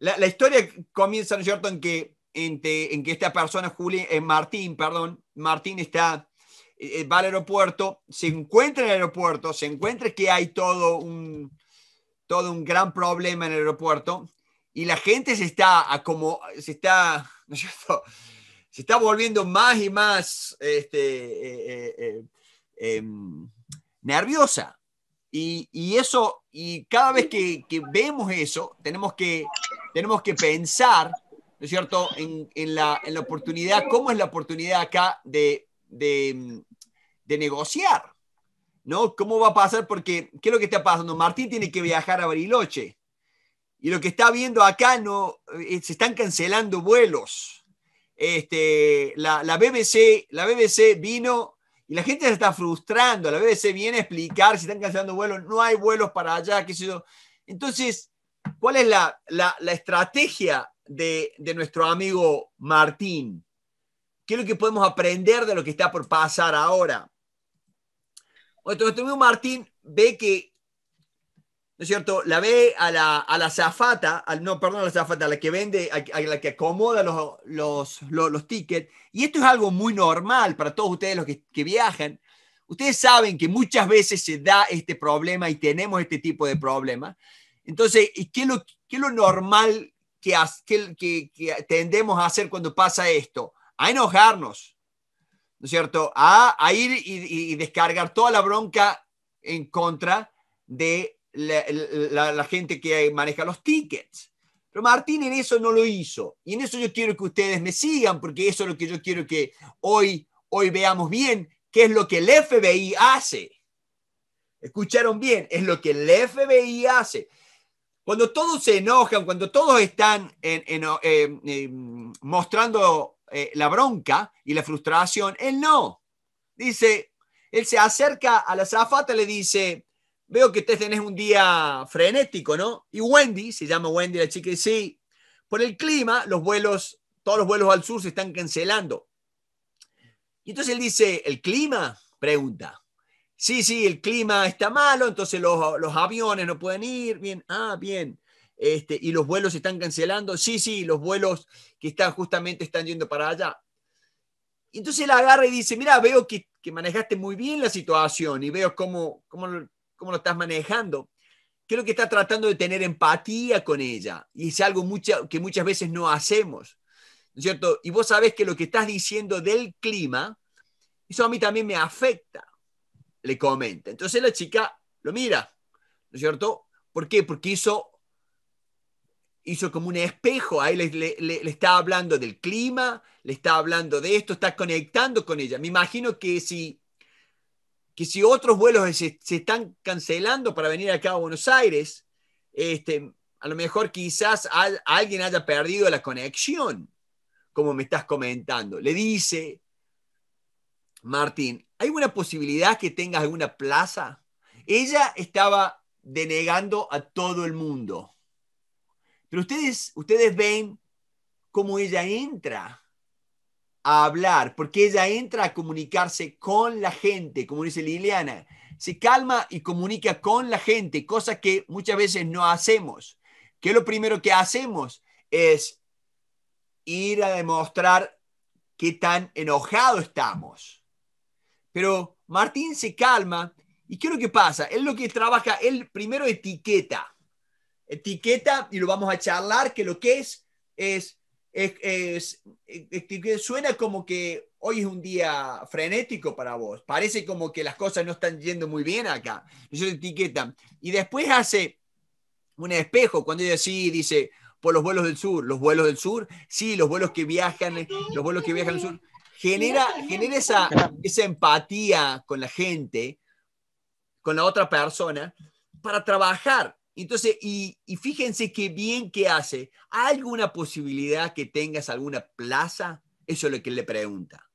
la, historia comienza, ¿no es cierto?, en que, en, que esta persona, Juli, eh, Martín, perdón, Martín está, eh, eh, va al aeropuerto, se encuentra en el aeropuerto, se encuentra que hay todo un, todo un gran problema en el aeropuerto y la gente se está, a como, se está, se está volviendo más y más este, em, nerviosa. Y, eso, y cada vez que, vemos eso, tenemos que, tenemos que pensar, ¿no es cierto?, en, la, en la, oportunidad, cómo es la oportunidad acá de, de, de, negociar, ¿no? ¿Cómo va a pasar? Porque, ¿qué es lo que está pasando? Martín tiene que viajar a Bariloche. Y lo que está viendo acá, no, eh, se están cancelando vuelos. Este, la, BBC, la BBC vino y la gente se está frustrando. La BBC viene a explicar si están cancelando vuelos, no hay vuelos para allá, qué sé yo. Entonces, ¿cuál es la, estrategia de, de nuestro amigo Martín? ¿Qué es lo que podemos aprender de lo que está por pasar ahora? Nuestro amigo Martín ve que ¿no es cierto? La ve a la, a la zafata, al, no, perdón, a la zafata, a la que vende, a, la que acomoda los, los, tickets. Y esto es algo muy normal para todos ustedes los que, viajan. Ustedes saben que muchas veces se da este problema y tenemos este tipo de problema. Entonces, ¿qué es lo, qué lo normal que, que, que tendemos a hacer cuando pasa esto? A enojarnos, ¿no es cierto? A, ir y, descargar toda la bronca en contra de la, gente que maneja los tickets. Pero Martín en eso no lo hizo. Y en eso yo quiero que ustedes me sigan, porque eso es lo que yo quiero que hoy, hoy veamos bien, qué es lo que el FBI hace. Escucharon bien, es lo que el FBI hace. Cuando todos se enojan, cuando todos están en, mostrando eh, la bronca y la frustración, él no. Dice, él se acerca a la zafata le dice, Veo que te tenés un día frenético, ¿no? Y Wendy, se llama Wendy la chica, dice, sí, por el clima, los vuelos, todos los vuelos al sur se están cancelando. Y entonces él dice, ¿el clima? Pregunta. Sí, sí, el clima está malo, entonces los, aviones no pueden ir. Bien, ah, bien. Este, y los vuelos se están cancelando. Sí, sí, los vuelos que están justamente están yendo para allá. Y Entonces él agarra y dice, mira, veo que, manejaste muy bien la situación y veo cómo, cómo cómo lo estás manejando. Creo que está tratando de tener empatía con ella y es algo que muchas veces no hacemos. ¿no es cierto? Y vos sabés que lo que estás diciendo del clima, eso a mí también me afecta, le comenta. Entonces la chica lo mira, ¿no es cierto? ¿Por qué? Porque hizo, hizo como un espejo, ahí le, le, le, está hablando del clima, le está hablando de esto, está conectando con ella. Me imagino que si que si otros vuelos se, están cancelando para venir acá a Buenos Aires, este, a lo mejor quizás alguien haya perdido la conexión, como me estás comentando. Le dice, Martín, ¿hay alguna posibilidad que tengas alguna plaza? Ella estaba denegando a todo el mundo. Pero ustedes, ustedes ven cómo ella entra a hablar, porque ella entra a comunicarse con la gente, como dice Liliana. Se calma y comunica con la gente, cosa que muchas veces no hacemos. Que lo primero que hacemos es ir a demostrar qué tan enojado estamos. Pero Martín se calma y ¿qué es lo que pasa? es lo que trabaja, él primero etiqueta. Etiqueta, y lo vamos a charlar, que lo que es es es, suena como que hoy es un día frenético para vos. Parece como que las cosas no están yendo muy bien acá. se etiqueta Y después hace un espejo cuando ella sí dice por los vuelos del sur, los vuelos del sur, sí, los vuelos que viajan, los vuelos que viajan al sur. Genera, genera esa, esa empatía con la gente, con la otra persona, para trabajar entonces, y, fíjense qué bien que hace. ¿Hay alguna posibilidad que tengas alguna plaza? Eso es lo que le pregunta.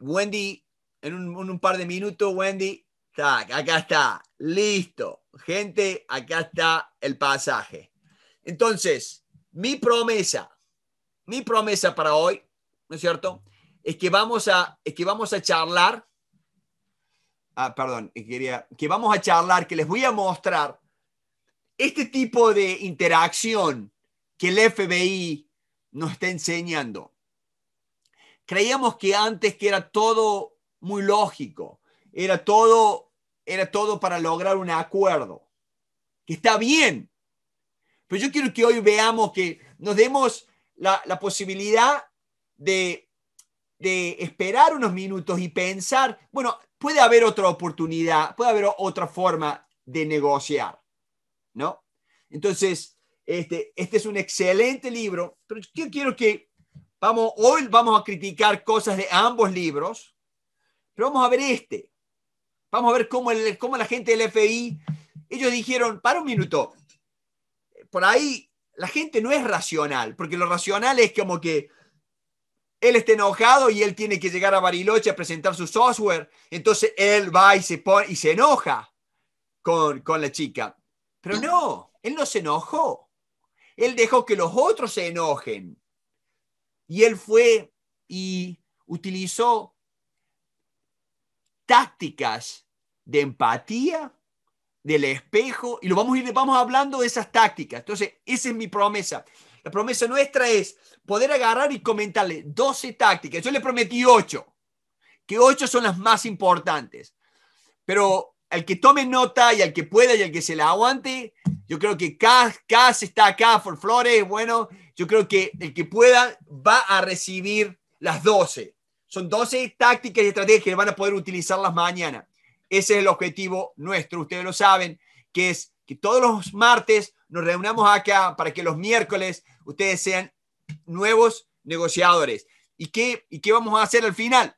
Wendy, en un, par de minutos, Wendy, tac, acá está, listo. Gente, acá está el pasaje. Entonces, mi promesa, mi promesa para hoy, ¿no es cierto? Es que vamos a, es que vamos a charlar. Ah, perdón, quería, que vamos a charlar, que les voy a mostrar este tipo de interacción que el FBI nos está enseñando. Creíamos que antes que era todo muy lógico, era todo, era todo para lograr un acuerdo, que está bien. Pero yo quiero que hoy veamos que nos demos la, posibilidad de esperar unos minutos y pensar, bueno, puede haber otra oportunidad, puede haber otra forma de negociar. ¿no? Entonces, este, este es un excelente libro, pero yo quiero que vamos, hoy vamos a criticar cosas de ambos libros, pero vamos a ver este. Vamos a ver cómo, el, la gente del FI, ellos dijeron, para un minuto, por ahí la gente no es racional, porque lo racional es como que él está enojado y él tiene que llegar a Bariloche a presentar su software, entonces él va y se, pone, y se enoja con, con la chica. Pero no, él no se enojó. Él dejó que los otros se enojen. Y él fue y utilizó tácticas de empatía, del espejo, y lo vamos a ir vamos hablando de esas tácticas. Entonces, esa es mi promesa. La promesa nuestra es poder agarrar y comentarle 12 tácticas. Yo le prometí 8, que 8 son las más importantes. Pero al que tome nota y al que pueda y al que se la aguante, yo creo que Cas está acá, For Flores, bueno, yo creo que el que pueda va a recibir las 12. Son 12 tácticas y estrategias que van a poder utilizarlas mañana. Ese es el objetivo nuestro, ustedes lo saben, que es que todos los martes nos reunamos acá para que los miércoles ustedes sean nuevos negociadores. ¿Y qué, y qué vamos a hacer al final?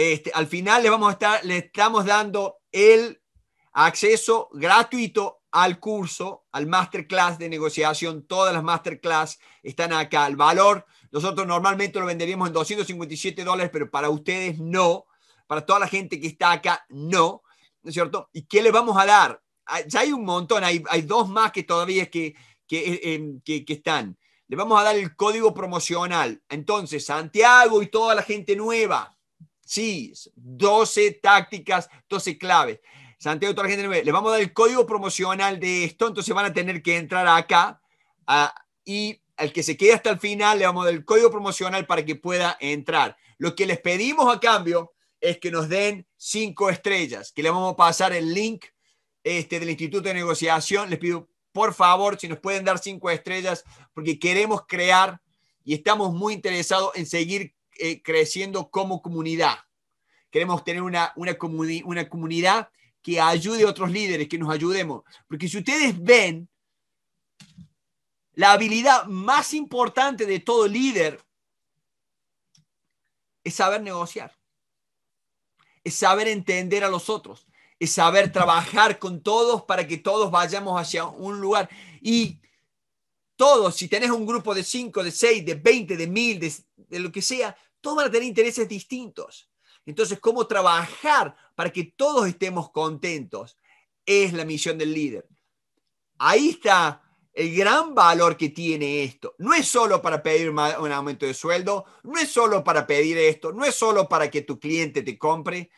Este, al final les vamos a estar, le estamos dando el acceso gratuito al curso, al masterclass de negociación. Todas las masterclass están acá. El valor, nosotros normalmente lo venderíamos en 257 dólares, pero para ustedes no. Para toda la gente que está acá, no. ¿No es cierto? ¿Y qué le vamos a dar? Ah, ya hay un montón, hay, dos más que todavía que, eh, em, que, que, están. Le vamos a dar el código promocional. Entonces, Santiago y toda la gente nueva, Sí, 12 tácticas, 12 claves. Santiago Torres 9. Les vamos a dar el código promocional de esto, entonces van a tener que entrar acá y al que se quede hasta el final le vamos a dar el código promocional para que pueda entrar. Lo que les pedimos a cambio es que nos den cinco estrellas, que le vamos a pasar el link este, del Instituto de Negociación. Les pido, por favor, si nos pueden dar cinco estrellas, porque queremos crear y estamos muy interesados en seguir eh, creciendo como comunidad. Queremos tener una, una, comunidad que ayude a otros líderes, que nos ayudemos. Porque si ustedes ven, la habilidad más importante de todo líder es saber negociar, es saber entender a los otros, es saber trabajar con todos para que todos vayamos hacia un lugar. Y todos, si tenés un grupo de 5, de 6, de 20, de 1000, de, lo que sea, todos van a tener intereses distintos. Entonces, ¿cómo trabajar para que todos estemos contentos? Es la misión del líder. Ahí está el gran valor que tiene esto. No es solo para pedir un aumento de sueldo, no es solo para pedir esto, no es solo para que tu cliente te compre.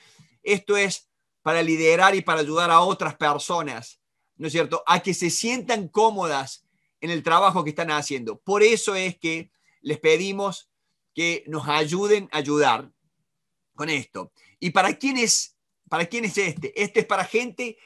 Esto es para liderar y para ayudar a otras personas, ¿no es cierto?, a que se sientan cómodas en el trabajo que están haciendo. Por eso es que les pedimos que nos ayuden a ayudar con esto. ¿Y para quién es, para quién es este? Este es para gente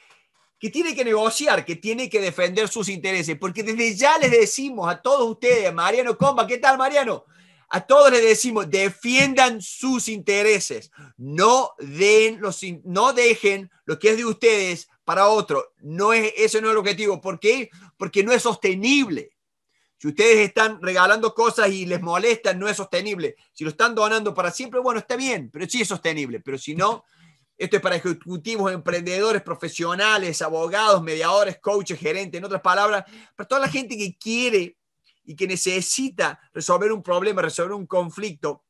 que tiene que negociar, que tiene que defender sus intereses, porque desde ya les decimos a todos ustedes, Mariano Comba, ¿qué tal Mariano? A todos les decimos, defiendan sus intereses, no, den los, no dejen lo que es de ustedes para otro. No es, ese no es el objetivo. ¿Por qué? Porque no es sostenible. Si ustedes están regalando cosas y les molesta, no es sostenible. Si lo están donando para siempre, bueno, está bien, pero sí es sostenible. Pero si no, esto es para ejecutivos, emprendedores, profesionales, abogados, mediadores, coaches, gerentes, en otras palabras, para toda la gente que quiere y que necesita resolver un problema, resolver un conflicto,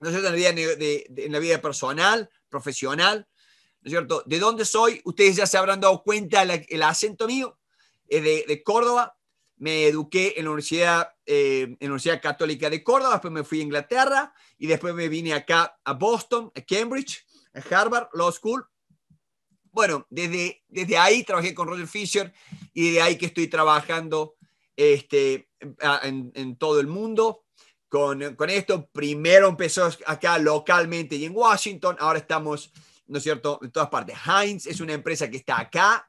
¿no En la vida, personal, profesional, ¿no es cierto? ¿De dónde soy? Ustedes ya se habrán dado cuenta el, acento mío, de, de Córdoba, me eduqué en la Universidad, eh, en la Universidad Católica de Córdoba, después me fui a Inglaterra y después me vine acá a Boston, a Cambridge, a Harvard Law School. Bueno, desde, desde ahí trabajé con Roger Fisher y de ahí que estoy trabajando este, en, todo el mundo. Con, con, esto. Primero empezó acá localmente y en Washington. Ahora estamos, ¿no es cierto?, en todas partes. Heinz es una empresa que está acá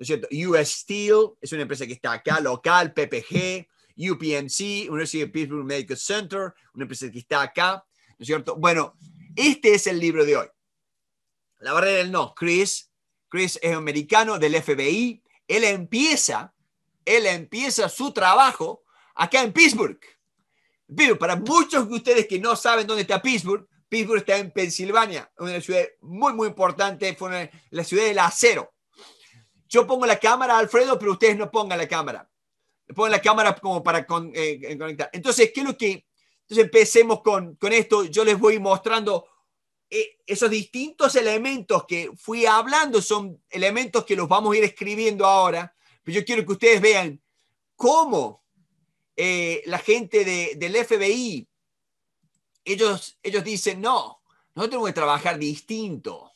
¿no es cierto? US Steel es una empresa que está acá, local, PPG, UPMC, University of Pittsburgh Medical Center, una empresa que está acá, ¿no es cierto? Bueno, este es el libro de hoy. La barrera del no, Chris. Chris es americano del FBI. Él empieza, él empieza su trabajo acá en Pittsburgh. Pero para muchos de ustedes que no saben dónde está Pittsburgh, Pittsburgh está en Pensilvania, una ciudad muy, muy importante, fue la ciudad del acero yo pongo la cámara, Alfredo, pero ustedes no pongan la cámara. Pongan la cámara como para eh, conectar. Entonces, ¿qué es lo que... Entonces empecemos con, con esto. Yo les voy mostrando eh, esos distintos elementos que fui hablando, son elementos que los vamos a ir escribiendo ahora, pero yo quiero que ustedes vean cómo eh, la gente del FBI, ellos, ellos dicen, no, nosotros tenemos que trabajar distinto.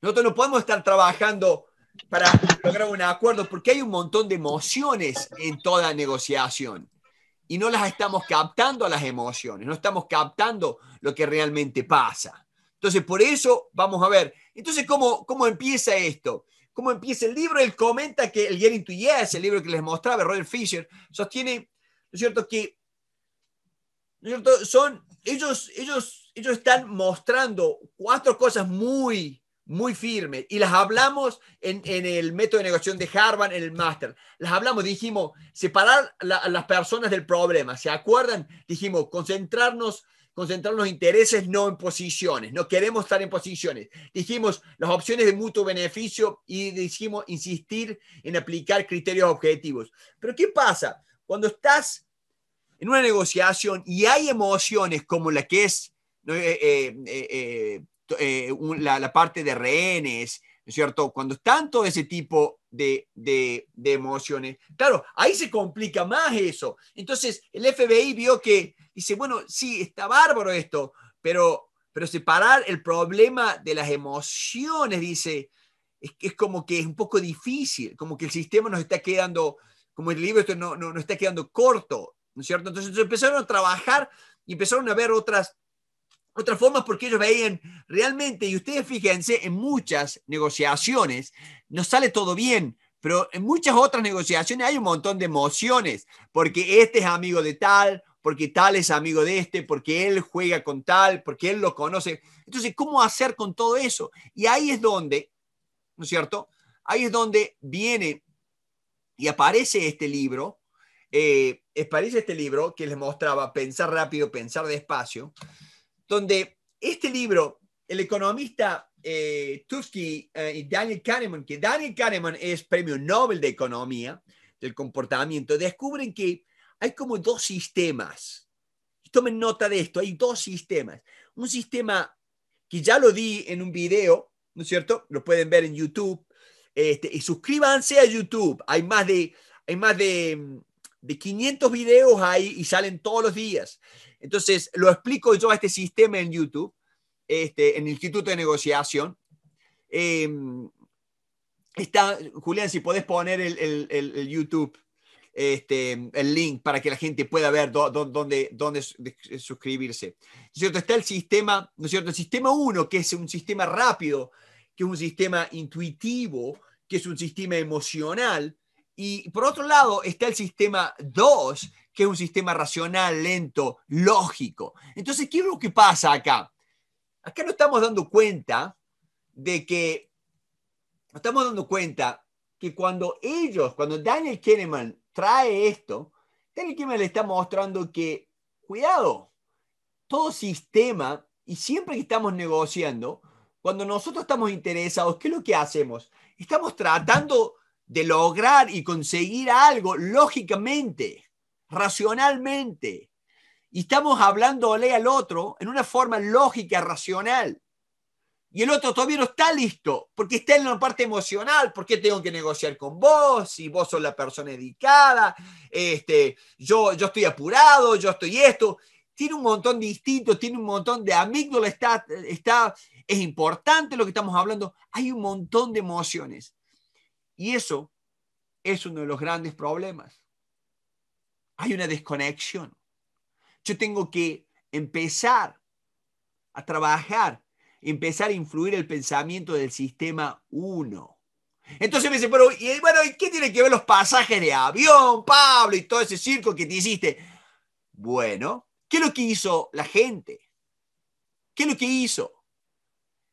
Nosotros no podemos estar trabajando para lograr un acuerdo, porque hay un montón de emociones en toda negociación y no las estamos captando las emociones, no estamos captando lo que realmente pasa. Entonces, por eso vamos a ver. Entonces, ¿cómo, cómo empieza esto? ¿Cómo empieza el libro? Él comenta que el Getting to Yes, el libro que les mostraba, Roger Fisher, sostiene, ¿no es cierto?, que son, ellos, ellos, ellos están mostrando cuatro cosas muy muy firme y las hablamos en, el método de negociación de Harvard, en el máster. Las hablamos, dijimos, separar a las personas del problema. ¿Se acuerdan? Dijimos, concentrarnos, concentrarnos en intereses, no en posiciones. No queremos estar en posiciones. Dijimos, las opciones de mutuo beneficio y dijimos, insistir en aplicar criterios objetivos. Pero ¿qué pasa? Cuando estás en una negociación y hay emociones como la que es eh, eh, eh, eh, la, parte de rehenes, ¿no es cierto? Cuando están todo ese tipo de, de, emociones, claro, ahí se complica más eso. Entonces, el FBI vio que, dice, bueno, sí, está bárbaro esto, pero, pero separar el problema de las emociones, dice, es, es como que es un poco difícil, como que el sistema nos está quedando, como el libro esto no, está quedando corto, ¿no es cierto? Entonces, entonces empezaron a trabajar y empezaron a ver otras forma formas porque ellos veían realmente, y ustedes fíjense, en muchas negociaciones no sale todo bien, pero en muchas otras negociaciones hay un montón de emociones, porque este es amigo de tal, porque tal es amigo de este, porque él juega con tal, porque él lo conoce. Entonces, ¿cómo hacer con todo eso? Y ahí es donde, ¿no es cierto? Ahí es donde viene y aparece este libro, eh, aparece este libro que les mostraba, Pensar rápido, pensar despacio donde este libro, el economista eh, eh, y Daniel Kahneman, que Daniel Kahneman es premio Nobel de Economía del comportamiento, descubren que hay como dos sistemas. Tomen nota de esto, hay dos sistemas. Un sistema que ya lo di en un video, ¿no es cierto? Lo pueden ver en YouTube. Este, y suscríbanse a YouTube. Hay más de, hay más de, mm, de 500 videos ahí y salen todos los días. Entonces, lo explico yo a este sistema en YouTube, este, en el Instituto de Negociación. Em, está, Julián, si podés poner el, YouTube, este, el link para que la gente pueda ver dónde, dónde suscribirse. cierto? Está el sistema, ¿no es cierto? El sistema 1, que es un sistema rápido, que es un sistema intuitivo, que es un sistema emocional. Y por otro lado está el sistema 2, que es un sistema racional, lento, lógico. Entonces, ¿qué es lo que pasa acá? Acá no estamos dando cuenta de que, estamos dando cuenta que cuando ellos, cuando Daniel Kahneman trae esto, Daniel Kahneman le está mostrando que, cuidado, todo sistema, y siempre que estamos negociando, cuando nosotros estamos interesados, ¿qué es lo que hacemos? Estamos tratando de lograr y conseguir algo lógicamente racionalmente. Y estamos hablándole al otro en una forma lógica, racional. Y el otro todavía no está listo, porque está en la parte emocional, porque tengo que negociar con vos, si vos sos la persona dedicada, este, yo, yo estoy apurado, yo estoy esto. Tiene un montón de instintos, tiene un montón de amígdala, está, está, es importante lo que estamos hablando. Hay un montón de emociones. Y eso es uno de los grandes problemas. Hay una desconexión. Yo tengo que empezar a trabajar, empezar a influir el pensamiento del sistema 1. Entonces me dice, pero y, bueno, ¿y qué tiene que ver los pasajes de avión, Pablo, y todo ese circo que te hiciste? Bueno, ¿qué es lo que hizo la gente? ¿Qué es lo que hizo?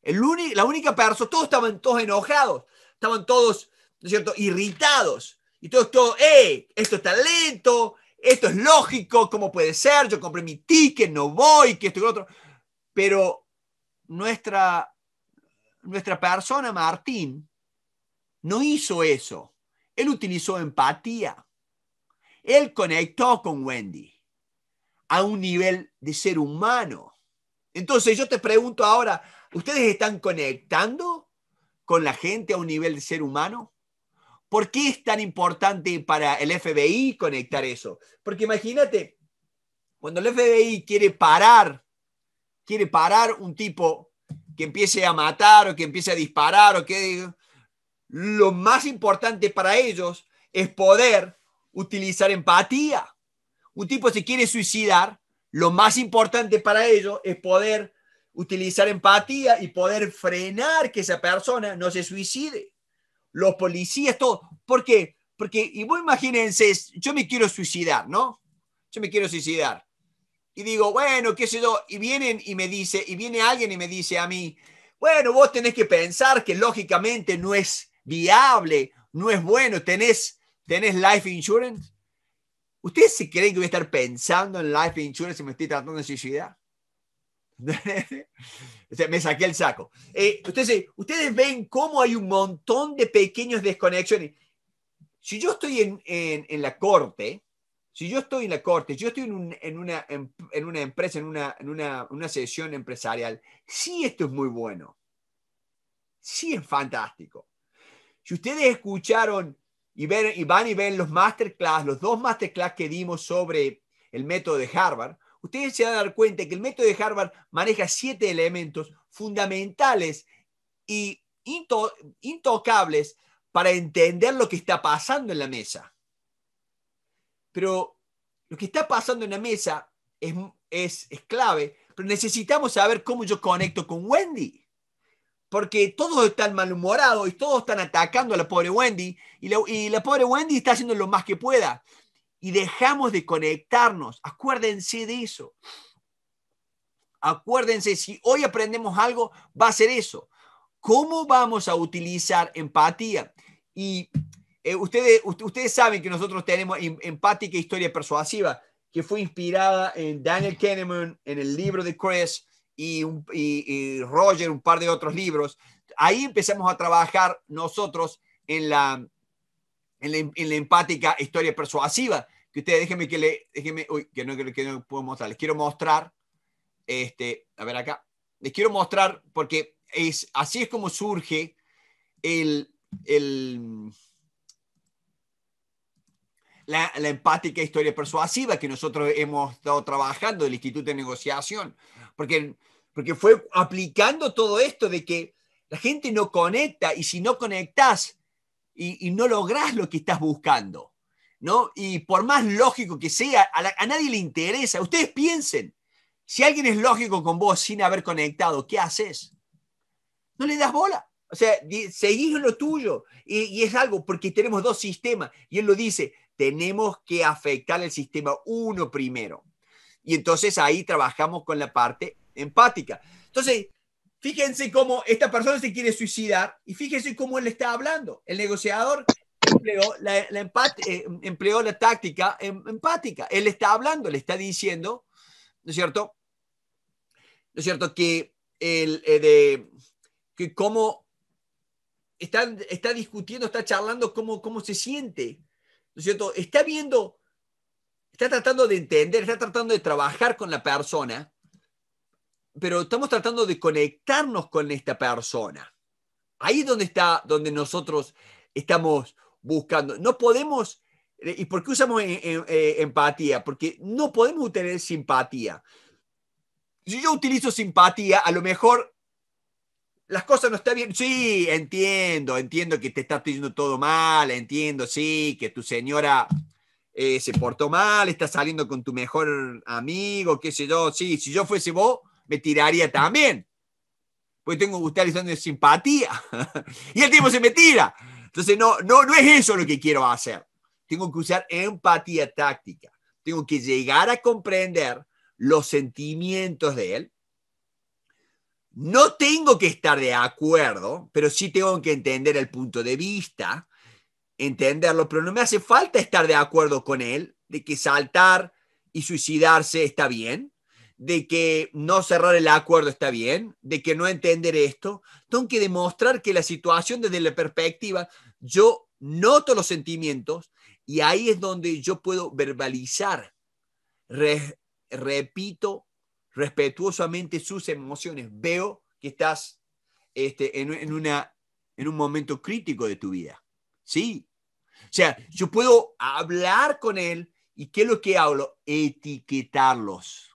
El la única persona, todos estaban todos enojados, estaban todos, ¿no es cierto?, irritados. Y todos, todos, ¡eh! Esto está lento, esto es lógico, ¿cómo puede ser? Yo compré mi ticket, no voy, que esto y otro. Pero nuestra, nuestra persona, Martín, no hizo eso. Él utilizó empatía. Él conectó con Wendy a un nivel de ser humano. Entonces yo te pregunto ahora, ¿ustedes están conectando con la gente a un nivel de ser humano? ¿Por qué es tan importante para el FBI conectar eso? Porque imagínate, cuando el FBI quiere parar, quiere parar un tipo que empiece a matar o que empiece a disparar o que lo más importante para ellos es poder utilizar empatía. Un tipo se quiere suicidar, lo más importante para ellos es poder utilizar empatía y poder frenar que esa persona no se suicide los policías, todo. ¿Por qué? Porque, y vos imagínense, yo me quiero suicidar, ¿no? Yo me quiero suicidar. Y digo, bueno, qué sé yo, y vienen y me dice, y viene alguien y me dice a mí, bueno, vos tenés que pensar que lógicamente no es viable, no es bueno, tenés, tenés life insurance. ¿Ustedes se creen que voy a estar pensando en life insurance y me estoy tratando de suicidar? me saqué el saco. ustedes, eh, ustedes ven cómo hay un montón de pequeños desconexiones. Si yo estoy en, en, la corte, si yo estoy en la corte, yo estoy en, en una, en, una empresa, en una, en una, una sesión empresarial, sí esto es muy bueno. Sí es fantástico. Si ustedes escucharon y, ven, y van y ven los masterclass, los dos masterclass que dimos sobre el método de Harvard, ustedes se van a dar cuenta que el método de Harvard maneja siete elementos fundamentales y intocables para entender lo que está pasando en la mesa. Pero lo que está pasando en la mesa es, clave, pero necesitamos saber cómo yo conecto con Wendy porque todos están malhumorados y todos están atacando a la pobre Wendy y la, pobre Wendy está haciendo lo más que pueda y dejamos de conectarnos. Acuérdense de eso. Acuérdense, si hoy aprendemos algo, va a ser eso. ¿Cómo vamos a utilizar empatía? Y eh, ustedes, ustedes saben que nosotros tenemos em-, empática e historia persuasiva, que fue inspirada en Daniel Kahneman, en el libro de Chris y Roger, un par de otros libros. Ahí empezamos a trabajar nosotros en la, Em, en la, empática historia persuasiva, que ustedes déjenme que le, déjenme, uy, que no, que, que no puedo mostrar, les quiero mostrar, este, a ver acá, les quiero mostrar porque es, así es como surge el, la, empática historia persuasiva que nosotros hemos estado trabajando del Instituto de Negociación, porque, porque fue aplicando todo esto de que la gente no conecta y si no conectas y, no lográs lo que estás buscando. ¿no? Y por más lógico que sea, a, nadie le interesa. Ustedes piensen, si alguien es lógico con vos sin haber conectado, ¿qué haces? No le das bola. O sea, seguís lo tuyo. Y, y, es algo, porque tenemos dos sistemas. Y él lo dice, tenemos que afectar el sistema uno primero. Y entonces ahí trabajamos con la parte empática. Entonces, Fíjense cómo esta persona se quiere suicidar y fíjense cómo él está hablando. El negociador empleó la, la eh, táctica em, empática. Él está hablando, le está diciendo, ¿no es cierto? ¿No es cierto? Que, el, eh, de, cómo está, está discutiendo, está charlando cómo, cómo se siente, ¿no es cierto? Está viendo, está tratando de entender, está tratando de trabajar con la persona pero estamos tratando de conectarnos con esta persona. Ahí es donde está, donde nosotros estamos buscando. No podemos, eh, ¿y por qué usamos eh, empatía? Porque no podemos tener simpatía. Si yo utilizo simpatía, a lo mejor las cosas no están bien. Sí, entiendo, entiendo que te estás pidiendo todo mal, entiendo, sí, que tu señora eh, se portó mal, está saliendo con tu mejor amigo, qué sé yo. Sí, si yo fuese vos, me tiraría también. Porque tengo que estar de simpatía. y el tiempo se me tira. Entonces, no, no, no es eso lo que quiero hacer. Tengo que usar empatía táctica. Tengo que llegar a comprender los sentimientos de él. No tengo que estar de acuerdo, pero sí tengo que entender el punto de vista, entenderlo, pero no me hace falta estar de acuerdo con él de que saltar y suicidarse está bien de que no cerrar el acuerdo está bien, de que no entender esto. Tengo que demostrar que la situación desde la perspectiva, yo noto los sentimientos y ahí es donde yo puedo verbalizar, repito respetuosamente sus emociones. Veo que estás este, en, en, una, en un momento crítico de tu vida. Sí. O sea, yo puedo hablar con él y ¿qué es lo que hablo? Etiquetarlos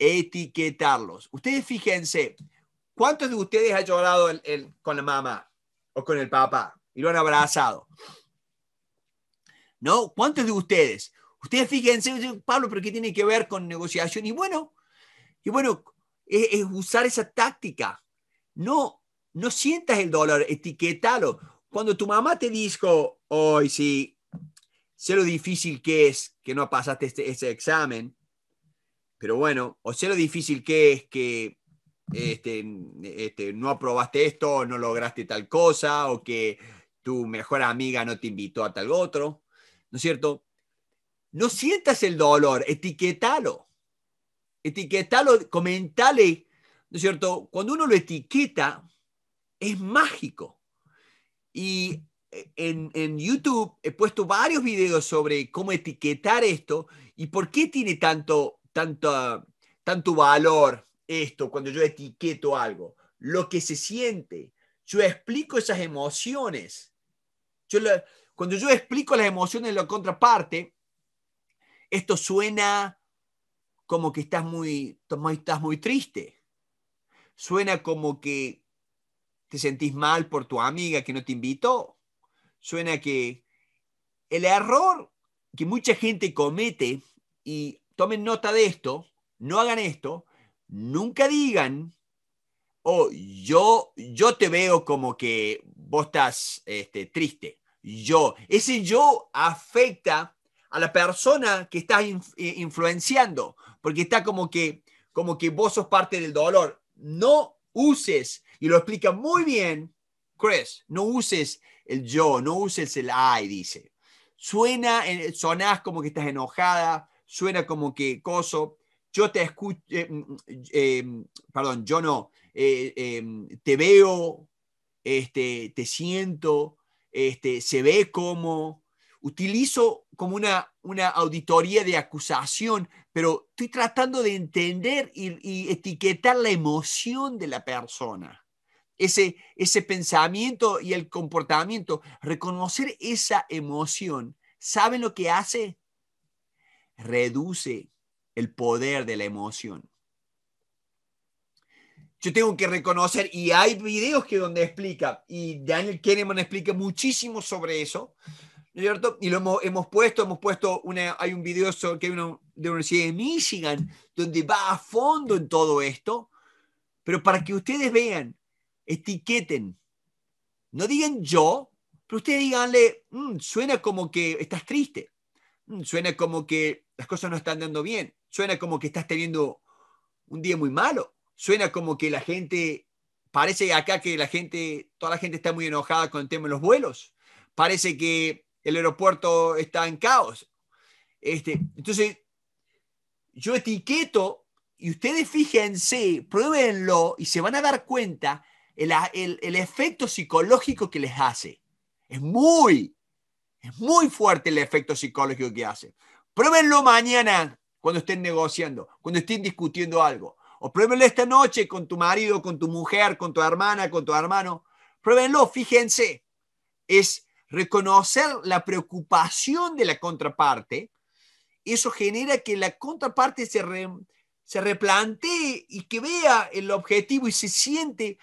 etiquetarlos. Ustedes fíjense, ¿cuántos de ustedes han llorado el, con la mamá o con el papá y lo han abrazado? ¿No? ¿Cuántos de ustedes? Ustedes fíjense, Pablo, pero ¿qué tiene que ver con negociación? Y bueno, y bueno es, usar esa táctica. No, no sientas el dolor, etiquétalo. Cuando tu mamá te dijo, hoy sí, sé lo difícil que es que no pasaste este, ese examen, pero bueno, o sea, lo difícil que es que este, este, no aprobaste esto, no lograste tal cosa, o que tu mejor amiga no te invitó a tal otro, ¿no es cierto? No sientas el dolor, etiquetalo. Etiquetalo, comentale, ¿no es cierto? Cuando uno lo etiqueta, es mágico. Y eh, en, en, YouTube he puesto varios videos sobre cómo etiquetar esto y por qué tiene tanto tanto valor esto cuando yo etiqueto algo, lo que se siente, yo explico esas emociones. Yo cuando yo explico las emociones de la contraparte, esto suena como que estás muy, estás muy triste. Suena como que te sentís mal por tu amiga que no te invitó. Suena que el error que mucha gente comete, y tomen nota de esto, no hagan esto, nunca digan, oh, yo, yo te veo como que vos estás este, triste. Yo, ese yo afecta a la persona que estás eh, influenciando, porque está como que, como que vos sos parte del dolor. No uses, y lo explica muy bien Chris, no uses el yo, no uses el ay, dice. Suena, sonás como que estás enojada, suena como que coso. Yo te escucho, eh, mm, eh, eh, perdón, yo no, te veo, este, te siento, este, se ve como, utilizo como una, una auditoría de acusación, pero estoy tratando de entender y, etiquetar la emoción de la persona. Ese, ese, pensamiento y el comportamiento, reconocer esa emoción, ¿saben lo que hace? reduce el poder de la emoción. Yo tengo que reconocer, y hay videos que donde explica, y Daniel Kahneman explica muchísimo sobre eso, ¿no es cierto? Y lo hemos, puesto, hemos puesto, una, hay un video que de la Universidad de Michigan, donde va a fondo en todo esto, pero para que ustedes vean, etiqueten, no digan yo, pero ustedes díganle, mm, suena como que estás triste. Mm, suena como que las cosas no están dando bien. Suena como que estás teniendo un día muy malo. Suena como que la gente, parece acá que la gente, toda la gente está muy enojada con el tema de los vuelos. Parece que el aeropuerto está en caos. Este, entonces, yo etiqueto y ustedes fíjense, pruébenlo y se van a dar cuenta el, el, el efecto psicológico que les hace. Es muy, es muy fuerte el efecto psicológico que hace. Pruébenlo mañana cuando estén negociando, cuando estén discutiendo algo. O pruébenlo esta noche con tu marido, con tu mujer, con tu hermana, con tu hermano. Pruébenlo, fíjense. Es reconocer la preocupación de la contraparte. Eso genera que la contraparte se, se replantee y que vea el objetivo y se siente.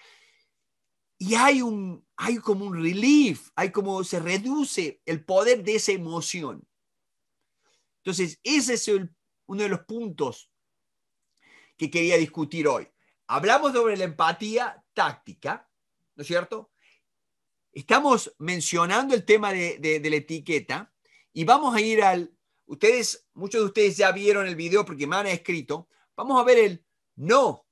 Y hay un, hay como un relief, hay como se reduce el poder de esa emoción. Entonces, ese es uno de los puntos que quería discutir hoy. Hablamos sobre la empatía táctica, ¿no es cierto? Estamos mencionando el tema de, de la etiqueta y vamos a ir al... Ustedes, muchos de ustedes ya vieron el video porque me han escrito. Vamos a ver el no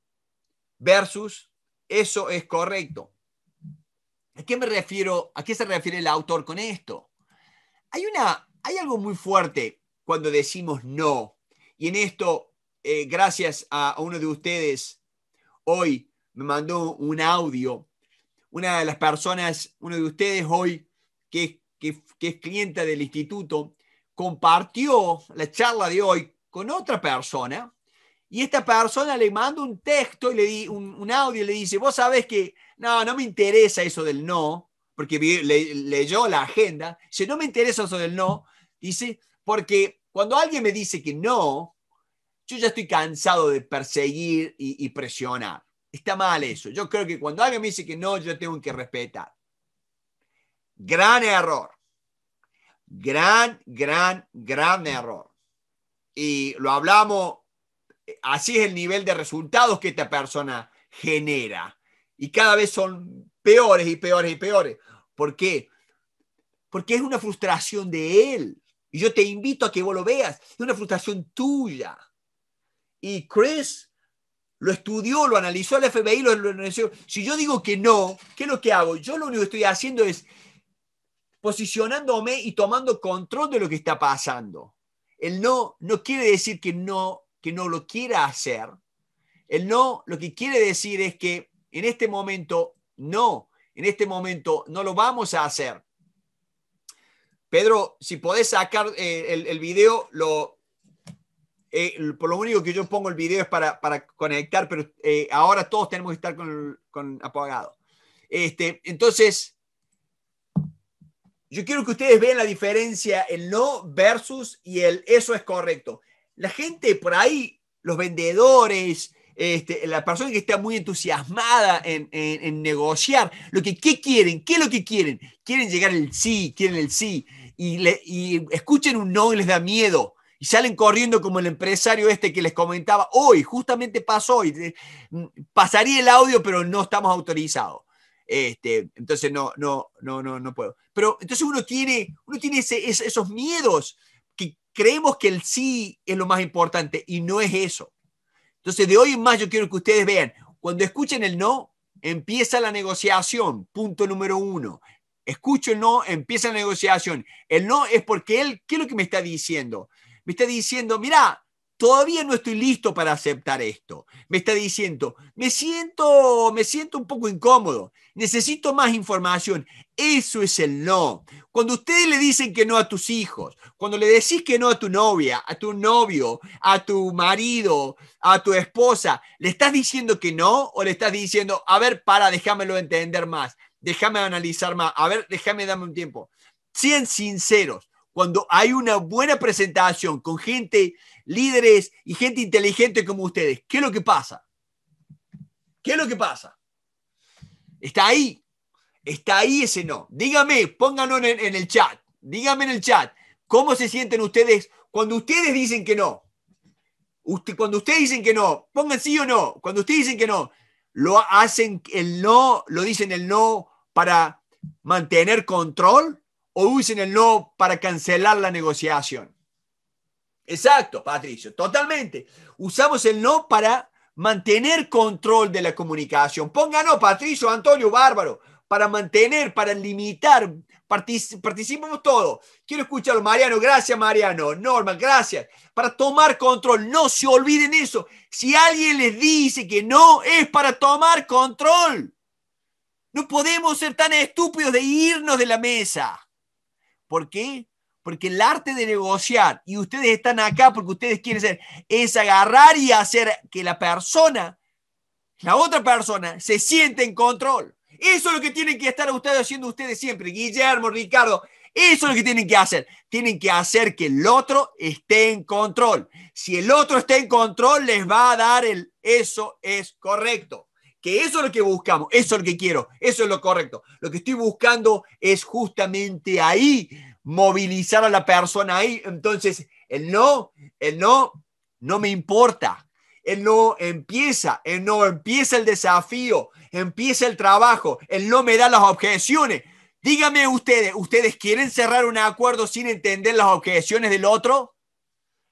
versus eso es correcto. ¿A qué me refiero? ¿A qué se refiere el autor con esto? Hay, una, hay algo muy fuerte cuando decimos no. Y en esto, eh, gracias a, uno de ustedes, hoy me mandó un audio. Una de las personas, uno de ustedes hoy, que, es clienta del instituto, compartió la charla de hoy con otra persona y esta persona le manda un texto y le di un, audio y le dice, vos sabés que no, no me interesa eso del no, porque le, leyó la agenda, dice, no me interesa eso del no, dice, porque cuando alguien me dice que no, yo ya estoy cansado de perseguir y presionar. Está mal eso. Yo creo que cuando alguien me dice que no, yo tengo que respetar. Gran error. Gran, gran, gran error. Y lo hablamos así es el nivel de resultados que esta persona genera. Y cada vez son peores y peores y peores. ¿Por qué? Porque es una frustración de él. Y yo te invito a que vos lo veas. Es una frustración tuya. Y Chris lo estudió, lo analizó el FBI, lo, analizó. Si yo digo que no, ¿qué es lo que hago? Yo lo único que estoy haciendo es posicionándome y tomando control de lo que está pasando. El no no quiere decir que no que no lo quiera hacer, el no lo que quiere decir es que en este momento no, en este momento no lo vamos a hacer. Pedro, si podés sacar eh, el, el, video, lo, eh, por lo único que yo pongo el video es para, para conectar, pero eh, ahora todos tenemos que estar con, con apagado. Este, entonces, yo quiero que ustedes vean la diferencia, el no versus y el eso es correcto la gente por ahí, los vendedores, este, la persona que está muy entusiasmada en, negociar, lo que ¿qué quieren, qué es lo que quieren, quieren llegar el sí, quieren el sí, y, escuchen un no y les da miedo, y salen corriendo como el empresario este que les comentaba hoy, justamente pasó hoy, mm, pasaría el audio, pero no estamos autorizados. Este, entonces no, no, no, no, no puedo. Pero entonces uno tiene, uno tiene esos miedos creemos que el sí es lo más importante y no es eso. Entonces, de hoy en más yo quiero que ustedes vean, cuando escuchen el no, empieza la negociación, punto número uno. Escucho el no, empieza la negociación. El no es porque él, ¿qué es lo que me está diciendo? Me está diciendo, mira, todavía no estoy listo para aceptar esto. Me está diciendo, me siento, me siento un poco incómodo, necesito más información. Eso es el no. Cuando ustedes le dicen que no a tus hijos, cuando le decís que no a tu novia, a tu novio, a tu marido, a tu esposa, ¿le estás diciendo que no o le estás diciendo, a ver, para, déjamelo entender más, déjame analizar más, a ver, déjame darme un tiempo? Sean sinceros. Cuando hay una buena presentación con gente líderes y gente inteligente como ustedes. ¿Qué es lo que pasa? ¿Qué es lo que pasa? Está ahí. Está ahí ese no. Dígame, pónganlo en, en el chat. Dígame en el chat, ¿cómo se sienten ustedes cuando ustedes dicen que no? Usted, cuando ustedes dicen que no, pongan sí o no. Cuando ustedes dicen que no, lo hacen el no, lo dicen el no para mantener control o usen el no para cancelar la negociación. Exacto, Patricio, totalmente. Usamos el no para mantener control de la comunicación. Pónganos, Patricio, Antonio, Bárbaro, para mantener, para limitar. participamos todos. Quiero escucharlo, Mariano. Gracias, Mariano. Norma, gracias. Para tomar control. No se olviden eso. Si alguien les dice que no, es para tomar control. No podemos ser tan estúpidos de irnos de la mesa. ¿Por qué? Porque el arte de negociar, y ustedes están acá porque ustedes quieren ser, es agarrar y hacer que la persona, la otra persona, se siente en control. Eso es lo que tienen que estar ustedes haciendo ustedes siempre, Guillermo, Ricardo. Eso es lo que tienen que hacer. Tienen que hacer que el otro esté en control. Si el otro está en control, les va a dar el eso es correcto. Que eso es lo que buscamos, eso es lo que quiero, eso es lo correcto. Lo que estoy buscando es justamente ahí movilizar a la persona ahí. Entonces, el no, el no, no me importa. El no empieza, el no empieza el desafío, empieza el trabajo, el no me da las objeciones. Díganme ustedes, ¿ustedes quieren cerrar un acuerdo sin entender las objeciones del otro?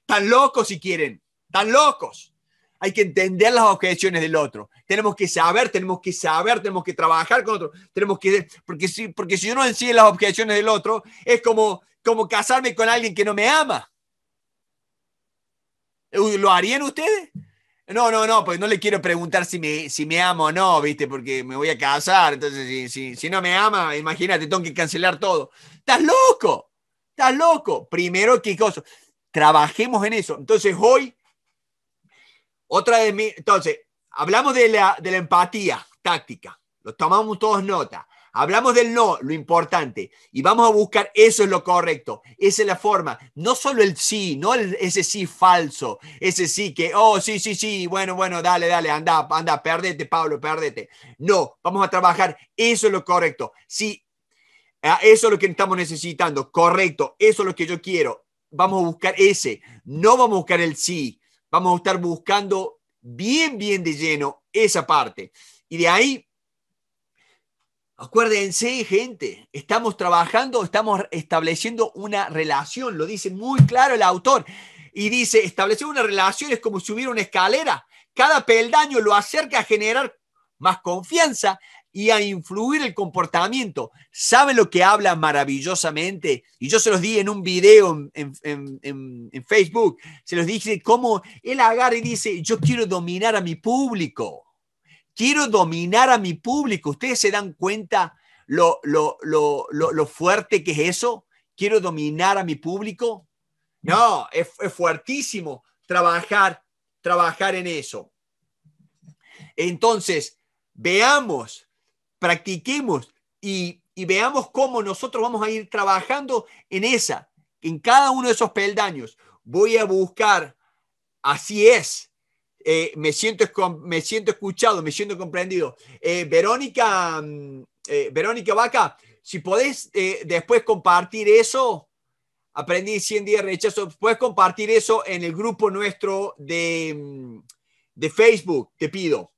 Tan locos si quieren, tan locos hay que entender las objeciones del otro. Tenemos que saber, tenemos que saber, tenemos que trabajar con otro. Tenemos que, porque si, porque si uno las objeciones del otro, es como, como casarme con alguien que no me ama. ¿Lo harían ustedes? No, no, no, pues no le quiero preguntar si me, si me amo o no, ¿viste? Porque me voy a casar. Entonces, si, si, si no me ama, imagínate, tengo que cancelar todo. ¡Estás loco! ¡Estás loco! Primero, ¿qué Trabajemos en eso. Entonces, hoy otra de mí entonces, hablamos de la, de la empatía táctica, lo tomamos todos nota. Hablamos del no, lo importante, y vamos a buscar eso es lo correcto, esa es la forma, no solo el sí, no ese sí falso, ese sí que, oh, sí, sí, sí, bueno, bueno, dale, dale, anda, anda, perdete, Pablo, perdete. No, vamos a trabajar, eso es lo correcto, sí, eso es lo que estamos necesitando, correcto, eso es lo que yo quiero, vamos a buscar ese, no vamos a buscar el sí, vamos a estar buscando bien, bien de lleno esa parte. Y de ahí, acuérdense, gente, estamos trabajando, estamos estableciendo una relación, lo dice muy claro el autor. Y dice, establecer una relación es como subir una escalera. Cada peldaño lo acerca a generar más confianza y a influir el comportamiento. ¿Sabe lo que habla maravillosamente? Y yo se los di en un video en, Facebook, se los dije cómo él agarra y dice, yo quiero dominar a mi público, quiero dominar a mi público. ¿Ustedes se dan cuenta lo, lo, fuerte que es eso? ¿Quiero dominar a mi público? No, es, es fuertísimo trabajar, trabajar en eso. Entonces, veamos practiquemos y, veamos cómo nosotros vamos a ir trabajando en esa, en cada uno de esos peldaños. Voy a buscar, así es, eh, me, siento, me siento escuchado, me siento comprendido. Eh, Verónica, mm, eh, Verónica Vaca, si podés después compartir eso, aprendí 100 días de rechazo, puedes compartir eso en el grupo nuestro de, mm, de Facebook, te pido.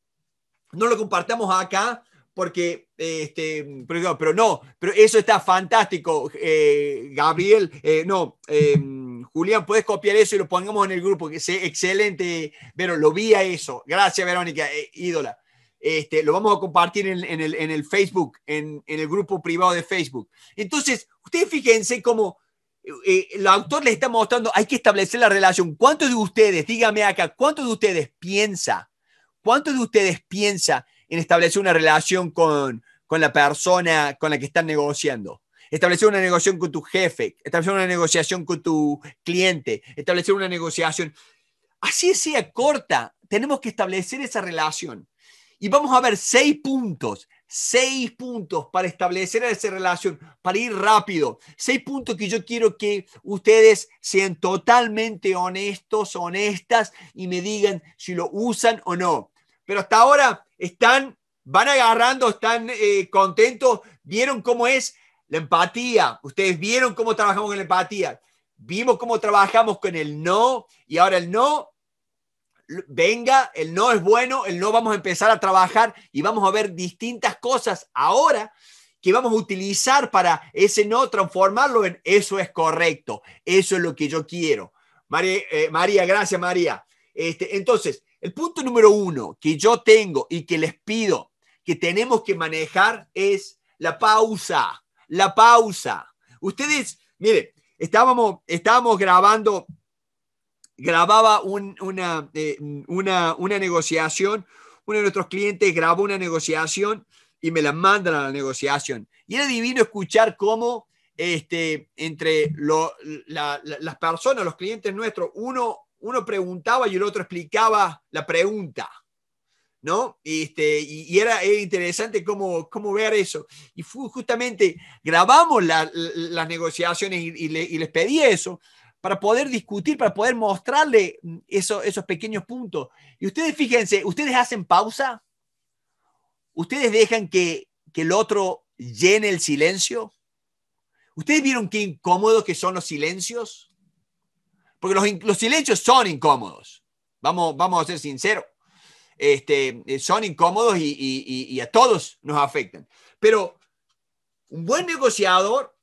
No lo compartamos acá, porque, eh, este, pero, pero no, pero eso está fantástico, eh, Gabriel, eh, no, em, Julián, puedes copiar eso y lo pongamos en el grupo, que es excelente, pero lo vi a eso, gracias Verónica, ídola. Este, lo vamos a compartir en, el, Facebook, en, el grupo privado de Facebook. Entonces, ustedes fíjense cómo el autor les está mostrando, hay que establecer la relación. ¿Cuántos de ustedes, dígame acá, cuántos de ustedes piensa, cuántos de ustedes piensa en establecer una relación con, con la persona con la que están negociando. Establecer una negociación con tu jefe, establecer una negociación con tu cliente, establecer una negociación. Así sea corta, tenemos que establecer esa relación. Y vamos a ver seis puntos, seis puntos para establecer esa relación, para ir rápido. Seis puntos que yo quiero que ustedes sean totalmente honestos, honestas y me digan si lo usan o no. Pero hasta ahora están, van agarrando, están eh, contentos, vieron cómo es la empatía, ustedes vieron cómo trabajamos con la empatía, vimos cómo trabajamos con el no y ahora el no venga, el no es bueno, el no vamos a empezar a trabajar y vamos a ver distintas cosas ahora que vamos a utilizar para ese no transformarlo en eso es correcto, eso es lo que yo quiero. María, eh, María gracias María. Este, entonces, el punto número uno que yo tengo y que les pido que tenemos que manejar es la pausa, la pausa. Ustedes, mire, estábamos, estábamos grabando, grababa eh, una, una, negociación, uno de nuestros clientes grabó una negociación y me la mandan a la negociación. Y era divino escuchar cómo este, entre las personas, los clientes nuestros, uno uno preguntaba y el otro explicaba la pregunta. ¿No? Este, y, era, interesante cómo, cómo, ver eso. Y fue justamente grabamos las negociaciones y, les pedí eso para poder discutir, para poder mostrarle mm, eso, esos pequeños puntos. Y ustedes fíjense, ustedes hacen pausa, ustedes dejan que, que el otro llene el silencio. ¿Ustedes vieron qué incómodos que son los silencios? Porque los, silencios son incómodos. Vamos, vamos a ser sinceros. Este, eh, son incómodos y, a todos nos afectan. Pero un buen negociador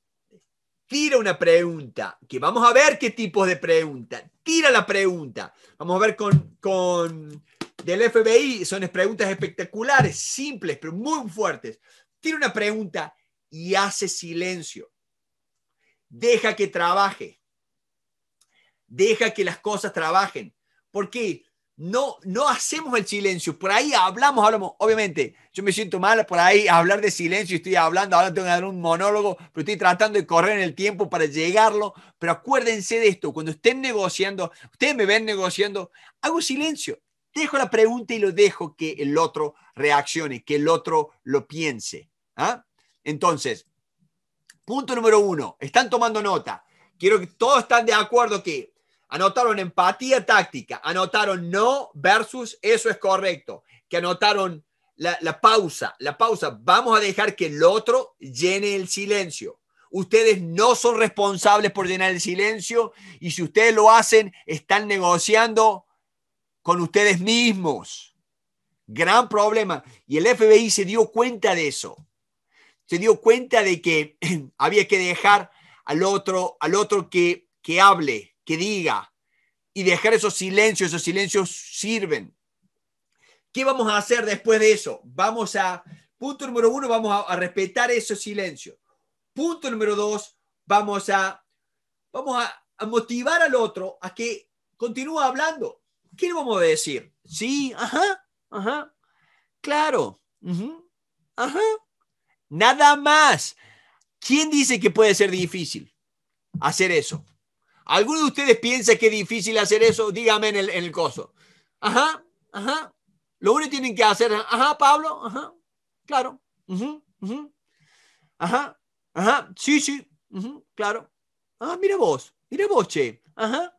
tira una pregunta, que vamos a ver qué tipo de pregunta. Tira la pregunta. Vamos a ver con, con del FBI, son preguntas espectaculares, simples, pero muy fuertes. Tira una pregunta y hace silencio. Deja que trabaje. Deja que las cosas trabajen. Porque no, no hacemos el silencio. Por ahí hablamos, hablamos. Obviamente, yo me siento mal por ahí hablar de silencio. Estoy hablando, ahora tengo que dar un monólogo, pero estoy tratando de correr en el tiempo para llegarlo. Pero acuérdense de esto: cuando estén negociando, ustedes me ven negociando, hago silencio. Dejo la pregunta y lo dejo que el otro reaccione, que el otro lo piense. ¿Ah? Entonces, punto número uno: están tomando nota. Quiero que todos estén de acuerdo que anotaron empatía táctica, anotaron no versus eso es correcto, que anotaron la, pausa, la pausa, vamos a dejar que el otro llene el silencio. Ustedes no son responsables por llenar el silencio y si ustedes lo hacen, están negociando con ustedes mismos. Gran problema. Y el FBI se dio cuenta de eso. Se dio cuenta de que había que dejar al otro, al otro que, que hable, que diga y dejar esos silencios, esos silencios sirven. ¿Qué vamos a hacer después de eso? Vamos a, punto número uno, vamos a, respetar esos silencios. Punto número dos, vamos a, vamos a, motivar al otro a que continúe hablando. ¿Qué le vamos a decir? Sí, ajá, ajá, claro, ajá, nada más. ¿Quién dice que puede ser difícil hacer eso? ¿Alguno de ustedes piensa que es difícil hacer eso? Dígame en el, en el coso. Ajá, ajá. Lo único que tienen que hacer es, ajá, Pablo, ajá, claro. Ajá, ajá, sí, sí, claro. Ah, mira vos, mira vos, che. Ajá.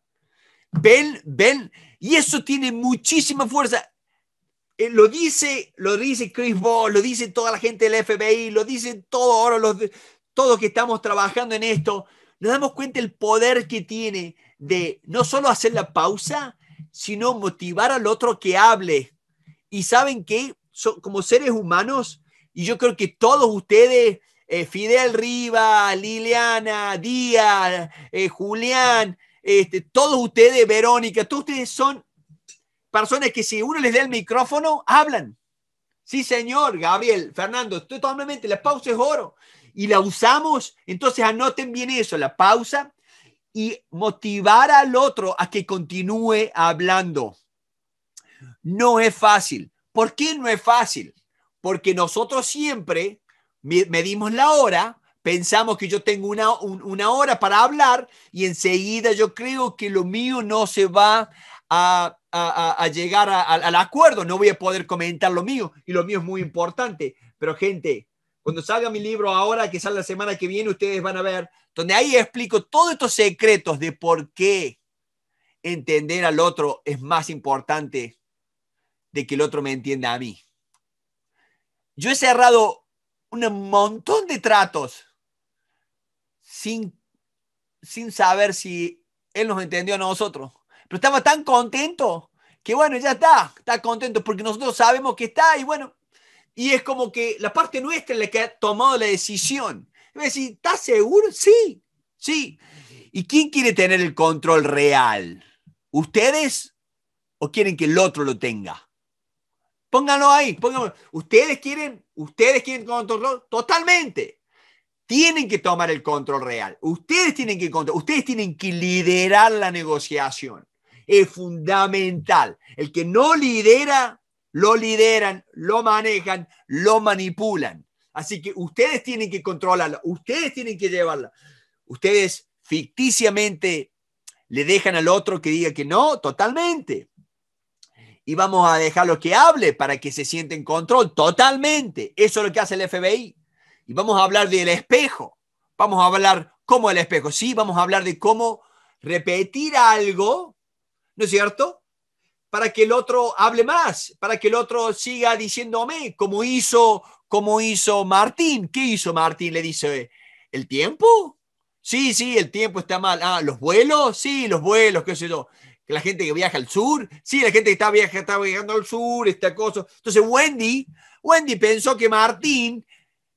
Ven, ven. Y eso tiene muchísima fuerza. Eh, lo dice, lo dice Chris Ball, lo dice toda la gente del FBI, lo dicen todos ahora los, todos que estamos trabajando en esto nos damos cuenta el poder que tiene de no solo hacer la pausa, sino motivar al otro que hable. Y saben que como seres humanos, y yo creo que todos ustedes, eh, Fidel Riva, Liliana, Díaz, eh, Julián, este, todos ustedes, Verónica, todos ustedes son personas que si uno les da el micrófono, hablan. Sí, señor, Gabriel, Fernando, totalmente, la pausa es oro y la usamos. Entonces anoten bien eso, la pausa y motivar al otro a que continúe hablando. No es fácil. ¿Por qué no es fácil? Porque nosotros siempre medimos la hora, pensamos que yo tengo una, hora para hablar y enseguida yo creo que lo mío no se va a, llegar al acuerdo, no voy a poder comentar lo mío y lo mío es muy importante. Pero gente, cuando salga mi libro ahora, que sale la semana que viene, ustedes van a ver, donde ahí explico todos estos secretos de por qué entender al otro es más importante de que el otro me entienda a mí. Yo he cerrado un montón de tratos sin, sin saber si él nos entendió a nosotros. Pero estaba tan contento que bueno, ya está, está contento porque nosotros sabemos que está y bueno, y es como que la parte nuestra es la que ha tomado la decisión. ¿estás seguro? Sí, sí. ¿Y quién quiere tener el control real? ¿Ustedes o quieren que el otro lo tenga? Pónganlo ahí, pónganlo. ¿Ustedes quieren, ustedes quieren control? Totalmente. Tienen que tomar el control real. Ustedes tienen que ustedes tienen que liderar la negociación. Es fundamental. El que no lidera lo lideran, lo manejan, lo manipulan. Así que ustedes tienen que controlarla, ustedes tienen que llevarla. Ustedes ficticiamente le dejan al otro que diga que no, totalmente. Y vamos a dejarlo que hable para que se sienta en control, totalmente. Eso es lo que hace el FBI. Y vamos a hablar del espejo. Vamos a hablar cómo el espejo. Sí, vamos a hablar de cómo repetir algo, ¿no es cierto? para que el otro hable más, para que el otro siga diciéndome, como hizo, como hizo Martín. ¿Qué hizo Martín? Le dice, ¿el tiempo? Sí, sí, el tiempo está mal. Ah, ¿los vuelos? Sí, los vuelos, qué sé yo. La gente que viaja al sur, sí, la gente que está, viajando al sur, esta cosa. Entonces Wendy, Wendy pensó que Martín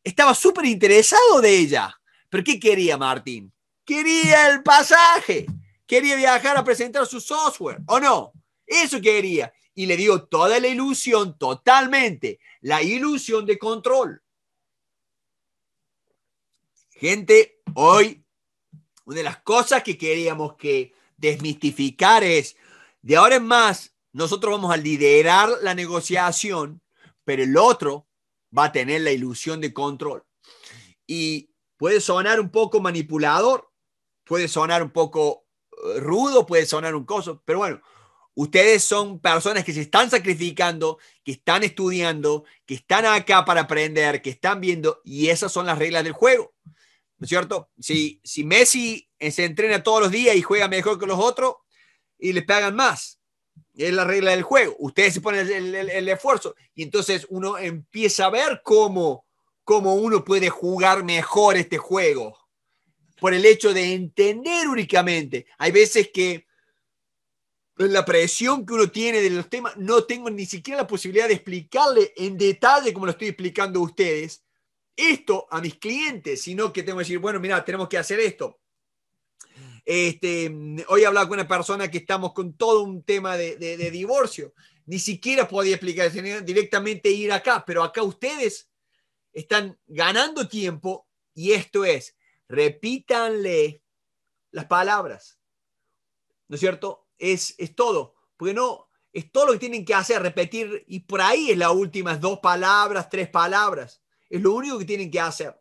estaba súper interesado de ella. ¿Pero qué quería Martín? Quería el pasaje. Quería viajar a presentar su software, ¿o no? Eso quería. Y le dio toda la ilusión, totalmente, la ilusión de control. Gente, hoy una de las cosas que queríamos que desmistificar es, de ahora en más, nosotros vamos a liderar la negociación, pero el otro va a tener la ilusión de control. Y puede sonar un poco manipulador, puede sonar un poco eh, rudo, puede sonar un coso, pero bueno, Ustedes son personas que se están sacrificando, que están estudiando, que están acá para aprender, que están viendo, y esas son las reglas del juego. ¿No es cierto? Si, si Messi eh, se entrena todos los días y juega mejor que los otros y les pagan más, es la regla del juego. Ustedes se ponen el, esfuerzo y entonces uno empieza a ver cómo, cómo uno puede jugar mejor este juego por el hecho de entender únicamente. Hay veces que la presión que uno tiene de los temas, no tengo ni siquiera la posibilidad de explicarle en detalle como lo estoy explicando a ustedes esto a mis clientes, sino que tengo que decir, bueno, mira, tenemos que hacer esto. Este, hoy he hablado con una persona que estamos con todo un tema de, de divorcio. Ni siquiera podía explicar, directamente ir acá, pero acá ustedes están ganando tiempo y esto es, repítanle las palabras. ¿No es cierto? es, todo, porque no, es todo lo que tienen que hacer, repetir, y por ahí es las últimas dos palabras, tres palabras, es lo único que tienen que hacer.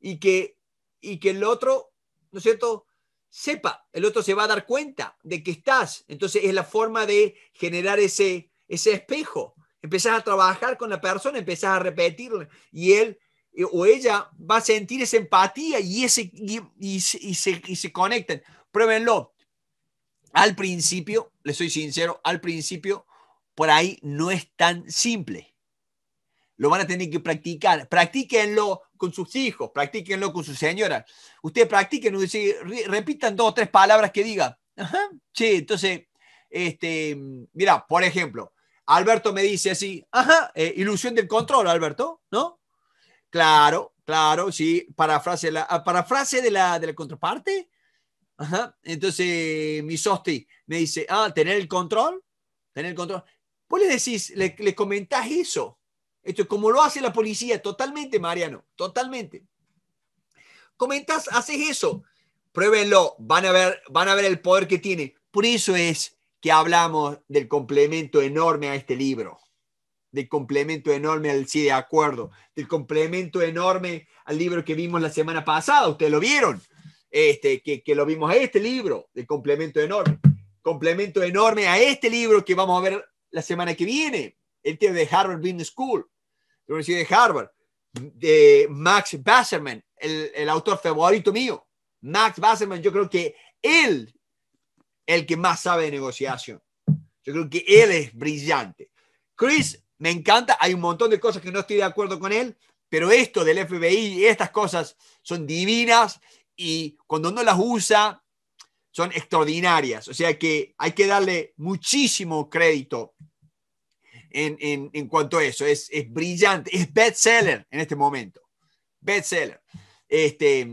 Y que, y que el otro, ¿no es cierto? Sepa, el otro se va a dar cuenta de que estás. Entonces es la forma de generar ese, ese espejo. Empezás a trabajar con la persona, empezás a repetirle y él eh, o ella va a sentir esa empatía y, ese, y, se, se, conectan. Pruébenlo. Al principio, le soy sincero, al principio por ahí no es tan simple. Lo van a tener que practicar. Practíquenlo con sus hijos, practíquenlo con sus señoras. Ustedes practiquen, repitan dos o tres palabras que diga. Ajá, sí, entonces, este, mira, por ejemplo, Alberto me dice así, ajá, eh, ilusión del control, Alberto, ¿no? Claro, claro, sí, parafrase, la, ah, de, la, de la contraparte, Ajá. Entonces mi sosti me dice, ah, tener el control, tener el control. Vos le decís, le, comentás eso. Esto es como lo hace la policía, totalmente, Mariano, totalmente. Comentás, haces eso. Pruébenlo, van a ver, van a ver el poder que tiene. Por eso es que hablamos del complemento enorme a este libro, del complemento enorme al sí de acuerdo, del complemento enorme al libro que vimos la semana pasada. Ustedes lo vieron este, que, lo vimos a este libro, de complemento enorme. Complemento enorme a este libro que vamos a ver la semana que viene, el tema de Harvard Business School, de la Universidad de Harvard, de Max Basserman, el, el autor favorito mío. Max Basserman, yo creo que él, el que más sabe de negociación. Yo creo que él es brillante. Chris, me encanta, hay un montón de cosas que no estoy de acuerdo con él, pero esto del FBI, estas cosas son divinas y cuando no las usa, son extraordinarias. O sea que hay que darle muchísimo crédito en, en, cuanto a eso. Es, brillante, es bestseller en este momento. Bestseller. Este,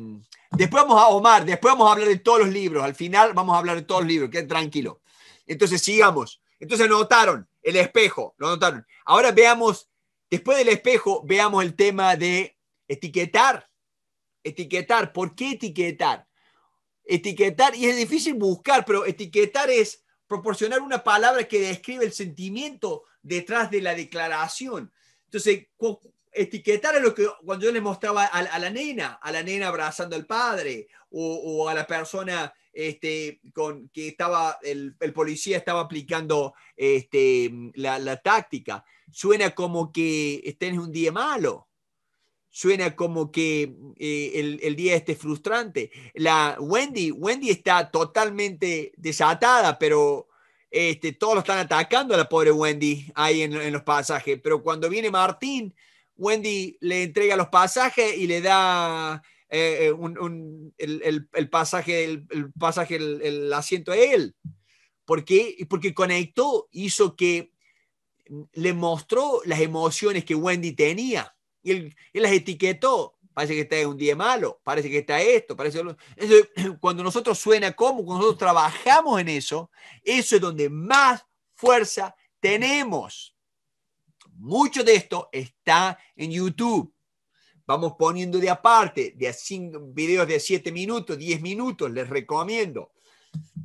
después vamos a Omar, después vamos a hablar de todos los libros. Al final vamos a hablar de todos los libros, que tranquilo. Entonces sigamos. Entonces notaron el espejo, lo notaron. Ahora veamos, después del espejo, veamos el tema de etiquetar Etiquetar, ¿por qué etiquetar? Etiquetar, y es difícil buscar, pero etiquetar es proporcionar una palabra que describe el sentimiento detrás de la declaración. Entonces, etiquetar es lo que cuando yo le mostraba a, la nena, a la nena abrazando al padre o, a la persona este, con que estaba, el, policía estaba aplicando este, la, la táctica. Suena como que estén en un día malo suena como que eh, el, día este es frustrante. La Wendy, Wendy está totalmente desatada, pero este, todos lo están atacando a la pobre Wendy ahí en, los pasajes. Pero cuando viene Martín, Wendy le entrega los pasajes y le da eh, eh, el, pasaje, el, pasaje, el, asiento a él. Porque, porque conectó, hizo que le mostró las emociones que Wendy tenía y, él, las etiquetó. Parece que está en un día malo, parece que está esto, parece cuando nosotros suena como, cuando nosotros trabajamos en eso, eso es donde más fuerza tenemos. Mucho de esto está en YouTube. Vamos poniendo de aparte, de videos de 7 minutos, 10 minutos, les recomiendo.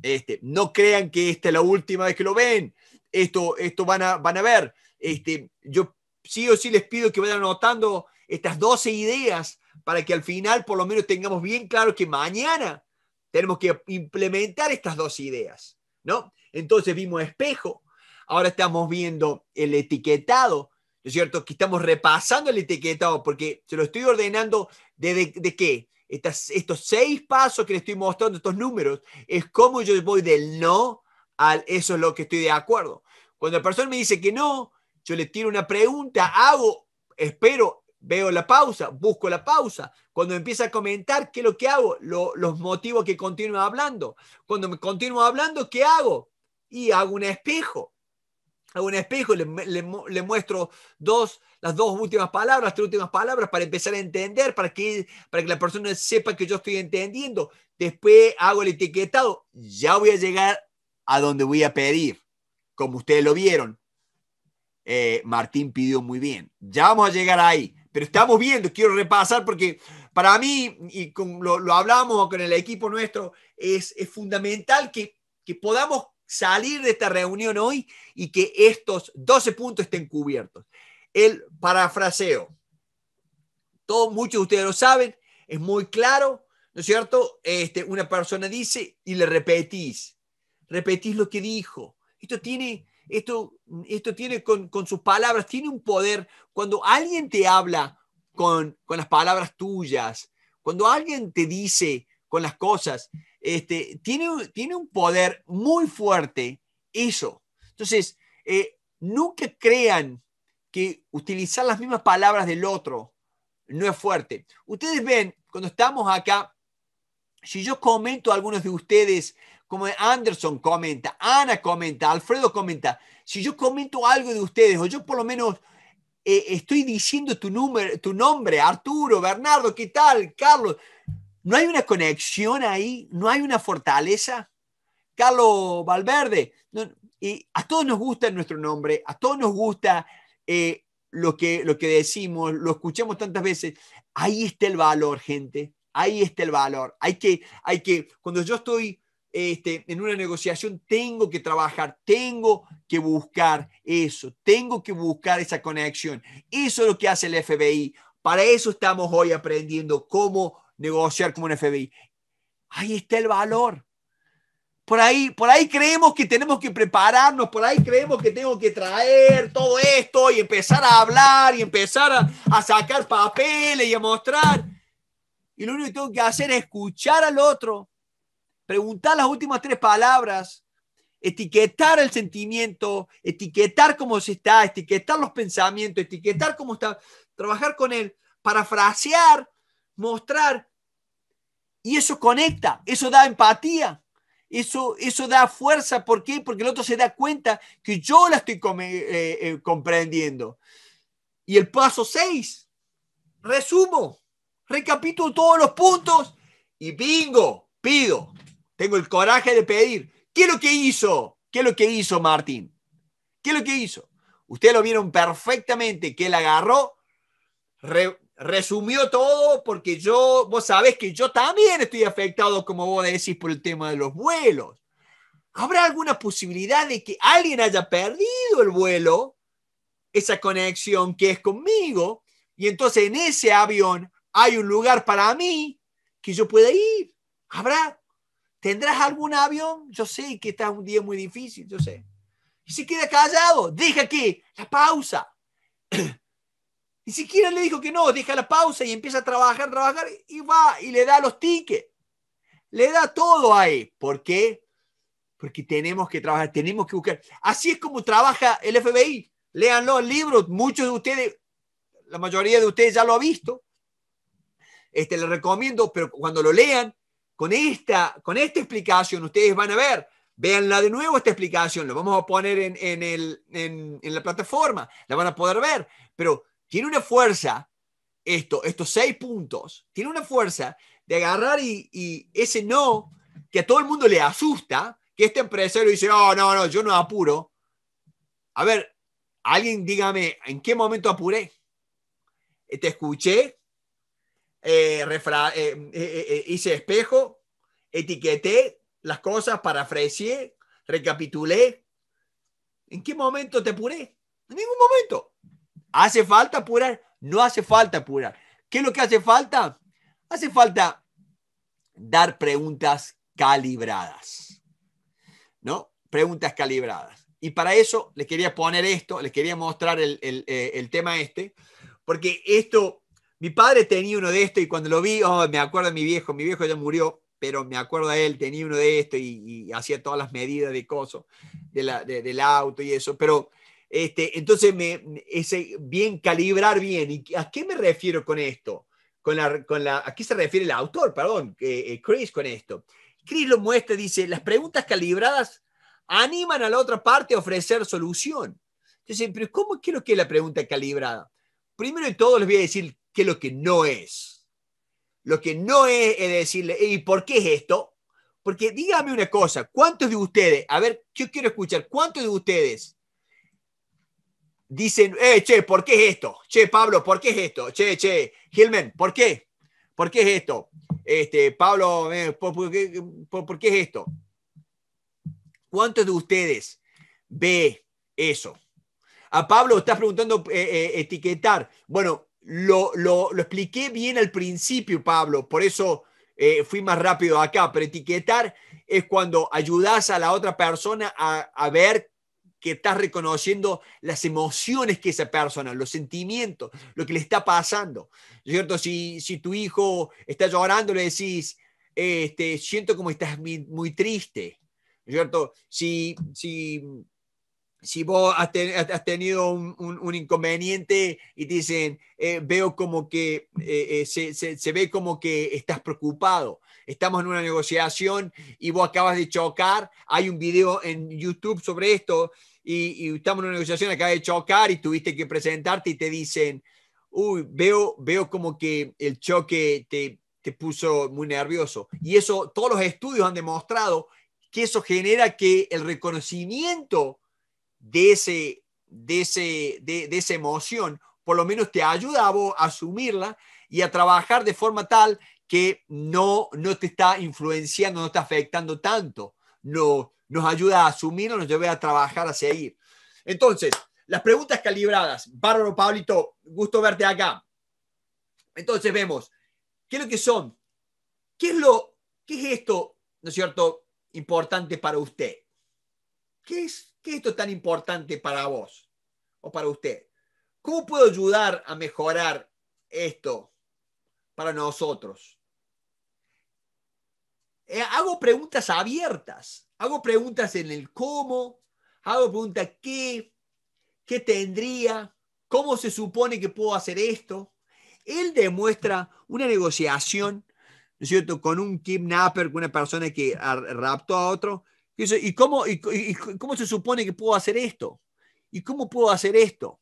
Este, no crean que esta es la última vez que lo ven. Esto, esto van, a, van a ver. Este, yo sí o sí les pido que vayan anotando estas 12 ideas para que al final por lo menos tengamos bien claro que mañana tenemos que implementar estas dos ideas, ¿no? Entonces vimos espejo, ahora estamos viendo el etiquetado, es cierto? Que estamos repasando el etiquetado porque se lo estoy ordenando de, de, qué. estos seis pasos que le estoy mostrando, estos números, es cómo yo voy del no al eso es lo que estoy de acuerdo. Cuando la persona me dice que no, yo le tiro una pregunta, hago, espero, veo la pausa, busco la pausa. Cuando empieza a comentar, ¿qué es lo que hago? los motivos que continúa hablando. Cuando me continúo hablando, ¿qué hago? Y hago un espejo. Hago un espejo, le, muestro dos, las dos últimas palabras, tres últimas palabras para empezar a entender, para que, para que la persona sepa que yo estoy entendiendo. Después hago el etiquetado. Ya voy a llegar a donde voy a pedir, como ustedes lo vieron. Eh, Martín pidió muy bien. Ya vamos a llegar ahí, pero estamos viendo, quiero repasar porque para mí, y con, lo, hablamos con el equipo nuestro, es, fundamental que, podamos salir de esta reunión hoy y que estos 12 puntos estén cubiertos. El parafraseo. Todos, muchos de ustedes lo saben, es muy claro, ¿no es cierto? Este, una persona dice y le repetís, repetís lo que dijo. Esto tiene esto, esto tiene con, sus palabras, tiene un poder. Cuando alguien te habla con, con las palabras tuyas, cuando alguien te dice con las cosas, este, tiene, tiene un poder muy fuerte eso. Entonces, eh, nunca crean que utilizar las mismas palabras del otro no es fuerte. Ustedes ven, cuando estamos acá, si yo comento a algunos de ustedes como Anderson comenta, Ana comenta, Alfredo comenta, si yo comento algo de ustedes, o yo por lo menos eh, estoy diciendo tu, número, tu nombre, Arturo, Bernardo, ¿qué tal? Carlos, ¿no hay una conexión ahí? ¿No hay una fortaleza? Carlos Valverde, y a todos nos gusta nuestro nombre, a todos nos gusta eh, lo, que, lo que decimos, lo escuchamos tantas veces. Ahí está el valor, gente. Ahí está el valor. Hay que, hay que, cuando yo estoy este, en una negociación tengo que trabajar, tengo que buscar eso, tengo que buscar esa conexión. Eso es lo que hace el FBI. Para eso estamos hoy aprendiendo cómo negociar como un FBI. Ahí está el valor. Por ahí, por ahí creemos que tenemos que prepararnos, por ahí creemos que tengo que traer todo esto y empezar a hablar y empezar a, a sacar papeles y a mostrar. Y lo único que tengo que hacer es escuchar al otro, preguntar las últimas tres palabras, etiquetar el sentimiento, etiquetar cómo se está, etiquetar los pensamientos, etiquetar cómo está, trabajar con él, parafrasear, mostrar. Y eso conecta, eso da empatía, eso, eso da fuerza. ¿Por qué? Porque el otro se da cuenta que yo la estoy eh, eh, comprendiendo. Y el paso seis. resumo, recapitulo todos los puntos y bingo, pido. Tengo el coraje de pedir. ¿Qué es lo que hizo? ¿Qué es lo que hizo Martín? ¿Qué es lo que hizo? Ustedes lo vieron perfectamente, que él agarró, resumió todo, porque yo, vos sabés que yo también estoy afectado, como vos decís, por el tema de los vuelos. ¿Habrá alguna posibilidad de que alguien haya perdido el vuelo, esa conexión que es conmigo, y entonces en ese avión hay un lugar para mí que yo pueda ir? ¿Habrá? ¿Tendrás algún avión? Yo sé que está un día muy difícil, yo sé. Y se queda callado, deja aquí la pausa. Ni siquiera le dijo que no, deja la pausa y empieza a trabajar, trabajar y va y le da los tickets. Le da todo ahí. ¿Por qué? Porque tenemos que trabajar, tenemos que buscar. Así es como trabaja el FBI. Lean los libros. muchos de ustedes, la mayoría de ustedes ya lo ha visto. Este, les recomiendo, pero cuando lo lean, con esta, con esta explicación ustedes van a ver, véanla de nuevo esta explicación, lo vamos a poner en, la plataforma, la van a poder ver, pero tiene una fuerza, esto, estos seis puntos, tiene una fuerza de agarrar y, y ese no, que a todo el mundo le asusta, que este empresario dice, oh, no, no, yo no apuro. A ver, alguien dígame, ¿en qué momento apuré? Te escuché, eh, eh, eh, hice espejo, etiqueté las cosas, parafraseé, recapitulé. ¿En qué momento te apuré? En ningún momento. ¿Hace falta apurar? No hace falta apurar. ¿Qué es lo que hace falta? Hace falta dar preguntas calibradas. ¿No? Preguntas calibradas. Y para eso les quería poner esto, les quería mostrar el, el tema este, porque esto mi padre tenía uno de esto y cuando lo vi, oh, me acuerdo de mi viejo, mi viejo ya murió, pero me acuerdo de él, tenía uno de esto y, hacía todas las medidas de coso, de del auto y eso, pero este, entonces me, ese bien calibrar bien, ¿y a qué me refiero con esto? Con la, con la, ¿A qué se refiere el autor, perdón, eh, Chris con esto? Chris lo muestra, dice, las preguntas calibradas animan a la otra parte a ofrecer solución. Entonces, pero ¿cómo quiero que es la pregunta calibrada? Primero de todo les voy a decir que lo que no es. Lo que no es es decirle, ¿y por qué es esto? Porque dígame una cosa, ¿cuántos de ustedes, a ver, yo quiero escuchar, ¿cuántos de ustedes dicen, eh, che, ¿por qué es esto? Che, Pablo, ¿por qué es esto? Che, che, Gilman, ¿por qué? ¿Por qué es esto? Este, Pablo, eh, ¿por, qué, es esto? ¿Cuántos de ustedes ve eso? A Pablo estás preguntando eh, eh, etiquetar. Bueno, lo, expliqué bien al principio, Pablo, por eso eh, fui más rápido acá, pero etiquetar es cuando ayudas a la otra persona a, ver que estás reconociendo las emociones que esa persona, los sentimientos, lo que le está pasando. ¿Cierto? Si, si tu hijo está llorando, le decís, eh, este, siento como estás muy triste. ¿Cierto? Si, si si vos has, tenido un, inconveniente y te dicen, eh, veo como que, eh, eh, se, ve como que estás preocupado, estamos en una negociación y vos acabas de chocar, hay un video en YouTube sobre esto y, estamos en una negociación, acabas de chocar y tuviste que presentarte y te dicen, uy, veo, veo como que el choque te, te puso muy nervioso. Y eso, todos los estudios han demostrado que eso genera que el reconocimiento de, ese, ese, de, esa emoción, por lo menos te ayuda a asumirla y a trabajar de forma tal que no, no te está influenciando, no te está afectando tanto. No, nos ayuda a asumirlo, nos lleva a trabajar, a seguir. Entonces, las preguntas calibradas. Bárbaro, Pablito, gusto verte acá. Entonces vemos, ¿qué es lo que son? ¿Qué es, lo, qué es esto, no es cierto, importante para usted? ¿Qué es? esto es tan importante para vos o para usted? ¿Cómo puedo ayudar a mejorar esto para nosotros? Eh, hago preguntas abiertas, hago preguntas en el cómo, hago preguntas qué, qué tendría, cómo se supone que puedo hacer esto. Él demuestra una negociación, ¿no es cierto?, con un kidnapper, con una persona que raptó a otro, y, cómo, cómo se supone que puedo hacer esto? ¿Y cómo puedo hacer esto?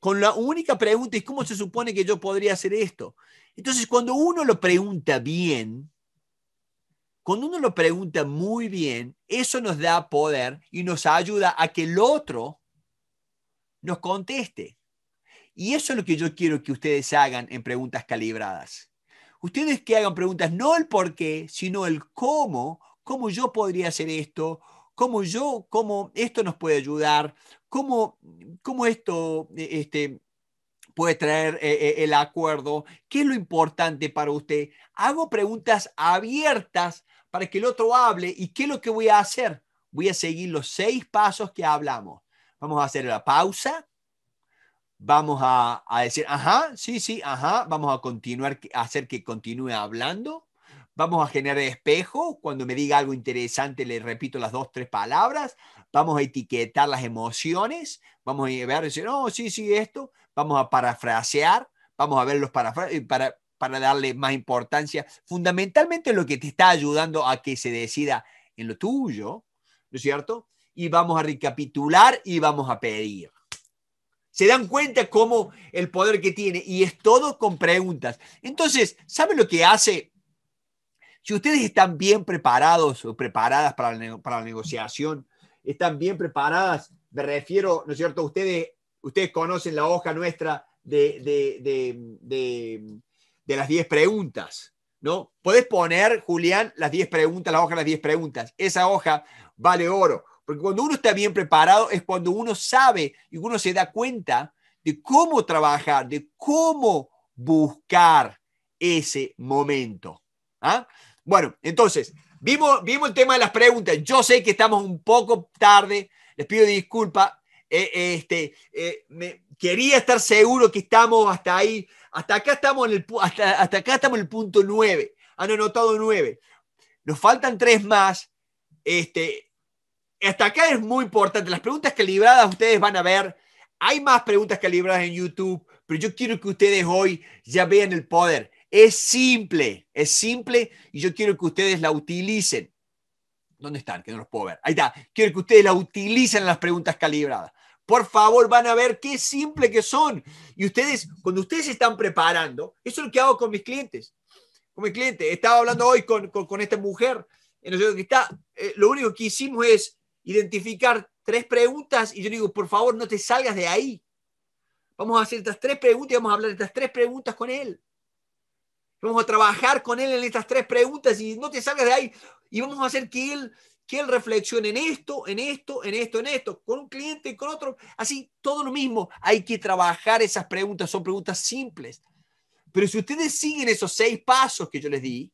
Con la única pregunta, es cómo se supone que yo podría hacer esto? Entonces, cuando uno lo pregunta bien, cuando uno lo pregunta muy bien, eso nos da poder y nos ayuda a que el otro nos conteste. Y eso es lo que yo quiero que ustedes hagan en preguntas calibradas. Ustedes que hagan preguntas no el por qué, sino el cómo ¿Cómo yo podría hacer esto? ¿Cómo yo, cómo esto nos puede ayudar? ¿Cómo, esto e, este, puede traer e, e, el acuerdo? ¿Qué es lo importante para usted? Hago preguntas abiertas para que el otro hable y qué es lo que voy a hacer. Voy a seguir los seis pasos que hablamos. Vamos a hacer la pausa, vamos a, a, decir, ajá, sí, sí, ajá, vamos a continuar, a hacer que continúe hablando, vamos a generar espejo, cuando me diga algo interesante le repito las dos, tres palabras, vamos a etiquetar las emociones, vamos a ver, decir, no, sí, sí, esto, vamos a parafrasear, vamos a ver los eh, para, para darle más importancia, fundamentalmente lo que te está ayudando a que se decida en lo tuyo, ¿no es cierto? Y vamos a recapitular y vamos a pedir. Se dan cuenta cómo el poder que tiene y es todo con preguntas. Entonces, ¿sabe lo que hace si ustedes están bien preparados o preparadas para la, negociación, están bien preparadas, me refiero, ¿no es cierto? Ustedes, ustedes conocen la hoja nuestra de, las 10 preguntas, ¿no? Puedes poner, Julián, las 10 preguntas, la hoja de las 10 preguntas. Esa hoja vale oro, porque cuando uno está bien preparado es cuando uno sabe y uno se da cuenta de cómo trabajar, de cómo buscar ese momento. ¿ah? Bueno, entonces, vimos, vimos el tema de las preguntas. Yo sé que estamos un poco tarde, les pido disculpas. Eh, este, eh, me, quería estar seguro que estamos hasta ahí. Hasta acá estamos en el, hasta, acá estamos el punto nueve. Han ah, anotado nueve. Nos faltan tres más. Este, hasta acá es muy importante. Las preguntas calibradas ustedes van a ver. Hay más preguntas calibradas en YouTube, pero yo quiero que ustedes hoy ya vean el poder. Es simple, es simple y yo quiero que ustedes la utilicen. ¿Dónde están? Que no los puedo ver. Ahí está. Quiero que ustedes la utilicen en las preguntas calibradas. Por favor, van a ver qué simple que son. Y ustedes, cuando ustedes se están preparando, eso es lo que hago con mis clientes. Con mi cliente Estaba hablando hoy con, esta mujer. En eh, está, eh, lo único que hicimos es identificar tres preguntas y yo digo, por favor, no te salgas de ahí. Vamos a hacer estas tres preguntas y vamos a hablar de estas tres preguntas con él. Vamos a trabajar con él en estas tres preguntas y no te salgas de ahí. Y vamos a hacer que él, que él reflexione en esto, en esto, en esto, en esto, con un cliente y con otro. Así, todo lo mismo. Hay que trabajar esas preguntas. Son preguntas simples. Pero si ustedes siguen esos seis pasos que yo les di,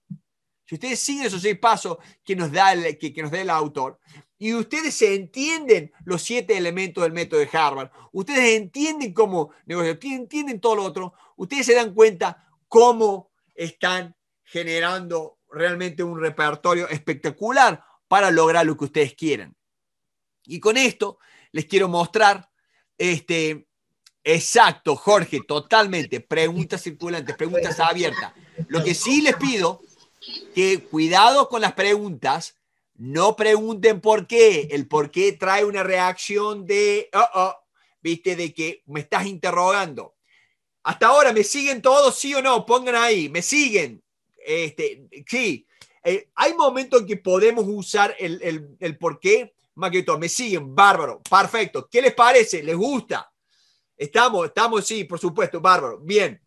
si ustedes siguen esos seis pasos que nos da el, que, nos da el autor, y ustedes se entienden los siete elementos del método de Harvard, ustedes entienden cómo negociar, entienden todo lo otro, ustedes se dan cuenta cómo están generando realmente un repertorio espectacular para lograr lo que ustedes quieran. Y con esto les quiero mostrar este, Exacto, Jorge, totalmente. Preguntas circulantes, preguntas abiertas. Lo que sí les pido, que cuidado con las preguntas, no pregunten por qué. El por qué trae una reacción de, oh, oh, viste, de que me estás interrogando. Hasta ahora, ¿me siguen todos? ¿Sí o no? Pongan ahí, ¿me siguen? Este, sí. Eh, hay momentos en que podemos usar el, el, el por qué, más que todo. Me siguen, bárbaro, perfecto. ¿Qué les parece? ¿Les gusta? Estamos, estamos, sí, por supuesto, bárbaro. Bien.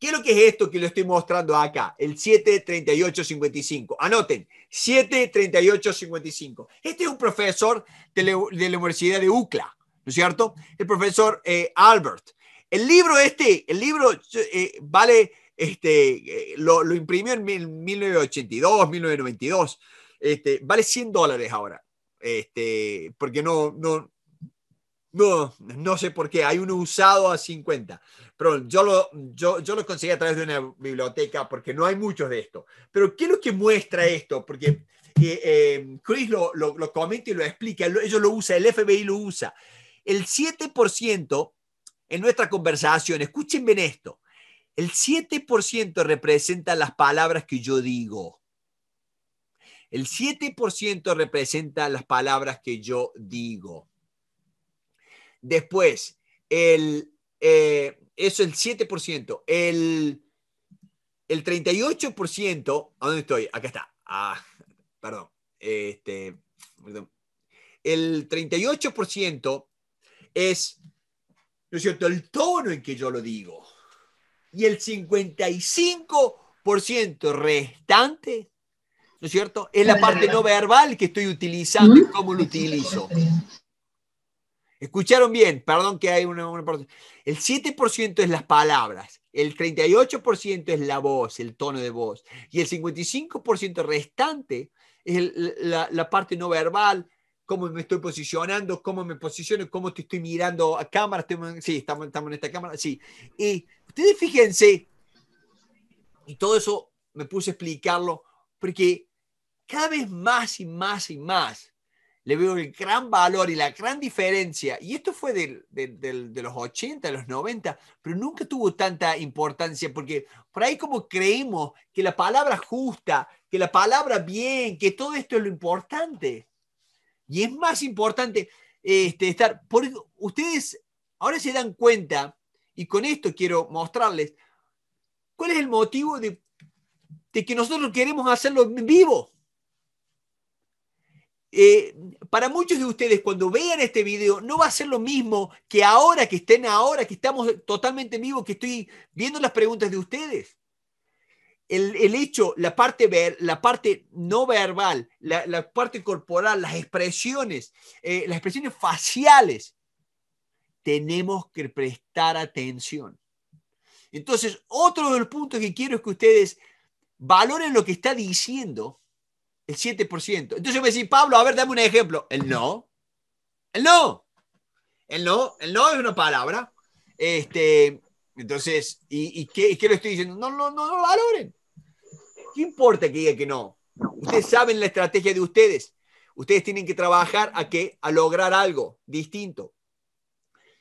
¿Qué es lo que es esto que lo estoy mostrando acá? El 73855. Anoten, 73855. Este es un profesor de la, Universidad de UCLA, ¿no es cierto? El profesor eh, Albert. El libro este, el libro eh, vale, este, eh, lo, imprimió en mil, 1982, 1992, este, vale 100 dólares ahora, este, porque no, no, no, no sé por qué, hay uno usado a 50, pero yo lo, yo, yo lo conseguí a través de una biblioteca porque no hay muchos de esto. Pero ¿qué es lo que muestra esto? Porque eh, Chris lo, lo, lo, comenta y lo explica, ellos lo usan, el FBI lo usa. El 7% en nuestra conversación, escuchen bien esto, el 7% representa las palabras que yo digo. El 7% representa las palabras que yo digo. Después, el, eh, eso es el 7%. El, el 38%, ¿a dónde estoy? Acá está. Ah, perdón. Este, perdón. El 38% es ¿no es cierto?, el tono en que yo lo digo. Y el 55% restante, ¿no es cierto?, es la parte no verbal que estoy utilizando y cómo lo utilizo. Escucharon bien, perdón que hay una, una El 7% es las palabras, el 38% es la voz, el tono de voz, y el 55% restante es la, la, parte no verbal, cómo me estoy posicionando, cómo me posiciono, cómo te estoy mirando a cámara. sí, estamos, estamos en esta cámara, sí. Y ustedes fíjense, y todo eso me puse a explicarlo, porque cada vez más y más y más le veo el gran valor y la gran diferencia. Y esto fue de los 80, de los 90, pero nunca tuvo tanta importancia, porque por ahí como creemos que la palabra justa, que la palabra bien, que todo esto es lo importante. Y es más importante este, estar, porque ustedes ahora se dan cuenta, y con esto quiero mostrarles, cuál es el motivo de, que nosotros queremos hacerlo vivo. Eh, para muchos de ustedes, cuando vean este video, no va a ser lo mismo que ahora que estén ahora, que estamos totalmente vivos, que estoy viendo las preguntas de ustedes el, hecho, la parte, ver, la parte no verbal, la, parte corporal, las expresiones, eh, las expresiones faciales, tenemos que prestar atención. Entonces, otro de los puntos que quiero es que ustedes valoren lo que está diciendo el 7%. Entonces, me decís, Pablo, a ver, dame un ejemplo. El no. El no. El no, el no es una palabra. Este, entonces, ¿y, qué, le estoy diciendo? No, no, no, no lo valoren. ¿Qué importa que diga que no? Ustedes saben la estrategia de ustedes. Ustedes tienen que trabajar a qué? A lograr algo distinto.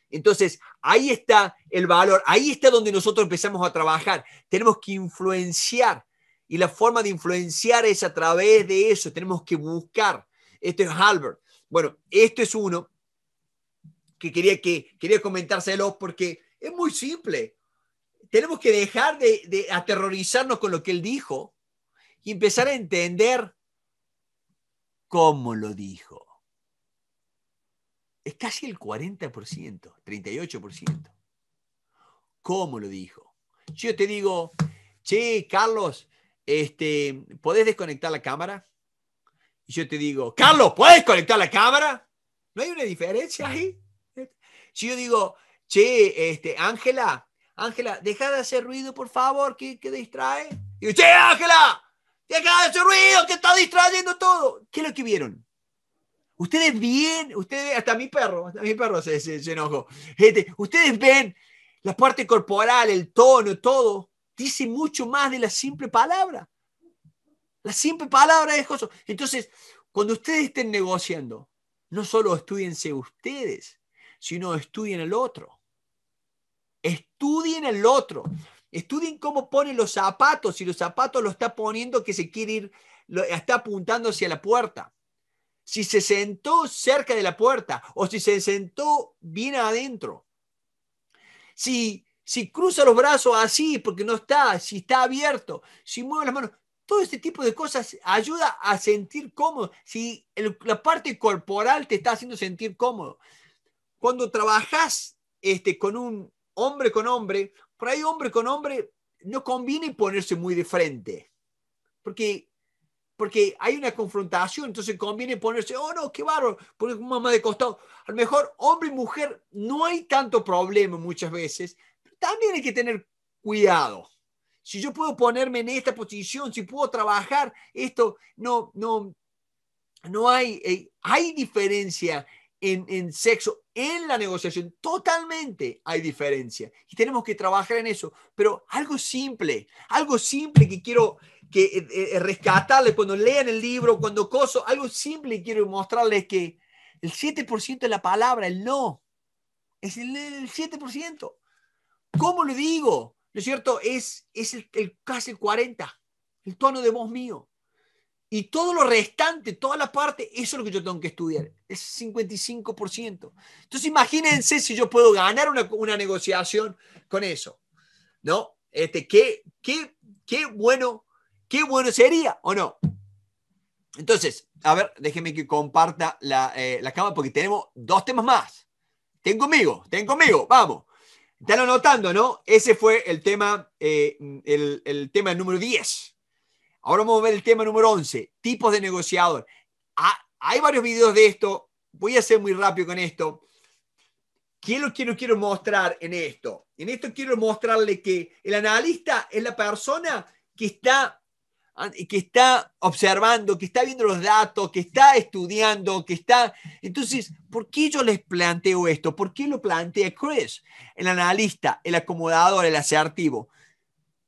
Entonces, ahí está el valor, ahí está donde nosotros empezamos a trabajar. Tenemos que influenciar y la forma de influenciar es a través de eso. Tenemos que buscar. Esto es Albert Bueno, esto es uno que quería, que, quería comentárselo porque es muy simple. Tenemos que dejar de, aterrorizarnos con lo que él dijo y empezar a entender cómo lo dijo. Es casi el 40%, 38%. ¿Cómo lo dijo? Yo te digo, che, Carlos, este, ¿podés desconectar la cámara? Y yo te digo, Carlos, ¿puedes conectar la cámara? ¿No hay una diferencia ahí? Si yo digo, Sí, este, Ángela, Ángela, deja de hacer ruido, por favor, que, que distrae. Y Ángela, deja de hacer ruido, que está distrayendo todo. ¿Qué es lo que vieron? Ustedes bien, ustedes, hasta mi perro, hasta mi perro se, se, enojó. Este, ustedes ven la parte corporal, el tono, todo, dice mucho más de la simple palabra. La simple palabra es cosa. Entonces, cuando ustedes estén negociando, no solo estudiense ustedes, sino estudien al otro. Estudien el otro. Estudien cómo pone los zapatos, si los zapatos lo está poniendo que se quiere ir, está apuntando hacia la puerta. Si se sentó cerca de la puerta o si se sentó bien adentro. Si, si cruza los brazos así porque no está, si está abierto, si mueve las manos. Todo este tipo de cosas ayuda a sentir cómodo. Si la parte corporal te está haciendo sentir cómodo. Cuando trabajas este, con un hombre con hombre, por ahí hombre con hombre no conviene ponerse muy de frente, porque, porque hay una confrontación, entonces conviene ponerse, oh no, qué bárbaro, un mamá de costado. A lo mejor hombre y mujer no hay tanto problema muchas veces, también hay que tener cuidado. Si yo puedo ponerme en esta posición, si puedo trabajar esto, no, no, no hay, eh, hay diferencia en, sexo, en la negociación, totalmente hay diferencia. Y tenemos que trabajar en eso. Pero algo simple, algo simple que quiero que, eh, eh, rescatarles cuando lean el libro, cuando coso, algo simple quiero mostrarles que el 7% de la palabra, el no, es el, 7%. ¿Cómo lo digo? ¿No es cierto? Es, es el, casi el 40%, el tono de voz mío. Y todo lo restante, toda la parte, eso es lo que yo tengo que estudiar, es 55%. Entonces imagínense si yo puedo ganar una, negociación con eso, ¿no? Este, qué, qué, qué bueno, qué bueno sería, ¿o no? Entonces, a ver, déjenme que comparta la, eh, cama porque tenemos dos temas más. Ten conmigo, ten conmigo, vamos. Están anotando, ¿no? Ese fue el tema, eh, el, el tema número 10. Ahora vamos a ver el tema número 11, tipos de negociador. Ah, hay varios videos de esto, voy a ser muy rápido con esto. ¿Qué es lo que quiero mostrar en esto? En esto quiero mostrarle que el analista es la persona que está, que está observando, que está viendo los datos, que está estudiando, que está... Entonces, ¿por qué yo les planteo esto? ¿Por qué lo plantea Chris? El analista, el acomodador, el asertivo.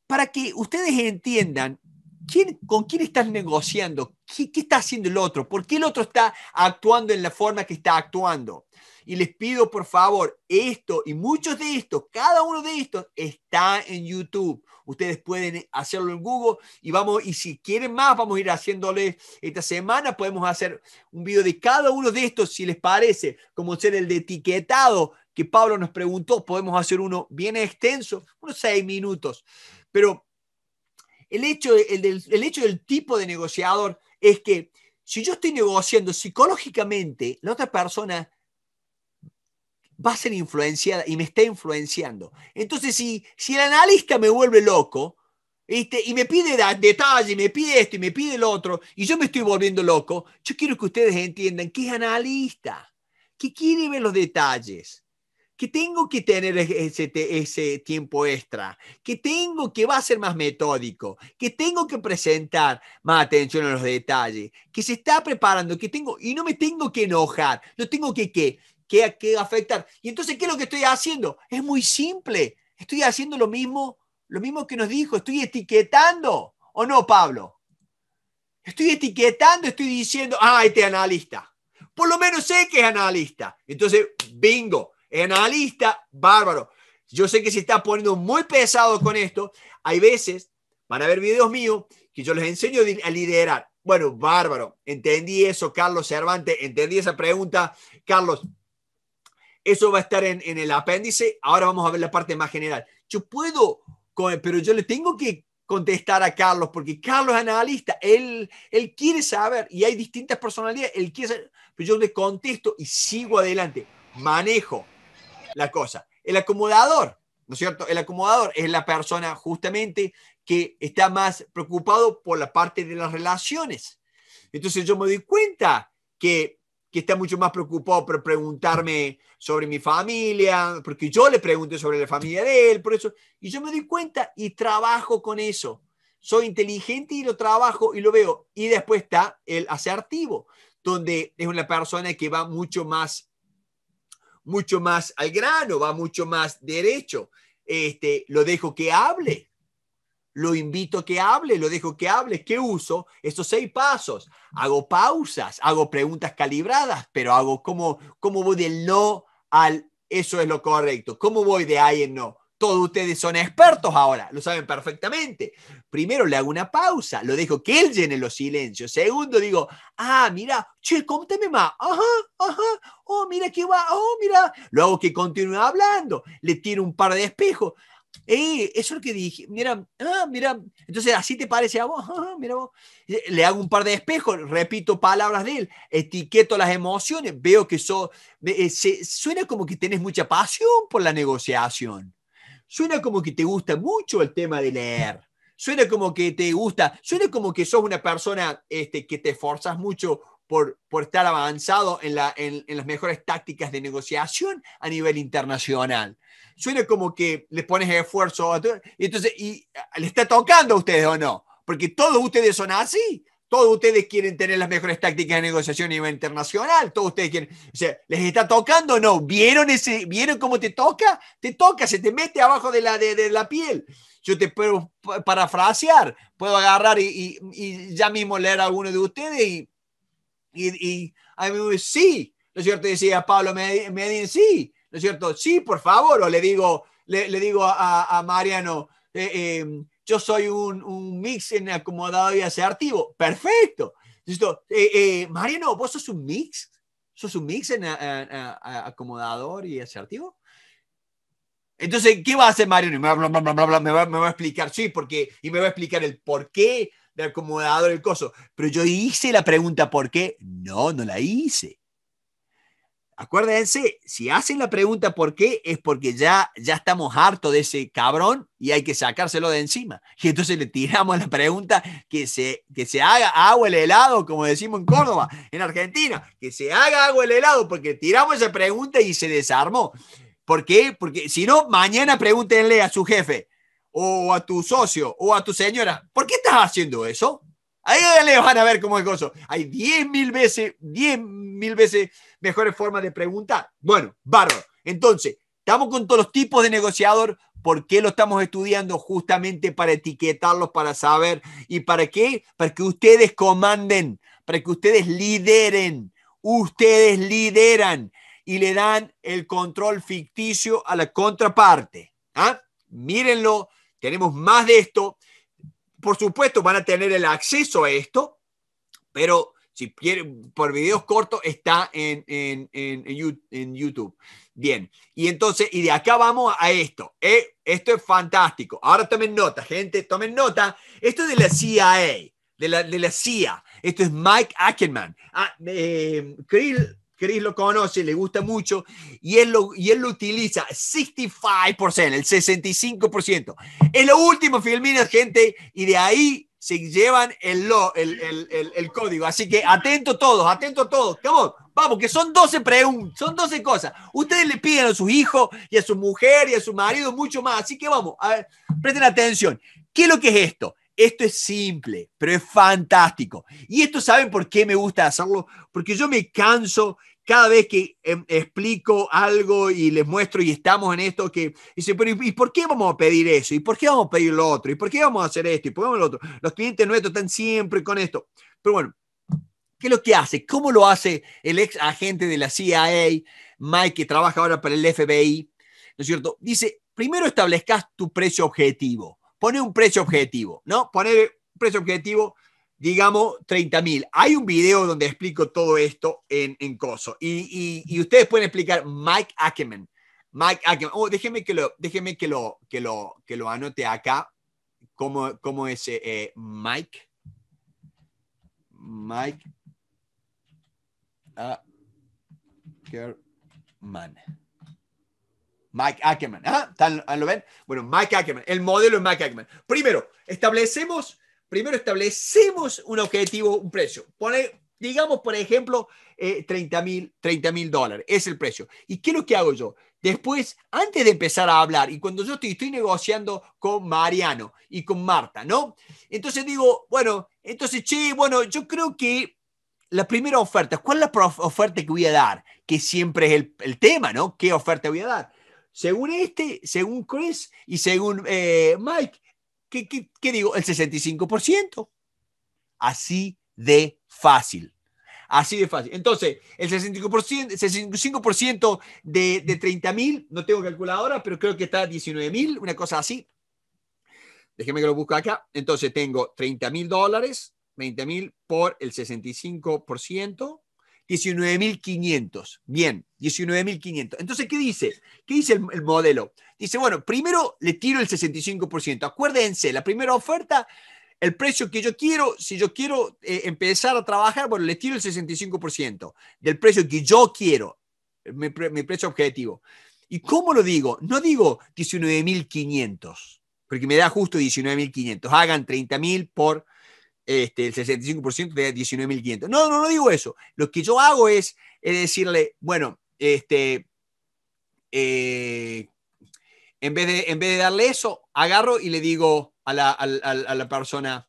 Para que ustedes entiendan ¿con quién estás negociando? ¿Qué, está haciendo el otro? ¿Por qué el otro está actuando en la forma que está actuando? Y les pido, por favor, esto y muchos de estos, cada uno de estos está en YouTube. Ustedes pueden hacerlo en Google y vamos, y si quieren más, vamos a ir haciéndoles esta semana. Podemos hacer un video de cada uno de estos, si les parece, como ser el de etiquetado que Pablo nos preguntó. Podemos hacer uno bien extenso, unos seis minutos. Pero el hecho, del, hecho del tipo de negociador es que si yo estoy negociando psicológicamente, la otra persona va a ser influenciada y me está influenciando. Entonces, si, si el analista me vuelve loco este, y me pide detalles, me pide esto y me pide el otro, y yo me estoy volviendo loco, yo quiero que ustedes entiendan que es analista, que quiere ver los detalles, que tengo que tener ese, ese, tiempo extra, que tengo que va a ser más metódico, que tengo que presentar más atención a los detalles, que se está preparando, que tengo, y no me tengo que enojar, no tengo que, afectar. Y entonces, ¿qué es lo que estoy haciendo? Es muy simple, estoy haciendo lo mismo, lo mismo que nos dijo, estoy etiquetando, ¿o no, Pablo? Estoy etiquetando, estoy diciendo, ah, este analista. Por lo menos sé que es analista. Entonces, bingo, analista, bárbaro. Yo sé que se está poniendo muy pesado con esto. Hay veces, van a ver videos míos, que yo les enseño a liderar. Bueno, bárbaro. Entendí eso, Carlos Cervantes. Entendí esa pregunta. Carlos, eso va a estar en, el apéndice. Ahora vamos a ver la parte más general. Yo puedo, pero yo le tengo que contestar a Carlos, porque Carlos es analista, él, él quiere saber y hay distintas personalidades, él quiere saber, pero yo le contesto y sigo adelante, manejo, la cosa. El acomodador, ¿no es cierto? El acomodador es la persona justamente que está más preocupado por la parte de las relaciones. Entonces yo me doy cuenta que, que está mucho más preocupado por preguntarme sobre mi familia, porque yo le pregunté sobre la familia de él, por eso. Y yo me doy cuenta y trabajo con eso. Soy inteligente y lo trabajo y lo veo. Y después está el asertivo, donde es una persona que va mucho más mucho más al grano, va mucho más derecho. Este, lo dejo que hable, lo invito a que hable, lo dejo que hable, ¿qué uso? Estos seis pasos. Hago pausas, hago preguntas calibradas, pero hago como, cómo voy del no al eso es lo correcto, cómo voy de ahí en no. Todos ustedes son expertos ahora, lo saben perfectamente primero le hago una pausa, lo dejo que él llene los silencios. Segundo, digo, ah, mira, che, contame más. Ajá, ajá. Oh, mira que va. Oh, mira. Luego que continúa hablando. Le tiro un par de espejos. Eh, eso es lo que dije. Mira, ah, mira. Entonces, así te parece a vos. Ah, mira vos. Le hago un par de espejos, repito palabras de él, etiqueto las emociones, veo que eso eh, suena como que tenés mucha pasión por la negociación. Suena como que te gusta mucho el tema de leer suena como que te gusta, suena como que sos una persona este, que te esforzas mucho por, por, estar avanzado en, en, las mejores tácticas de negociación a nivel internacional. Suena como que le pones esfuerzo a y entonces y, le está tocando a ustedes o no, porque todos ustedes son así. Todos ustedes quieren tener las mejores tácticas de negociación a nivel internacional. Todos ustedes quieren. O sea, ¿les está tocando o no? ¿Vieron, ese, ¿Vieron cómo te toca? Te toca, se te mete abajo de la, de, de la piel yo te puedo parafrasear, puedo agarrar y, ya mismo leer a alguno de ustedes y, y, a mí me dice, sí, ¿no es cierto? Decía Pablo me, me sí, ¿no es cierto? Sí, por favor, o le digo, le, digo a, Mariano, eh, em, yo soy un, mix en acomodado y asertivo, perfecto. ¿Listo? Eh, eh, Mariano, ¿vos sos un mix? ¿Sos un mix en acomodador y asertivo? Entonces, ¿qué va a hacer Mario? Y me, va, a explicar, sí, porque, y me va a explicar el por qué del acomodador del coso. Pero yo hice la pregunta por qué. No, no la hice. Acuérdense, si hacen la pregunta por qué, es porque ya, ya estamos hartos de ese cabrón y hay que sacárselo de encima. Y entonces le tiramos la pregunta que se, que se haga agua el helado, como decimos en Córdoba, en Argentina, que se haga agua el helado, porque tiramos esa pregunta y se desarmó. ¿Por qué? Porque si no, mañana pregúntenle a su jefe o a tu socio o a tu señora, ¿por qué estás haciendo eso? Ahí le van a ver cómo es eso. Hay 10 mil veces, 10 mil veces mejores formas de preguntar. Bueno, barro. Entonces, estamos con todos los tipos de negociador. ¿Por qué lo estamos estudiando? Justamente para etiquetarlos, para saber. ¿Y para qué? Para que ustedes comanden, para que ustedes lideren. Ustedes lideran y le dan el control ficticio a la contraparte. ¿Ah? Mírenlo, tenemos más de esto. Por supuesto, van a tener el acceso a esto, pero si quieren, por videos cortos está en, en, en, YouTube. Bien, y entonces, y de acá vamos a esto. ¿eh? esto es fantástico. Ahora tomen nota, gente, tomen nota. Esto es de la CIA, de la, CIA. Esto es Mike Ackerman. Ah, eh, Chris lo conoce, le gusta mucho y él lo, y él lo utiliza 65%, el 65%. Es lo último, filmina gente, y de ahí se llevan el, el, código. Así que atento todos, atento todos. Vamos, que son 12 preguntas, son 12 cosas. Ustedes le piden a sus hijos y a su mujer y a su marido mucho más. Así que vamos, a presten atención. ¿Qué es lo que es esto? Esto es simple, pero es fantástico. Y esto saben por qué me gusta hacerlo, porque yo me canso cada vez que em, explico algo y les muestro y estamos en esto que dicen, pero ¿y por qué vamos a pedir eso? ¿Y por qué vamos a pedir lo otro? ¿Y por qué vamos a hacer esto? ¿Y por qué vamos a lo otro? Los clientes nuestros están siempre con esto. Pero bueno, ¿qué es lo que hace? ¿Cómo lo hace el ex agente de la CIA, Mike, que trabaja ahora para el FBI? ¿No es cierto? Dice, primero establezcas tu precio objetivo. Pone un precio objetivo, ¿no? Pone un precio objetivo, digamos, 30 mil. Hay un video donde explico todo esto en, en Coso. Y, ustedes pueden explicar Mike Ackerman. Mike Ackerman. Oh, déjenme que lo, déjenme que lo, que lo, que lo anote acá. ¿Cómo, es eh, eh, Mike? Mike Ackerman. Mike Ackerman. ¿ah? ¿ah? ¿Lo ven? Bueno, Mike Ackerman. El modelo es Mike Ackerman. Primero, establecemos, primero establecemos un objetivo, un precio. Pone, digamos, por ejemplo, eh, mil, 30 mil dólares. Es el precio. ¿Y qué es lo que hago yo? Después, antes de empezar a hablar, y cuando yo estoy, estoy negociando con Mariano y con Marta, ¿no? Entonces digo, bueno, entonces, che, bueno, yo creo que la primera oferta, ¿cuál es la oferta que voy a dar? Que siempre es el tema, ¿no? ¿Qué oferta voy a dar? según este, según Chris y según eh, Mike, ¿qué, digo? El 65%. Así de fácil. Así de fácil. Entonces, el 65%, 65 de, de 30 mil, no tengo calculadora, pero creo que está 19 mil, una cosa así. Déjeme que lo busque acá. Entonces, tengo 30 mil dólares, 20,000 por el 65%. 19.500. Bien, 19.500. Entonces, ¿qué dice? ¿Qué dice el, modelo? Dice, bueno, primero le tiro el 65%. Acuérdense, la primera oferta, el precio que yo quiero, si yo quiero eh, empezar a trabajar, bueno, le tiro el 65% del precio que yo quiero, mi, mi precio objetivo. ¿Y cómo lo digo? No digo 19.500, porque me da justo 19.500. Hagan 30.000 por este, el 65% de 19.500. No, no, no digo eso. Lo que yo hago es, decirle, bueno, este, eh, en, vez de, en vez de darle eso, agarro y le digo a la, persona,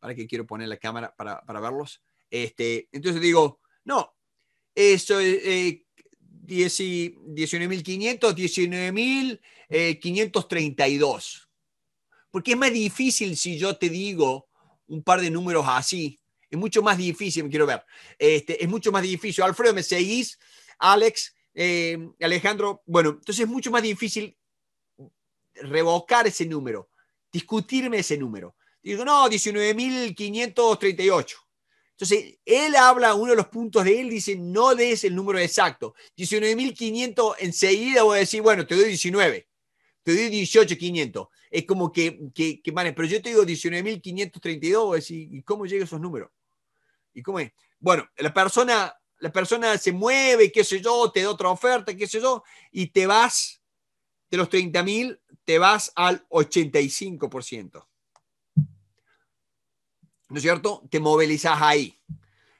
para que quiero poner la cámara para, verlos, este, entonces digo, no, eso es... 19.500, 19.532. Porque es más difícil si yo te digo un par de números así. Es mucho más difícil, me quiero ver. Este, es mucho más difícil. Alfredo, ¿me seguís? Alex, eh, Alejandro. Bueno, entonces es mucho más difícil revocar ese número, discutirme ese número. Digo, no, 19.538. Entonces, él habla, uno de los puntos de él dice, no des el número exacto. 19.500, enseguida voy a decir, bueno, te doy 19 te doy 18.500. Es como que, que, pero yo te digo 19.532, ¿y cómo llega esos números? ¿Y cómo es? Bueno, la persona, la persona se mueve, qué sé yo, te da otra oferta, qué sé yo, y te vas de los 30.000, te vas al 85%. ¿No es cierto? Te movilizas ahí.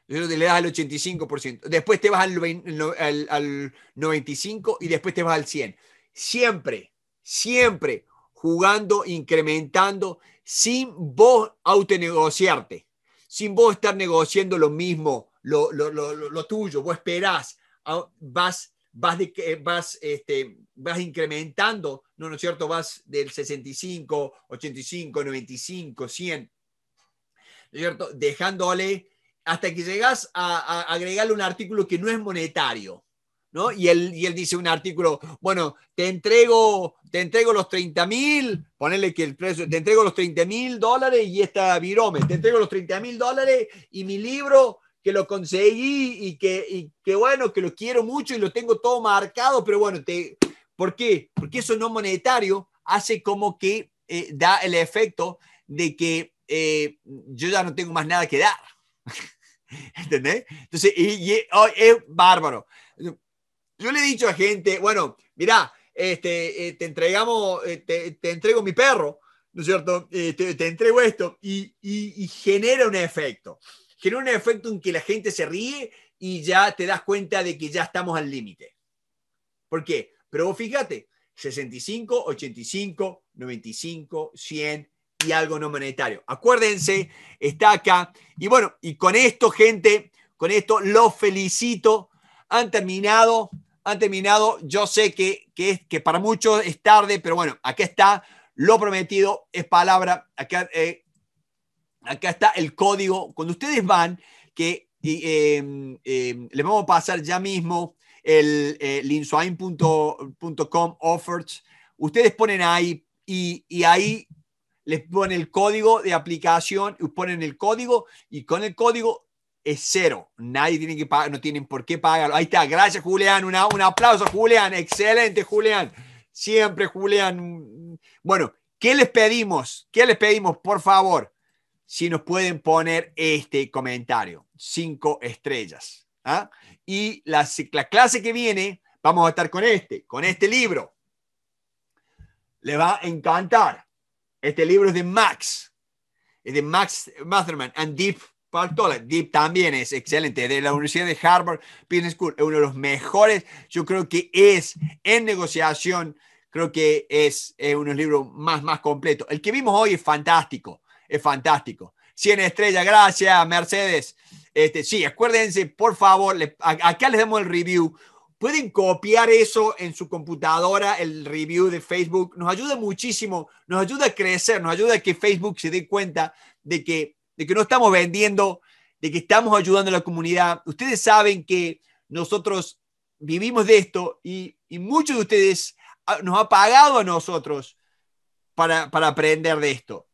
te le das al 85%. Después te vas al, al 95% y después te vas al 100%. Siempre siempre jugando, incrementando, sin vos autonegociarte, sin vos estar negociando lo mismo, lo, tuyo, vos esperás, ah, vas, vas, de, vas, este, vas incrementando, ¿no, ¿no es cierto? Vas del 65, 85, 95, 100, cierto? Dejándole hasta que llegas a, a agregarle un artículo que no es monetario ¿no? Y él, y él dice un artículo, bueno, te entrego, te entrego los 30 mil, ponerle que el precio, te entrego los 30 mil dólares y esta virome, te entrego los 30 mil dólares y mi libro que lo conseguí y que, y bueno, que lo quiero mucho y lo tengo todo marcado, pero bueno, te, ¿por qué? Porque eso no monetario hace como que eh, da el efecto de que eh, yo ya no tengo más nada que dar. ¿Entendés? Entonces, oh, es bárbaro. Yo le he dicho a gente, bueno, mirá, este, eh, te entregamos, eh, te, entrego mi perro, ¿no es cierto? Este, te, entrego esto y, y, genera un efecto. Genera un efecto en que la gente se ríe y ya te das cuenta de que ya estamos al límite. ¿Por qué? Pero vos fíjate, 65, 85, 95, 100 y algo no monetario. Acuérdense, está acá. Y bueno, y con esto, gente, con esto los felicito. Han terminado han terminado. Yo sé que, que, que para muchos es tarde, pero bueno, acá está lo prometido, es palabra. Acá, eh, está el código. Cuando ustedes van, que em, em, les vamos a pasar ya mismo el eh, linsuain.com offers. Ustedes ponen ahí y, y ahí les ponen el código de aplicación, ponen el código y con el código es cero. Nadie tiene que pagar, no tienen por qué pagarlo. Ahí está, gracias Julián, Una, un aplauso Julián, excelente Julián, siempre Julián. Bueno, ¿qué les pedimos? ¿Qué les pedimos, por favor? Si nos pueden poner este comentario, cinco estrellas. ¿ah? Y la, la clase que viene, vamos a estar con este, con este libro. Le va a encantar. Este libro es de Max, es de Max Masterman and Deep Bartola, Deep también es excelente, de la Universidad de Harvard Business School, es uno de los mejores, yo creo que es en negociación, creo que es, eh, uno de los libros más, más completos. El que vimos hoy es fantástico, es fantástico. 100 estrellas, gracias, Mercedes. Este, sí, acuérdense, por favor, acá les damos el review. Pueden copiar eso en su computadora, el review de Facebook. Nos ayuda muchísimo, nos ayuda a crecer, nos ayuda a que Facebook se dé cuenta de que de que no estamos vendiendo, de que estamos ayudando a la comunidad. Ustedes saben que nosotros vivimos de esto y, muchos de ustedes nos han pagado a nosotros para, aprender de esto.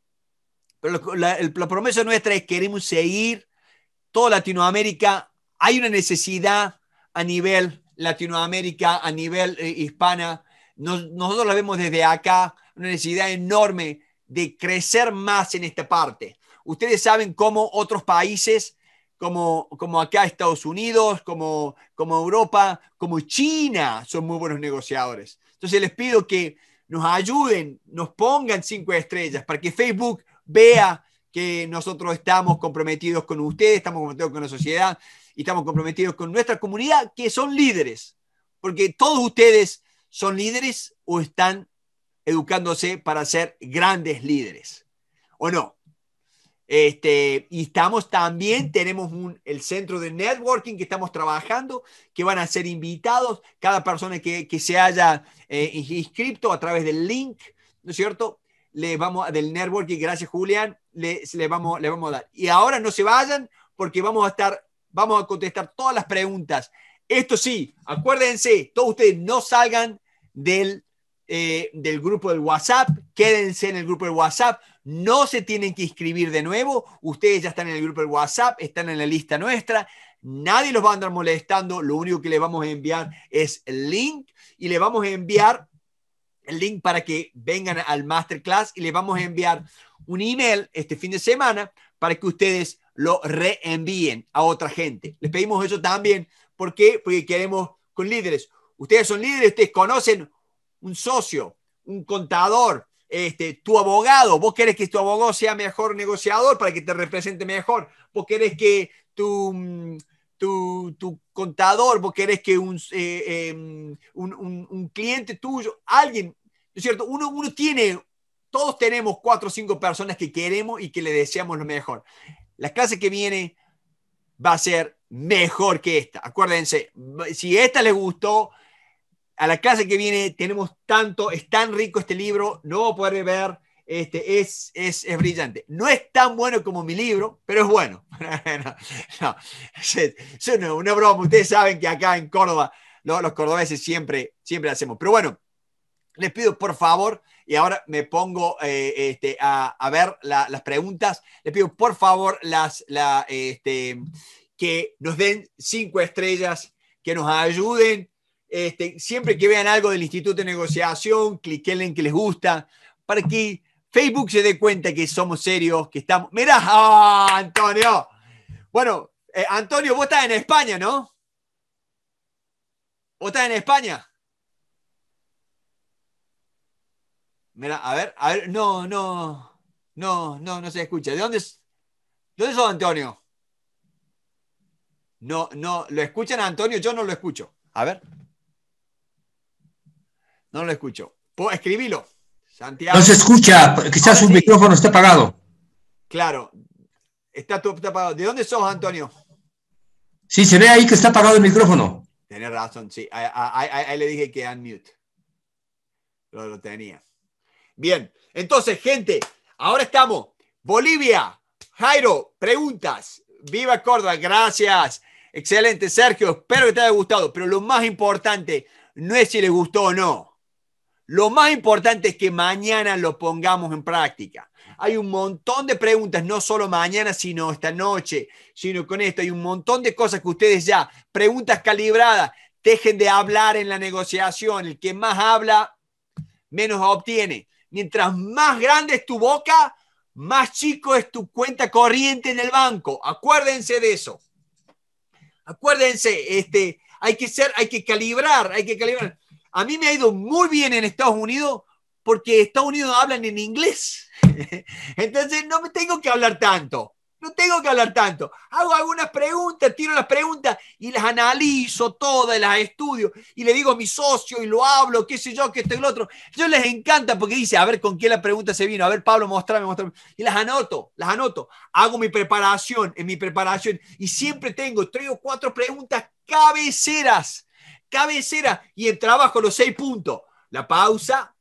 Pero la, promesa nuestra es que queremos seguir toda Latinoamérica. Hay una necesidad a nivel Latinoamérica, a nivel eh, hispana. nosotros la vemos desde acá, una necesidad enorme de crecer más en esta parte. Ustedes saben cómo otros países, como, como acá Estados Unidos, como, como Europa, como China, son muy buenos negociadores. Entonces les pido que nos ayuden, nos pongan cinco estrellas para que Facebook vea que nosotros estamos comprometidos con ustedes, estamos comprometidos con la sociedad y estamos comprometidos con nuestra comunidad, que son líderes, porque todos ustedes son líderes o están educándose para ser grandes líderes, ¿o no? Este, y estamos también, tenemos un, el centro de networking que estamos trabajando, que van a ser invitados, cada persona que, se haya eh, inscrito a través del link, ¿no es cierto? Le vamos, del networking, gracias Julián, le, le, vamos, le vamos a dar. Y ahora no se vayan porque vamos a estar, vamos a contestar todas las preguntas. Esto sí, acuérdense, todos ustedes no salgan del eh, del grupo del WhatsApp, quédense en el grupo del WhatsApp, no se tienen que inscribir de nuevo, ustedes ya están en el grupo del WhatsApp, están en la lista nuestra, nadie los va a andar molestando, lo único que les vamos a enviar es el link y le vamos a enviar el link para que vengan al masterclass y le vamos a enviar un email este fin de semana para que ustedes lo reenvíen a otra gente. Les pedimos eso también. ¿Por qué? Porque queremos con líderes. Ustedes son líderes, ustedes conocen un socio, un contador, este, tu abogado, vos querés que tu abogado sea mejor negociador para que te represente mejor, vos querés que tu, mm, tu, tu contador, vos querés que un, eh, em, un, cliente tuyo, alguien, es cierto? Uno, uno tiene, todos tenemos cuatro o cinco personas que queremos y que le deseamos lo mejor. La clase que viene va a ser mejor que esta. Acuérdense, si esta les gustó, a la clase que viene tenemos tanto, es tan rico este libro, no va a poder ver, este, es, es, es, brillante. No es tan bueno como mi libro, pero es bueno. no, no, es, una broma, ustedes saben que acá en Córdoba los, los cordobeses siempre, siempre hacemos. Pero bueno, les pido por favor, y ahora me pongo eh, este, a, a, ver las preguntas, les pido por favor las, la, este, que nos den cinco estrellas, que nos ayuden este, siempre que vean algo del Instituto de Negociación, cliquen en que les gusta, para que Facebook se dé cuenta que somos serios, que estamos. Mira, ¡ah, Antonio. Bueno, eh, Antonio, vos estás en España, ¿no? ¿Vos estás en España? Mira, a ver, a ver, no, no, no, no, no se escucha. ¿De dónde, es? ¿De dónde sos, Antonio? No, no, ¿lo escuchan Antonio? Yo no lo escucho. A ver. No lo escucho. escribilo. Santiago. No se escucha, quizás su micrófono está apagado. Claro, está todo apagado. ¿De dónde sos, Antonio? Sí, se ve ahí que está apagado el micrófono. Tienes razón, sí. Ahí le dije que unmute. Lo, lo tenía. Bien, entonces, gente, ahora estamos. Bolivia, Jairo, preguntas. Viva Córdoba, gracias. Excelente, Sergio, espero que te haya gustado. Pero lo más importante no es si le gustó o no lo más importante es que mañana lo pongamos en práctica. Hay un montón de preguntas, no solo mañana, sino esta noche, sino con esto. Hay un montón de cosas que ustedes ya, preguntas calibradas, dejen de hablar en la negociación. El que más habla, menos obtiene. Mientras más grande es tu boca, más chico es tu cuenta corriente en el banco. Acuérdense de eso. Acuérdense, este, hay que ser, hay que calibrar, hay que calibrar. A mí me ha ido muy bien en Estados Unidos porque Estados Unidos hablan en inglés. Entonces no me tengo que hablar tanto. No tengo que hablar tanto. Hago algunas preguntas, tiro las preguntas y las analizo todas, las estudio y le digo a mi socio y lo hablo, qué sé yo, que esto y lo otro. Yo les encanta porque dice, a ver con qué la pregunta se vino, a ver Pablo, mostrame, mostrame. Y las anoto, las anoto. Hago mi preparación, en mi preparación y siempre tengo tres o cuatro preguntas cabeceras cabecera y el trabajo los seis puntos. La pausa,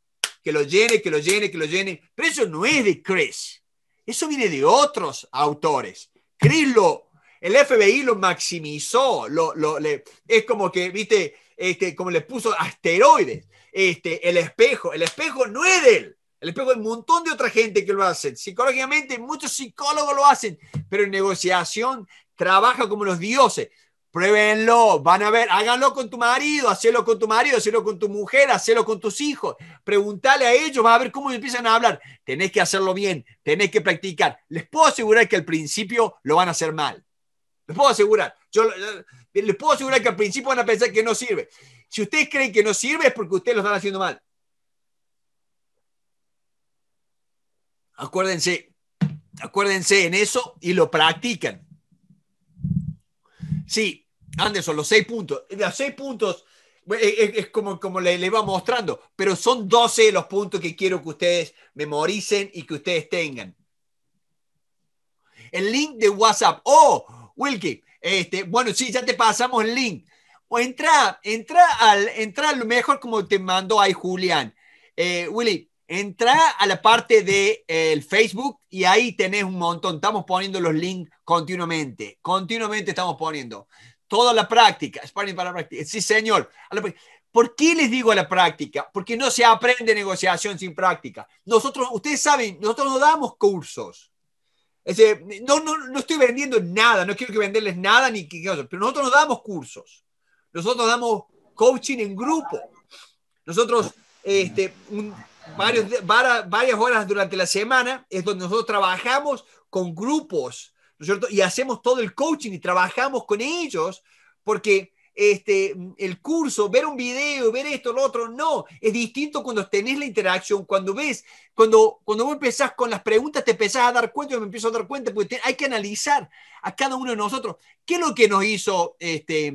que lo llene, que lo llene, que lo llene. Pero eso no es de Chris. Eso viene de otros autores. Chris lo, el FBI lo maximizó. Lo, le, es como que, viste, este, como le puso asteroides. Este, el espejo, el espejo no es de él. El espejo es un montón de otra gente que lo hacen Psicológicamente, muchos psicólogos lo hacen, pero en negociación trabaja como los dioses. Pruébenlo, van a ver, háganlo con tu marido, hacelo con tu marido, hacelo con tu mujer, hacelo con tus hijos. pregúntale a ellos, va a ver cómo empiezan a hablar. Tenés que hacerlo bien, tenés que practicar. Les puedo asegurar que al principio lo van a hacer mal. Les puedo asegurar. Yo, eh, les puedo asegurar que al principio van a pensar que no sirve. Si ustedes creen que no sirve es porque ustedes lo están haciendo mal. Acuérdense, acuérdense en eso y lo practican. Sí, Anderson, los seis puntos. Los seis puntos eh, eh, es, como, como le, le, va mostrando, pero son 12 los puntos que quiero que ustedes memoricen y que ustedes tengan. El link de WhatsApp. Oh, Wilkie, este, bueno, sí, ya te pasamos el link. O entra, entra al, entra a lo mejor como te mandó ahí Julián. Eh, Willy, entra a la parte del de, Facebook y ahí tenés un montón. Estamos poniendo los links continuamente. Continuamente estamos poniendo toda la práctica, sparring para práctica. Sí, señor. ¿Por qué les digo la práctica? Porque no se aprende negociación sin práctica. Nosotros, ustedes saben, nosotros no damos cursos. no, estoy vendiendo nada, no quiero que venderles nada ni que, pero nosotros no damos cursos. Nosotros damos coaching en grupo. Nosotros, este, varios, varias horas durante la semana es donde nosotros trabajamos con grupos y hacemos todo el coaching y trabajamos con ellos porque este, el curso, ver un video, ver esto, lo otro, no. Es distinto cuando tenés la interacción, cuando ves, cuando, cuando vos empezás con las preguntas, te empezás a dar cuenta, y me empiezo a dar cuenta, porque hay que analizar a cada uno de nosotros. ¿Qué es lo que nos hizo este,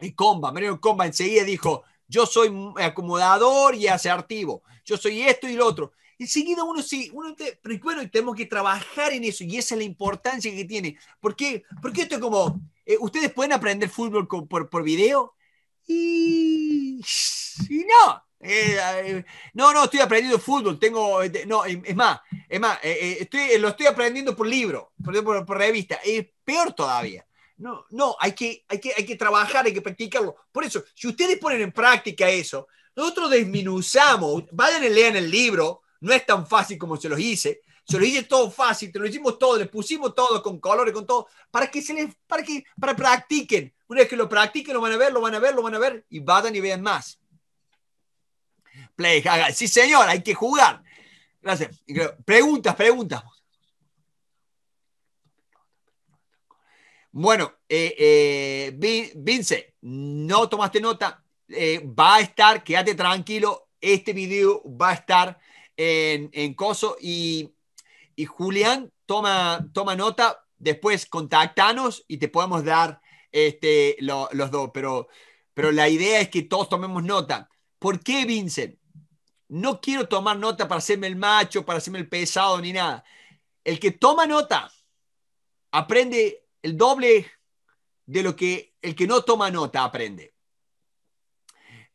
eh, Comba? Mariano Comba enseguida dijo, yo soy eh, acomodador y asertivo, yo soy esto y lo otro enseguida uno sí, uno te, pero bueno, tenemos que trabajar en eso y esa es la importancia que tiene. ¿Por qué? Porque esto es como, eh, ustedes pueden aprender fútbol por, por video y, y no. Eh, eh, no, no, estoy aprendiendo fútbol, tengo, este, no, es más, es más, estoy, lo estoy aprendiendo por libro, por, por, revista, es peor todavía. No, no, hay que, hay, que, hay que trabajar, hay que practicarlo. Por eso, si ustedes ponen en práctica eso, nosotros desminuzamos, vayan y lean el libro, no es tan fácil como se los hice. Se los hice todo fácil, te lo hicimos todo, le pusimos todo con colores, con todo, para que se les, para que, para practiquen. Una vez que lo practiquen, lo van a ver, lo van a ver, lo van a ver y vayan y vean más. Play, haga. Sí, señor, hay que jugar. Gracias. Preguntas, preguntas. Bueno, eh, eh, Vince, no tomaste nota. Eh, va a estar, quédate tranquilo. Este video va a estar en, en Coso y, y, Julián, toma, toma nota, después contactanos y te podemos dar este, lo, los dos, pero, pero la idea es que todos tomemos nota. ¿Por qué, Vincent? No quiero tomar nota para hacerme el macho, para hacerme el pesado ni nada. El que toma nota aprende el doble de lo que el que no toma nota aprende.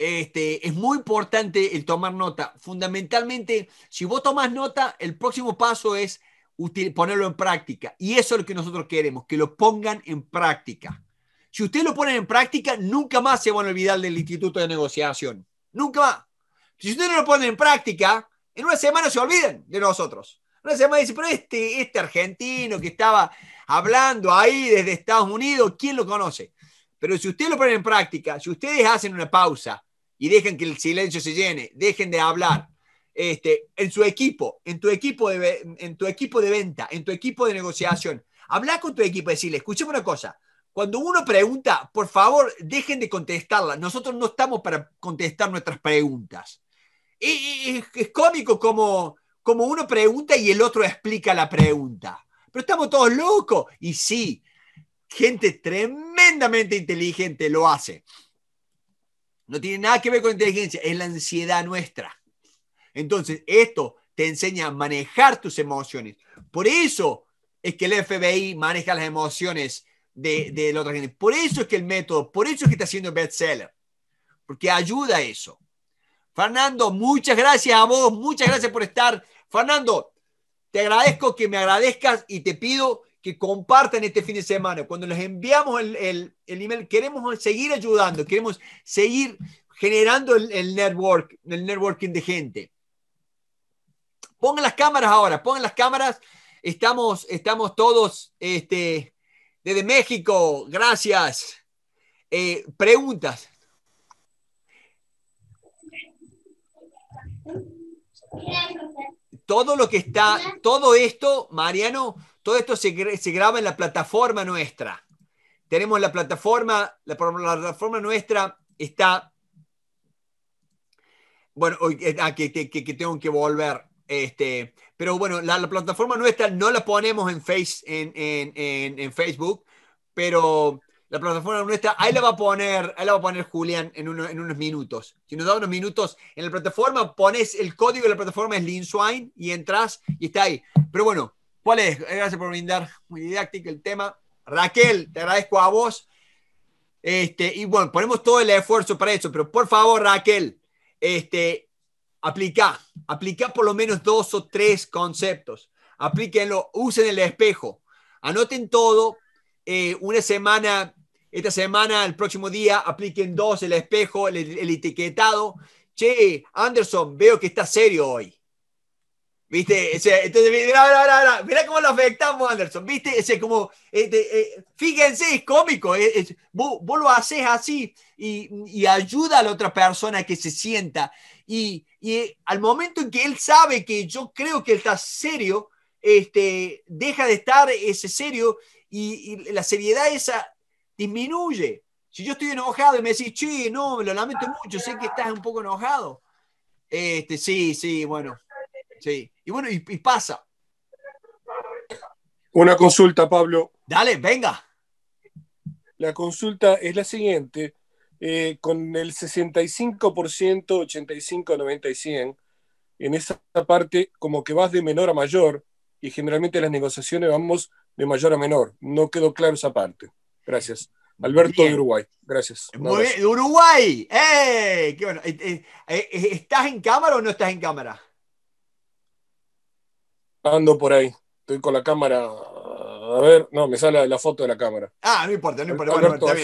Este, es muy importante el tomar nota. Fundamentalmente, si vos tomás nota, el próximo paso es ponerlo en práctica. Y eso es lo que nosotros queremos, que lo pongan en práctica. Si ustedes lo ponen en práctica, nunca más se van a olvidar del Instituto de Negociación. Nunca más. Si ustedes no lo ponen en práctica, en una semana se olvidan de nosotros. Una semana dice, pero este, este argentino que estaba hablando ahí desde Estados Unidos, ¿quién lo conoce? Pero si ustedes lo ponen en práctica, si ustedes hacen una pausa, y dejen que el silencio se llene, dejen de hablar. Este, en su equipo, en tu equipo, de, en tu equipo de venta, en tu equipo de negociación, habla con tu equipo y decirle, escuchemos una cosa, cuando uno pregunta, por favor, dejen de contestarla. Nosotros no estamos para contestar nuestras preguntas. Es, es, cómico como, como uno pregunta y el otro explica la pregunta. Pero estamos todos locos. Y sí, gente tremendamente inteligente lo hace. No tiene nada que ver con inteligencia, es la ansiedad nuestra. Entonces, esto te enseña a manejar tus emociones. Por eso es que el FBI maneja las emociones de, de la otra Por eso es que el método, por eso es que está haciendo bestseller. Porque ayuda a eso. Fernando, muchas gracias a vos, muchas gracias por estar. Fernando, te agradezco que me agradezcas y te pido que compartan este fin de semana. Cuando les enviamos el, email, queremos seguir ayudando, queremos seguir generando el, network, el networking de gente. Pongan las cámaras ahora, pongan las cámaras. Estamos, estamos todos este, desde México. Gracias. Eh, preguntas. Todo lo que está, todo esto, Mariano, todo esto se, graba en la plataforma nuestra. Tenemos la plataforma, la, plataforma nuestra está... Bueno, eh, ah, que, tengo que volver. Este, pero bueno, la, plataforma nuestra no la ponemos en, face, en, Facebook, pero la plataforma nuestra, ahí la va a poner, ahí la va a poner Julián en, en unos minutos. Si nos da unos minutos en la plataforma, pones el código de la plataforma es LeanSwine y entras y está ahí. Pero bueno, ¿Cuál eh, Gracias por brindar muy didáctico el tema. Raquel, te agradezco a vos. Este, y bueno, ponemos todo el esfuerzo para eso, pero por favor, Raquel, este, aplica, aplica por lo menos dos o tres conceptos. Aplíquenlo, usen el espejo, anoten todo. Eh, una semana, esta semana, el próximo día, apliquen dos el espejo, el, el etiquetado. Che, Anderson, veo que está serio hoy ¿Viste? entonces, mira, cómo lo afectamos, Anderson. ¿Viste? O como, este, eh, fíjense, es cómico. Eh, vos, lo haces así y, ayuda a la otra persona que se sienta. Y, y, eh, al momento en que él sabe que yo creo que él está serio, este, deja de estar ese serio y, la seriedad esa disminuye. Si yo estoy enojado y me decís, che, no, me lo lamento mucho, sé que estás un poco enojado. Este, sí, sí, bueno. Sí, y bueno, y, pasa. Una consulta, Pablo. Dale, venga. La consulta es la siguiente. Eh, con el 65%, 85, 90 y 100, en esa parte como que vas de menor a mayor y generalmente las negociaciones vamos de mayor a menor. No quedó claro esa parte. Gracias. Alberto de Uruguay, gracias. Uruguay, ¡Eh! eh, ¿Estás en cámara o no estás en cámara? Ando por ahí. Estoy con la cámara. A ver, no, me sale la foto de la cámara. Ah, no importa, no importa.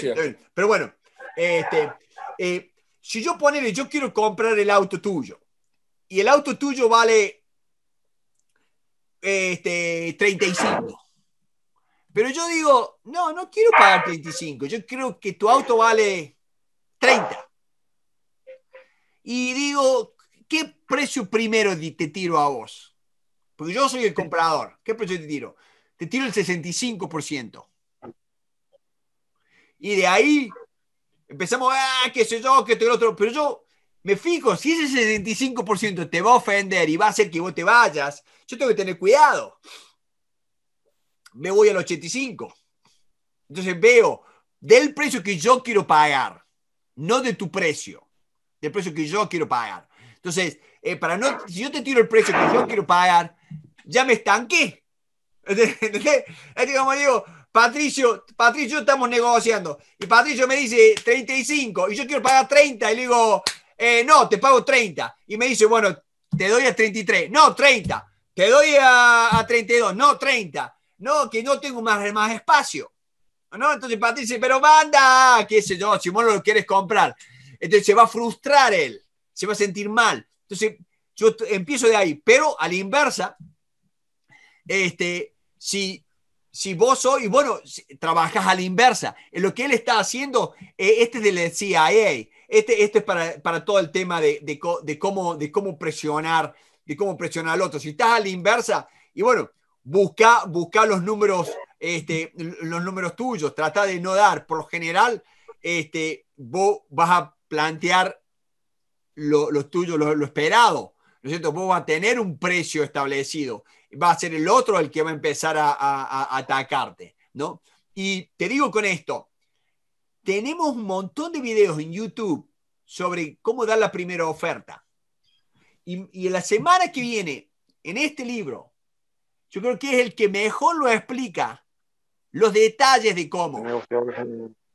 Pero bueno, este, eh, si yo ponele, yo quiero comprar el auto tuyo y el auto tuyo vale este, 35. Pero yo digo, no, no quiero pagar 35. Yo creo que tu auto vale 30. Y digo, ¿qué precio primero te tiro a vos? Porque yo soy el comprador. ¿Qué precio te tiro? Te tiro el 65%. Y de ahí empezamos, ah, qué sé yo, qué te otro. Pero yo me fijo, si ese 65% te va a ofender y va a hacer que vos te vayas, yo tengo que tener cuidado. Me voy al 85%. Entonces veo del precio que yo quiero pagar, no de tu precio, del precio que yo quiero pagar. Entonces, para no, si yo te tiro el precio que yo quiero pagar, ya me estanqué. Es como digo, Patricio, Patricio, estamos negociando. Y Patricio me dice 35 y yo quiero pagar 30. Y le digo, eh, no, te pago 30. Y me dice, bueno, te doy a 33. No, 30. Te doy a, 32. No, 30. No, que no tengo más, más espacio. Entonces Patricio dice, pero manda, qué sé yo, si vos no lo quieres comprar. Entonces se va a frustrar él, se va a sentir mal. Entonces yo empiezo de ahí, pero a la inversa, este, si, si vos hoy, bueno, trabajas a la inversa. En eh, lo que él está haciendo, eh, este es del CIA, este, este es para, todo el tema de, cómo, de cómo presionar de cómo presionar al otro. Si estás a la inversa, y bueno, busca, los números este, los números tuyos, trata de no dar. Por lo general, este, vos vas a plantear los lo tuyos, lo, esperado. ¿no es Vos vas a tener un precio establecido va a ser el otro el que va a empezar a, atacarte, ¿no? Y te digo con esto, tenemos un montón de videos en YouTube sobre cómo dar la primera oferta. Y, la semana que viene, en este libro, yo creo que es el que mejor lo explica los detalles de cómo.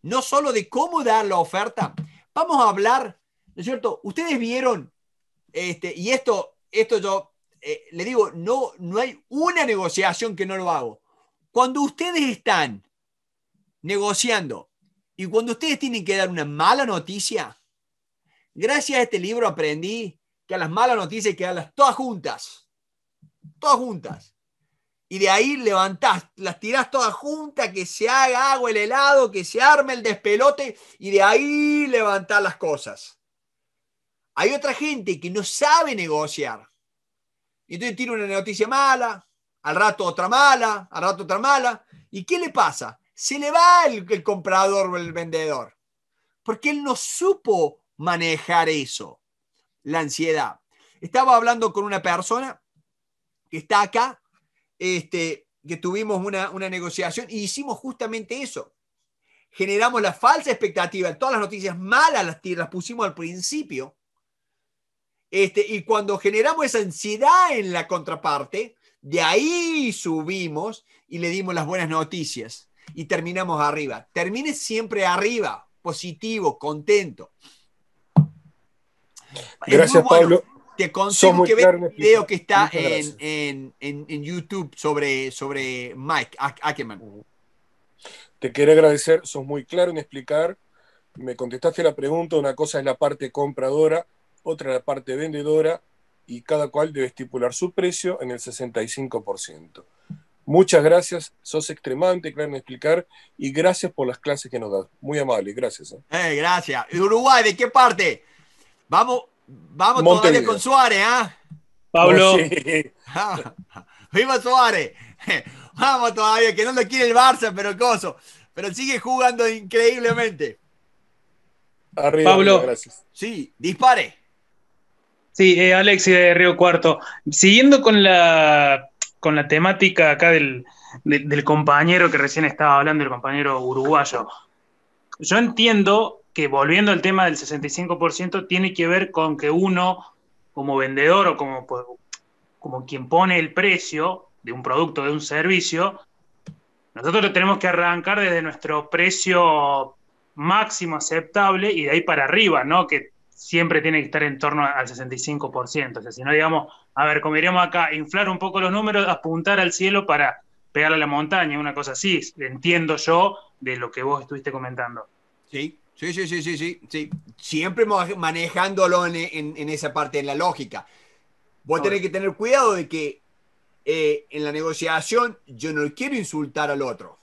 No solo de cómo dar la oferta. Vamos a hablar, ¿no es cierto? Ustedes vieron, este, y esto, esto yo eh, le digo, no, no hay una negociación que no lo hago. Cuando ustedes están negociando y cuando ustedes tienen que dar una mala noticia, gracias a este libro aprendí que a las malas noticias hay que darlas todas juntas, todas juntas. Y de ahí levantás, las tirás todas juntas, que se haga agua el helado, que se arme el despelote, y de ahí levantás las cosas. Hay otra gente que no sabe negociar. Y entonces tira una noticia mala, al rato otra mala, al rato otra mala. ¿Y qué le pasa? Se le va el, comprador o el vendedor. Porque él no supo manejar eso, la ansiedad. Estaba hablando con una persona que está acá, este, que tuvimos una, negociación y hicimos justamente eso. Generamos la falsa expectativa, todas las noticias malas las, las pusimos al principio este, y cuando generamos esa ansiedad en la contraparte, de ahí subimos y le dimos las buenas noticias y terminamos arriba. Termine siempre arriba, positivo, contento. Gracias, Pablo. Te consigo que veas el este video que está en, YouTube sobre, sobre Mike Ackerman. Te quiero agradecer, sos muy claro en explicar. Me contestaste la pregunta, una cosa es la parte compradora otra la parte vendedora y cada cual debe estipular su precio en el 65%. Muchas gracias, sos extremadamente claro en explicar y gracias por las clases que nos das. Muy amable, gracias. ¿eh? eh gracias. Uruguay, ¿de qué parte? Vamos, vamos todavía con Suárez, ¿ah? Pablo. Oh, Viva Suárez. vamos todavía, que no lo quiere el Barça, pero coso. Pero sigue jugando increíblemente. Arriba, Gracias. Sí, dispare. Sí, eh, de eh, Río Cuarto. Siguiendo con la, con la temática acá del, compañero que recién estaba hablando, el compañero uruguayo, yo entiendo que volviendo al tema del 65%, tiene que ver con que uno, como vendedor o como, pues, como quien pone el precio de un producto, de un servicio, nosotros lo tenemos que arrancar desde nuestro precio máximo aceptable y de ahí para arriba, ¿no? Que siempre tiene que estar en torno al 65%. O sea, si no, digamos, a ver, como iremos acá, inflar un poco los números, apuntar al cielo para pegarle a la montaña, una cosa así, entiendo yo de lo que vos estuviste comentando. Sí, sí, sí, sí, sí, sí, siempre manejándolo en, en esa parte, en la lógica. Vos tenés que tener cuidado de que eh, en la negociación yo no quiero insultar al otro.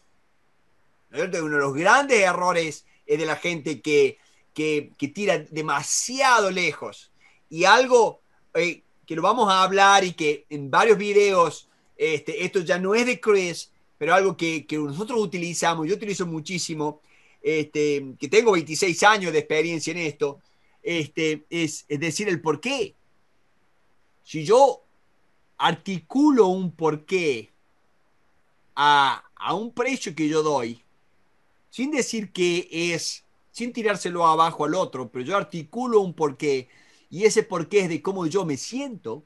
Uno de los grandes errores es de la gente que que, tira demasiado lejos y algo eh, que lo vamos a hablar y que en varios videos, este, esto ya no es de Chris, pero algo que, nosotros utilizamos, yo utilizo muchísimo, este, que tengo 26 años de experiencia en esto, este, es, decir, el porqué Si yo articulo un porqué a, a un precio que yo doy, sin decir que es sin tirárselo abajo al otro, pero yo articulo un porqué y ese porqué es de cómo yo me siento.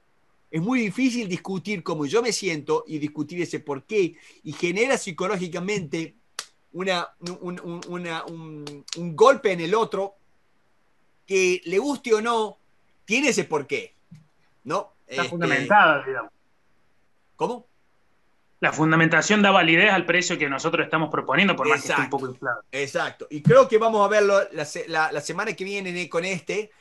Es muy difícil discutir cómo yo me siento y discutir ese porqué y genera psicológicamente una, un, golpe en el otro que le guste o no, tiene ese porqué. ¿No? Está este, fundamentada, digamos. ¿Cómo? la fundamentación da validez al precio que nosotros estamos proponiendo, por más que esté un poco inflado. Exacto. Y creo que vamos a verlo la, semana que viene con este.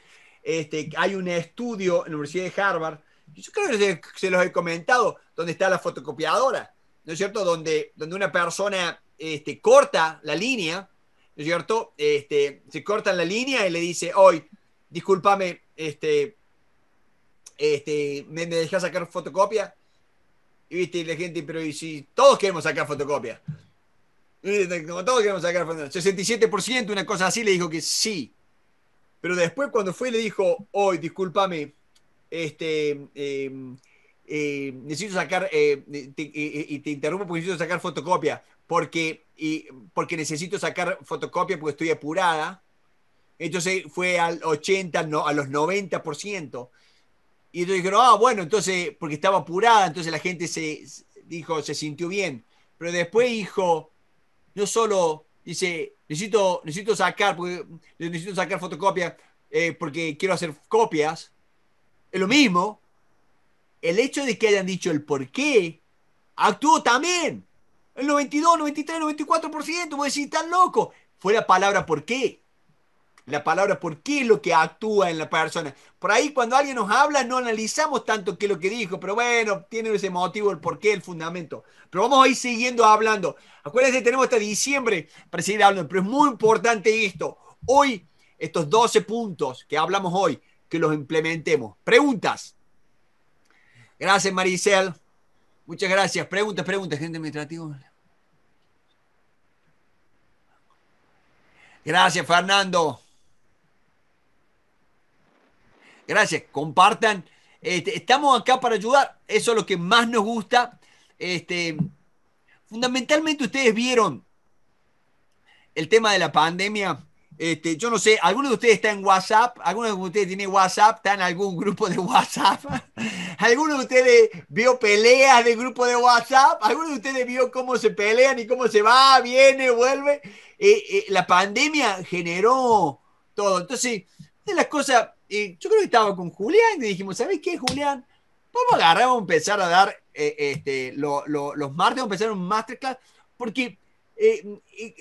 este. Hay un estudio en la Universidad de Harvard, yo creo que se, los he comentado, donde está la fotocopiadora, ¿no es cierto? Donde, donde una persona este, corta la línea, ¿no es cierto? Este, se corta la línea y le dice, hoy, discúlpame, este, este, ¿me, me dejas sacar fotocopia? Y la gente, pero y si todos queremos sacar fotocopia. Como todos queremos sacar fotocopia. 67%, una cosa así, le dijo que sí. Pero después cuando fue le dijo, hoy, discúlpame, este, em, eh, necesito sacar, eh, eh, y te interrumpo porque necesito sacar fotocopia, porque, y, porque necesito sacar fotocopia porque estoy apurada. Entonces fue al 80, no, a los 90%. Y entonces dijeron, ah, bueno, entonces, porque estaba apurada, entonces la gente se dijo, se sintió bien. Pero después dijo, no solo, dice, necesito, necesito sacar, necesito sacar fotocopias eh, porque quiero hacer copias. Es lo mismo. El hecho de que hayan dicho el por qué, actuó también. El 92, 93, 94%, a decir tan loco. Fue la palabra por qué la palabra por qué es lo que actúa en la persona. Por ahí cuando alguien nos habla no analizamos tanto qué es lo que dijo, pero bueno, tiene ese motivo, el por qué, el fundamento. Pero vamos a ir siguiendo hablando. Acuérdense, tenemos hasta diciembre para seguir hablando, pero es muy importante esto. Hoy, estos 12 puntos que hablamos hoy, que los implementemos. Preguntas. Gracias, Maricel. Muchas gracias. Preguntas, preguntas, gente administrativa. Gracias, Fernando. Gracias, compartan. Este, estamos acá para ayudar. Eso es lo que más nos gusta. Este, fundamentalmente ustedes vieron el tema de la pandemia. Este, yo no sé, ¿alguno de ustedes está en WhatsApp? ¿Alguno de ustedes tiene WhatsApp? ¿Está en algún grupo de WhatsApp? ¿Alguno de ustedes vio peleas de grupo de WhatsApp? ¿Alguno de ustedes vio cómo se pelean y cómo se va, viene, vuelve? Eh, eh, la pandemia generó todo. Entonces, de las cosas yo creo que estaba con Julián y dijimos, sabes qué, Julián? Vamos a agarrar, vamos a empezar a dar eh, este, los martes, vamos a empezar un masterclass, porque eh,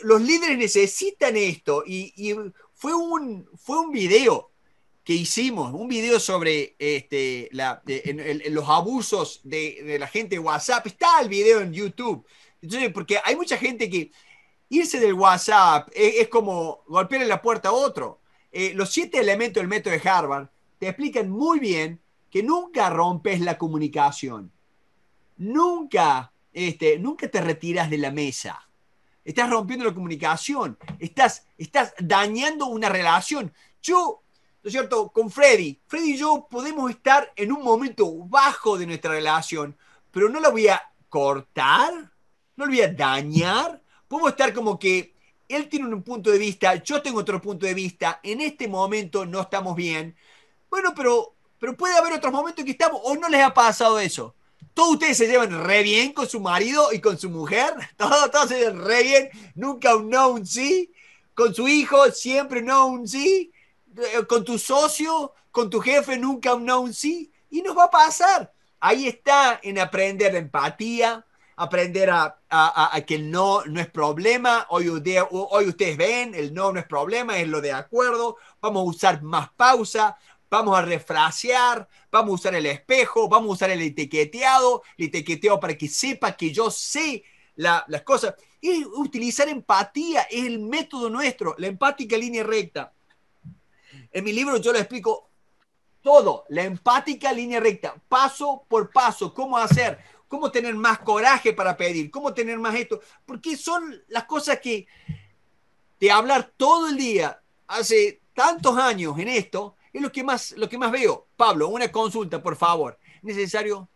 los líderes necesitan esto. Y, fue, un, fue un video que hicimos, un video sobre este, la, los abusos de, de la gente de WhatsApp. Está el video en YouTube. Entonces, porque hay mucha gente que irse del WhatsApp es, como golpear en la puerta a otro. Eh, los siete elementos del método de Harvard te explican muy bien que nunca rompes la comunicación. Nunca, este, nunca te retiras de la mesa. Estás rompiendo la comunicación. Estás, estás dañando una relación. Yo, ¿no es cierto? Con Freddy. Freddy y yo podemos estar en un momento bajo de nuestra relación, pero no la voy a cortar, no la voy a dañar. Podemos estar como que él tiene un punto de vista, yo tengo otro punto de vista, en este momento no estamos bien. Bueno, pero, pero puede haber otros momentos que estamos, o no les ha pasado eso. Todos ustedes se llevan re bien con su marido y con su mujer, todos, todos se llevan re bien, nunca un no, un sí, con su hijo siempre no, un sí, eh, con tu socio, con tu jefe nunca un no, un sí, y nos va a pasar. Ahí está en aprender empatía, aprender a, que el no no es problema, hoy, ustedes ven, el no no es problema, es lo de acuerdo, vamos a usar más pausa, vamos a refrasear, vamos a usar el espejo, vamos a usar el etiqueteado, el etiqueteado para que sepa que yo sé las cosas. Y utilizar empatía es el método nuestro, la empática línea recta. En mi libro yo lo explico todo, la empática línea recta, paso por paso, cómo hacer cómo tener más coraje para pedir, cómo tener más esto, porque son las cosas que de hablar todo el día hace tantos años en esto, es lo que más, lo que más veo. Pablo, una consulta, por favor. ¿Necesario?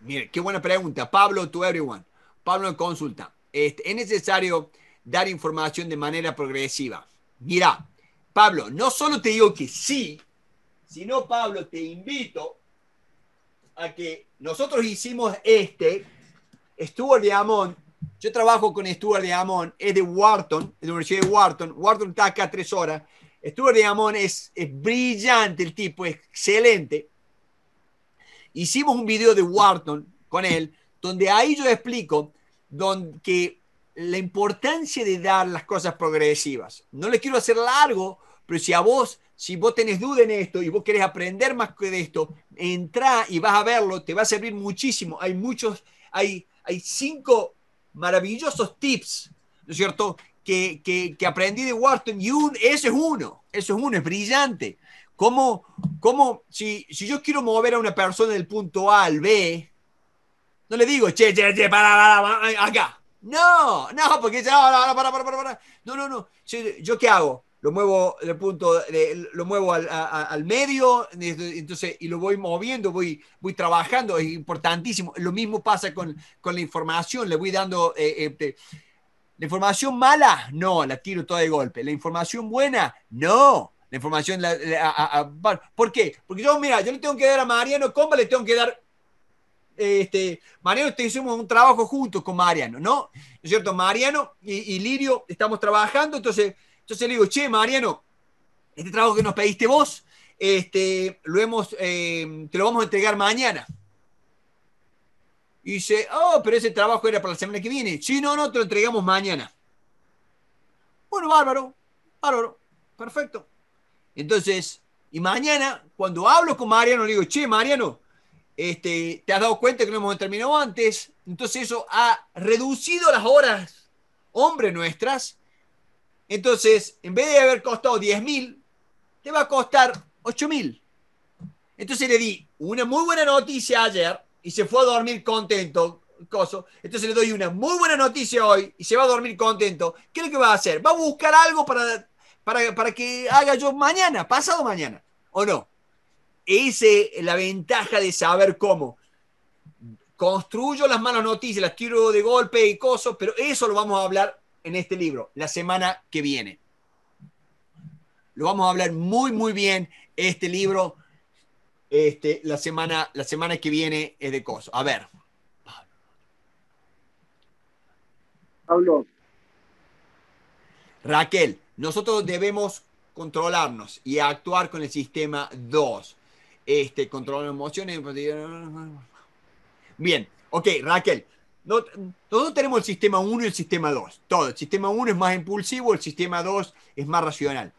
Mire, qué buena pregunta. Pablo, to everyone. Pablo, en consulta. Este, es necesario dar información de manera progresiva. Mira, Pablo, no solo te digo que sí, si no, Pablo, te invito a que nosotros hicimos este, Stuart de Amón, yo trabajo con Stuart de Amón, es de Wharton, de la Universidad de Wharton, Wharton está acá tres horas, Stuart de Amón es, brillante el tipo, es excelente. Hicimos un video de Wharton con él, donde ahí yo explico la importancia de dar las cosas progresivas. No le quiero hacer largo, pero si a vos si vos tenés duda en esto y vos querés aprender más de esto, entra y vas a verlo, te va a servir muchísimo. Hay muchos, hay, hay cinco maravillosos tips, ¿no es cierto?, que, que, que aprendí de Wharton y un, ese es uno, eso es uno, es brillante. ¿Cómo, cómo si, si yo quiero mover a una persona del punto A al B, no le digo, che, che, che, para, para, para acá. No, no, porque ya, para, para, para, para. No, no, no. ¿yo qué hago? lo muevo el punto, lo muevo al, medio, este, entonces, y lo voy moviendo, voy, voy trabajando, es importantísimo. Lo mismo pasa con, la información, le voy dando... Eh, este, la información mala, no, la tiro toda de golpe. La información buena, no. La información... ¿Por qué? Porque yo, mira, yo le tengo que dar a Mariano Comba, le tengo que dar este, Mariano, te hicimos un trabajo juntos con Mariano, ¿no? ¿No es cierto? Mariano y, Lirio estamos trabajando, entonces entonces le digo, che, Mariano, este trabajo que nos pediste vos, este, lo hemos, eh, te lo vamos a entregar mañana. Y dice, oh, pero ese trabajo era para la semana que viene. Sí, no, no, te lo entregamos mañana. Bueno, bárbaro, bárbaro, perfecto. Entonces, y mañana, cuando hablo con Mariano, le digo, che, Mariano, este, te has dado cuenta que no hemos terminado antes. Entonces, eso ha reducido las horas, hombre, nuestras, entonces, en vez de haber costado 10.000, te va a costar 8.000. Entonces le di una muy buena noticia ayer y se fue a dormir contento. Coso. Entonces le doy una muy buena noticia hoy y se va a dormir contento. ¿Qué es lo que va a hacer? Va a buscar algo para, para, que haga yo mañana, pasado mañana, ¿o no? Esa es la ventaja de saber cómo. Construyo las malas noticias, las tiro de golpe y coso. pero eso lo vamos a hablar en este libro la semana que viene. Lo vamos a hablar muy, muy bien este libro este, la, semana, la semana que viene es de Coso. A ver. Pablo. Raquel, nosotros debemos controlarnos y actuar con el sistema 2. Este, controlar emociones. Bien, ok, Raquel, no, nosotros tenemos el sistema 1 y el sistema 2. Todo. El sistema 1 es más impulsivo, el sistema 2 es más racional.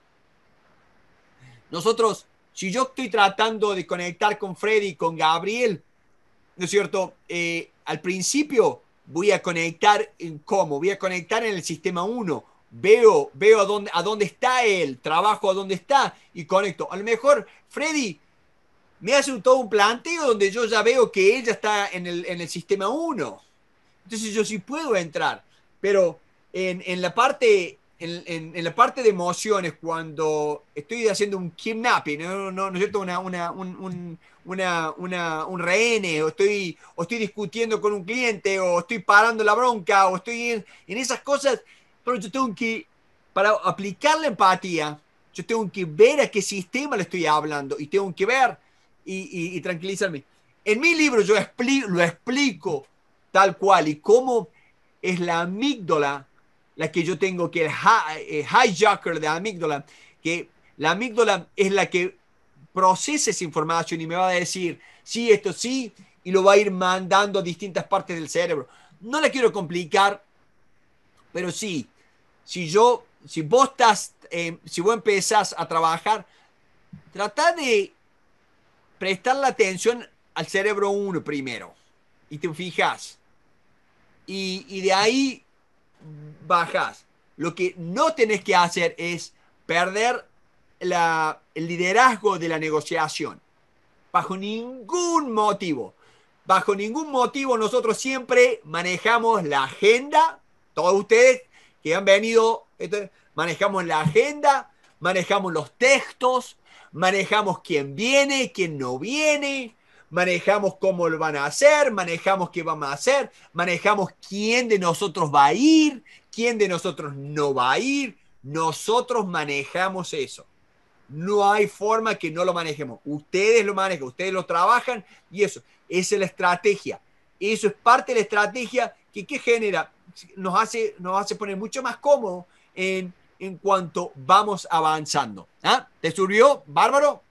Nosotros, si yo estoy tratando de conectar con Freddy y con Gabriel, ¿no es cierto? Eh, al principio voy a conectar en cómo, voy a conectar en el sistema 1. Veo, veo a dónde, a dónde está él, trabajo a dónde está y conecto. A lo mejor Freddy me hace todo un planteo donde yo ya veo que ella está en el, en el sistema 1 entonces yo sí puedo entrar, pero en, la parte... En, la parte de emociones, cuando estoy haciendo un kidnapping, ¿no, no, es cierto? Una, una, un, una, una, un rehén, o estoy, o estoy discutiendo con un cliente, o estoy parando la bronca, o estoy en, esas cosas. Pero yo tengo que, para aplicar la empatía, yo tengo que ver a qué sistema le estoy hablando y tengo que ver y, tranquilizarme. En mi libro yo lo explico tal cual y cómo es la amígdala la que yo tengo, que el, el eh, hijacker de amígdala, que la amígdala es la que procesa esa información y me va a decir, sí, esto sí, y lo va a ir mandando a distintas partes del cerebro. No la quiero complicar, pero sí, si yo, si vos estás, em, si vos empezás a trabajar, trata de prestar la atención al cerebro uno primero y te fijas y, de ahí bajas. Lo que no tenés que hacer es perder el liderazgo de la negociación. Bajo ningún motivo. Bajo ningún motivo nosotros siempre manejamos la agenda. Todos ustedes que han venido, manejamos la agenda, manejamos los textos, manejamos quién viene, quién no viene, manejamos cómo lo van a hacer, manejamos qué vamos a hacer, manejamos quién de nosotros va a ir, quién de nosotros no va a ir. Nosotros manejamos eso. No hay forma que no lo manejemos. Ustedes lo manejan, ustedes lo trabajan y eso. Esa es la estrategia. Eso es parte de la estrategia que, genera, nos hace, nos hace poner mucho más cómodo en, cuanto vamos avanzando. ¿Ah? ¿Te sirvió, Bárbaro?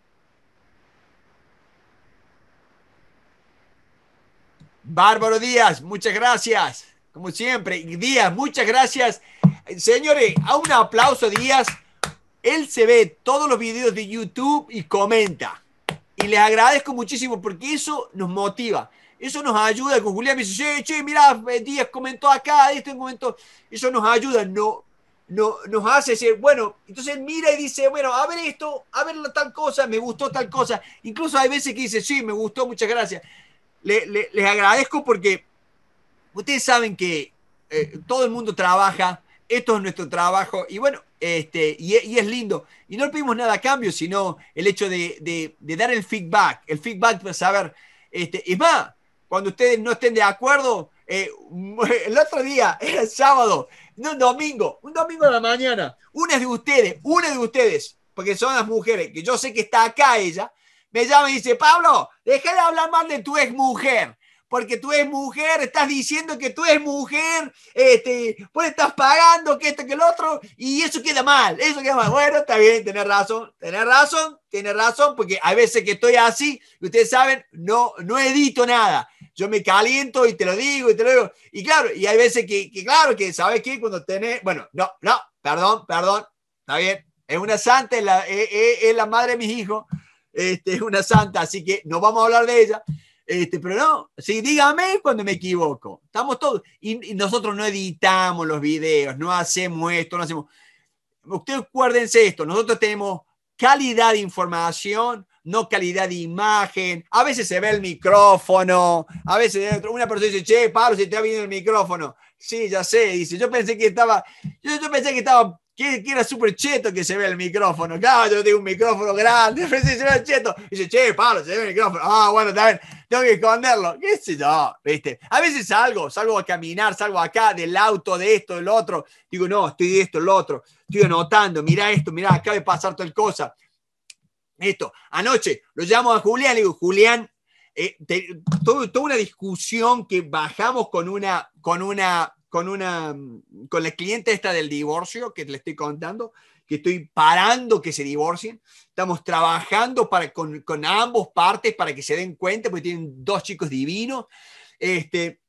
Bárbaro Díaz, muchas gracias, como siempre. Díaz, muchas gracias. Señores, a un aplauso Díaz. Él se ve todos los videos de YouTube y comenta. Y les agradezco muchísimo porque eso nos motiva. Eso nos ayuda. Con Julián me dice, che, che, mirá, eh, Díaz comentó acá, esto comentó. Eso nos ayuda. No, no, nos hace decir, bueno, entonces mira y dice, bueno, a ver esto, a ver tal cosa, me gustó tal cosa. Incluso hay veces que dice, sí, me gustó, muchas gracias les agradezco porque ustedes saben que eh, todo el mundo trabaja, esto es nuestro trabajo y bueno, este, y, es lindo. Y no pedimos nada a cambio, sino el hecho de, dar el feedback, el feedback para saber, este, es más, cuando ustedes no estén de acuerdo, eh, el otro día, era el sábado, no un domingo, un domingo de la mañana, una de ustedes, una de ustedes, porque son las mujeres, que yo sé que está acá ella, me llama y dice, Pablo, deja de hablar mal de tu ex mujer porque tú eres mujer, estás diciendo que tú eres mujer, este, pues estás pagando que esto, que el otro, y eso queda mal, eso queda mal. Bueno, está bien, tenés razón, tenés razón, tenés razón, porque hay veces que estoy así, ustedes saben, no, no edito nada. Yo me caliento y te lo digo y te lo digo. Y claro, y hay veces que, claro, que sabes que cuando tenés, bueno, no, no, perdón, perdón, está bien, es una santa, es la, es la madre de mis hijos este, es una santa, así que no vamos a hablar de ella. Este, pero no, sí, dígame cuando me equivoco. Estamos todos. Y, nosotros no editamos los videos, no hacemos esto, no hacemos. Ustedes acuérdense esto, nosotros tenemos calidad de información, no calidad de imagen. A veces se ve el micrófono, a veces una persona dice, che, Pablo, te ha viendo el micrófono. Sí, ya sé, dice, yo pensé que estaba, yo, yo pensé que estaba que, era súper cheto que se vea el micrófono. Claro, yo tengo un micrófono grande, pero se ve cheto. dice, che, Pablo, se ve el micrófono. Ah, bueno, también tengo que esconderlo. ¿Qué sé yo? ¿Viste? A veces salgo, salgo a caminar, salgo acá del auto, de esto, del otro. Digo, no, estoy de esto, del otro. Estoy anotando, mirá esto, mirá, acaba de pasar tal cosa. Esto, anoche lo llamo a Julián, le digo, Julián, eh, todo, toda una discusión que bajamos con una, con una con una, con la cliente esta del divorcio que le estoy contando, que estoy parando que se divorcien. Estamos trabajando para, con, con ambos partes para que se den cuenta, porque tienen dos chicos divinos. Este,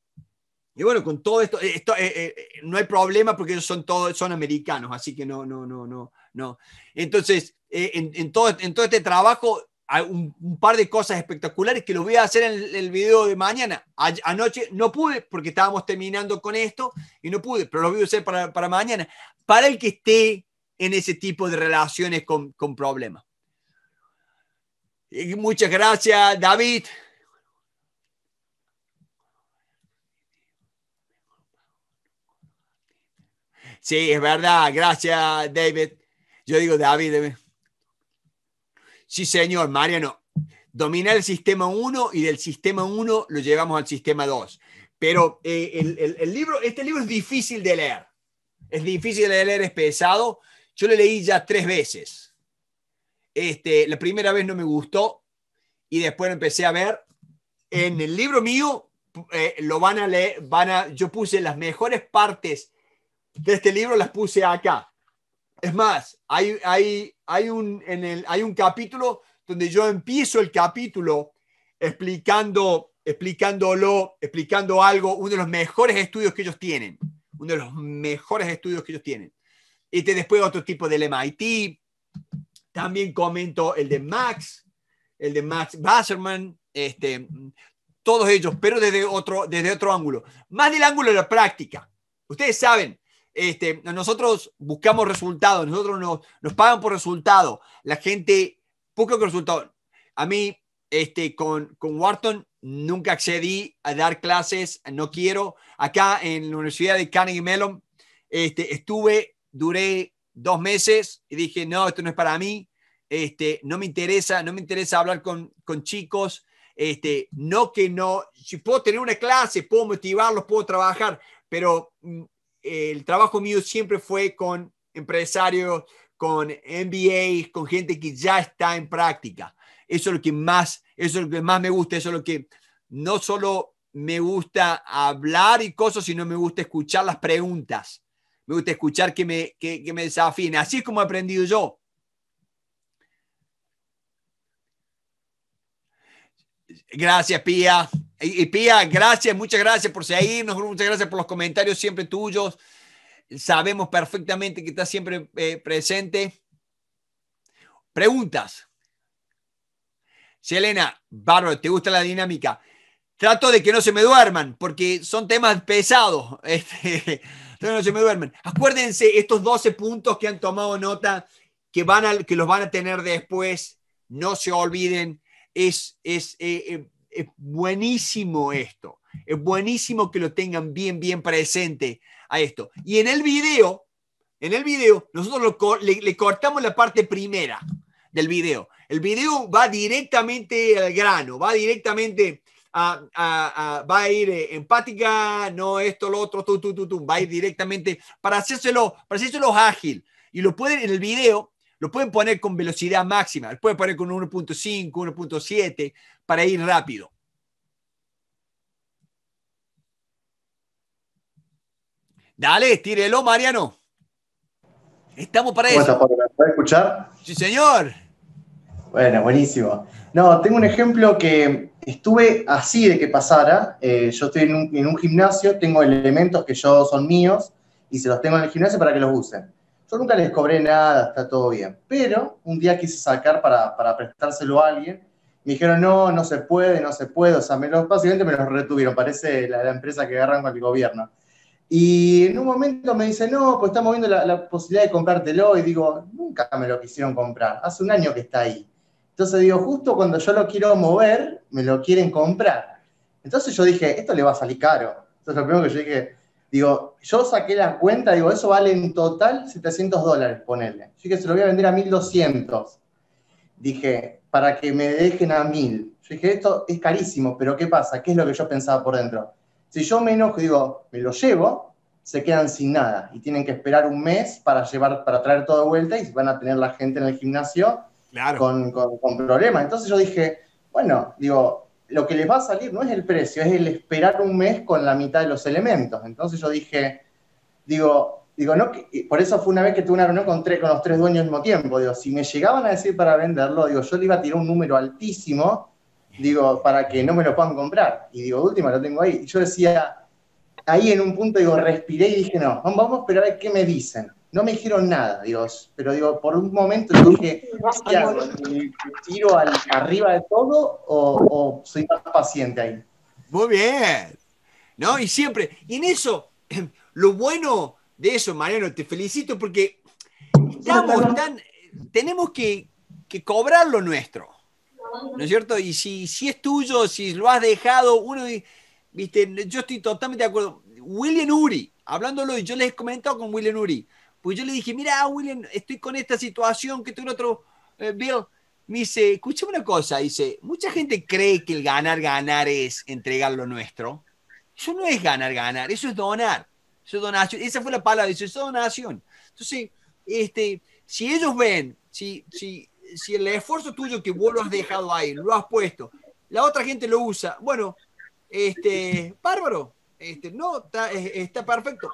y bueno, con todo esto, esto eh, eh, eh, no hay problema porque ellos son todos, son americanos, así que no, no, no, no, no. Entonces, en, en, todo, en todo este trabajo un, un, par de cosas espectaculares que los voy a hacer en el, video de mañana. anoche no pude porque estábamos terminando con esto y no pude, pero lo voy a hacer para, para mañana. Para el que esté en ese tipo de relaciones con, con problemas. muchas gracias, David. Sí, es verdad. Gracias, David. Yo digo David. Sí, señor, Mariano. Dominar el sistema 1 y del sistema 1 lo llevamos al sistema 2. Pero eh, el, libro, este libro es difícil de leer. Es difícil de leer, es pesado. Yo lo leí ya tres veces. Este, la primera vez no me gustó y después empecé a ver. En el libro mío eh, lo van a leer, van a, yo puse las mejores partes de este libro, las puse acá. Es más, hay, un, capítulo donde yo empiezo el capítulo explicando, explicándolo, explicando algo, uno de los mejores estudios que ellos tienen, uno de los mejores estudios que ellos tienen. Y este después otro tipo del MIT, también comento el de Max, el de Max Wasserman, este, todos ellos, pero desde otro, desde otro ángulo, más del ángulo de la práctica. Ustedes saben, este, nosotros buscamos resultados, nosotros nos, nos pagan por resultados. La gente busca resultados. A mí, este, con, con Wharton, nunca accedí a dar clases, no quiero. Acá en la Universidad de Carnegie Mellon, este, estuve, duré dos meses y dije, no, esto no es para mí, este, no me interesa, no me interesa hablar con, con chicos, este, no que no, si puedo tener una clase, puedo motivarlos, puedo trabajar, pero mm, el trabajo mío siempre fue con empresarios, con MBAs, con gente que ya está en práctica. Eso es lo que más, eso lo que más me gusta, eso es lo que no solo me gusta hablar y cosas, sino me gusta escuchar las preguntas. Me gusta escuchar que me, que, que me desafíen. Así es como he aprendido yo. Gracias, Pía. Y, Pía, gracias, muchas gracias por seguirnos, muchas gracias por los comentarios siempre tuyos. Sabemos perfectamente que estás siempre eh, presente. Preguntas. Selena, bárbaro, ¿te gusta la dinámica? Trato de que no se me duerman, porque son temas pesados. Este, no se me duerman. Acuérdense estos 12 puntos que han tomado nota, que, van a, que los van a tener después. No se olviden es, es, eh, eh, es buenísimo esto. Es buenísimo que lo tengan bien, bien presente a esto. Y en el video, en el video, nosotros le, cortamos la parte primera del video. El video va directamente al grano, va directamente a, va a ir eh, empática, no esto, lo otro, tú, tú, tú, tú, va a ir directamente para hacérselo, para hacérselo ágil. Y lo pueden en el video, lo pueden poner con velocidad máxima, lo pueden poner con 1.5, 1.7 para ir rápido. Dale, tírelo, Mariano. Estamos para eso. ¿Puedes escuchar? Sí, señor. Bueno, buenísimo. No, tengo un ejemplo que estuve así de que pasara. Eh, yo estoy en un, en un, gimnasio, tengo elementos que yo son míos y se los tengo en el gimnasio para que los usen. Yo nunca les cobré nada, está todo bien. Pero un día quise sacar para, prestárselo a alguien. Me dijeron, no, no se puede, no se puede. O sea, básicamente me los retuvieron. Parece la, empresa que agarran con el gobierno. Y en un momento me dice, no, pues estamos viendo la, la posibilidad de comprártelo. Y digo, nunca me lo quisieron comprar. Hace un año que está ahí. Entonces digo, justo cuando yo lo quiero mover, me lo quieren comprar. Entonces yo dije, esto le va a salir caro. Entonces lo primero que yo dije, Digo, yo saqué la cuenta, digo, eso vale en total 700 dólares, ponele. Yo dije, se lo voy a vender a 1200. Dije, para que me dejen a 1000. Yo dije, esto es carísimo, pero ¿qué pasa? ¿Qué es lo que yo pensaba por dentro? Si yo me enojo, digo, me lo llevo, se quedan sin nada y tienen que esperar un mes para llevar, para traer todo de vuelta y van a tener la gente en el gimnasio con, con problemas. Entonces yo dije, bueno, digo, lo que les va a salir no es el precio, es el esperar un mes con la mitad de los elementos. Entonces yo dije, digo, digo, no, por eso fue una vez que tuve una reunión con, con los tres dueños al mismo tiempo. Digo, si me llegaban a decir para venderlo, digo, yo le iba a tirar un número altísimo, digo, para que no me lo puedan comprar. Y digo, última, lo tengo ahí. Y yo decía, ahí en un punto, digo, respiré y dije, no, vamos a esperar a qué me dicen. No me dijeron nada, Dios, pero digo, por un momento dije, tiro arriba de todo o, soy más paciente ahí? Muy bien. ¿No? Y siempre, y en eso, lo bueno de eso, Mariano, te felicito porque tenemos que, cobrar lo nuestro. ¿No es cierto? Y si, si es tuyo, si lo has dejado, uno, viste, yo estoy totalmente de acuerdo. William Uri, hablándolo, y yo les he comentado con William Uri, pues yo le dije, mira, William, estoy con esta situación, que tengo otro, Bill. Eh, Me dice, escúchame una cosa, dice, mucha gente cree que el ganar, ganar es entregar lo nuestro. Eso no es ganar, ganar, eso es donar. Eso es donación. Esa fue la palabra, eso es donación. Entonces, este, si ellos ven, si, si, si el esfuerzo tuyo que vos lo has dejado ahí, lo has puesto, la otra gente lo usa, bueno, este, bárbaro, este, no, está perfecto.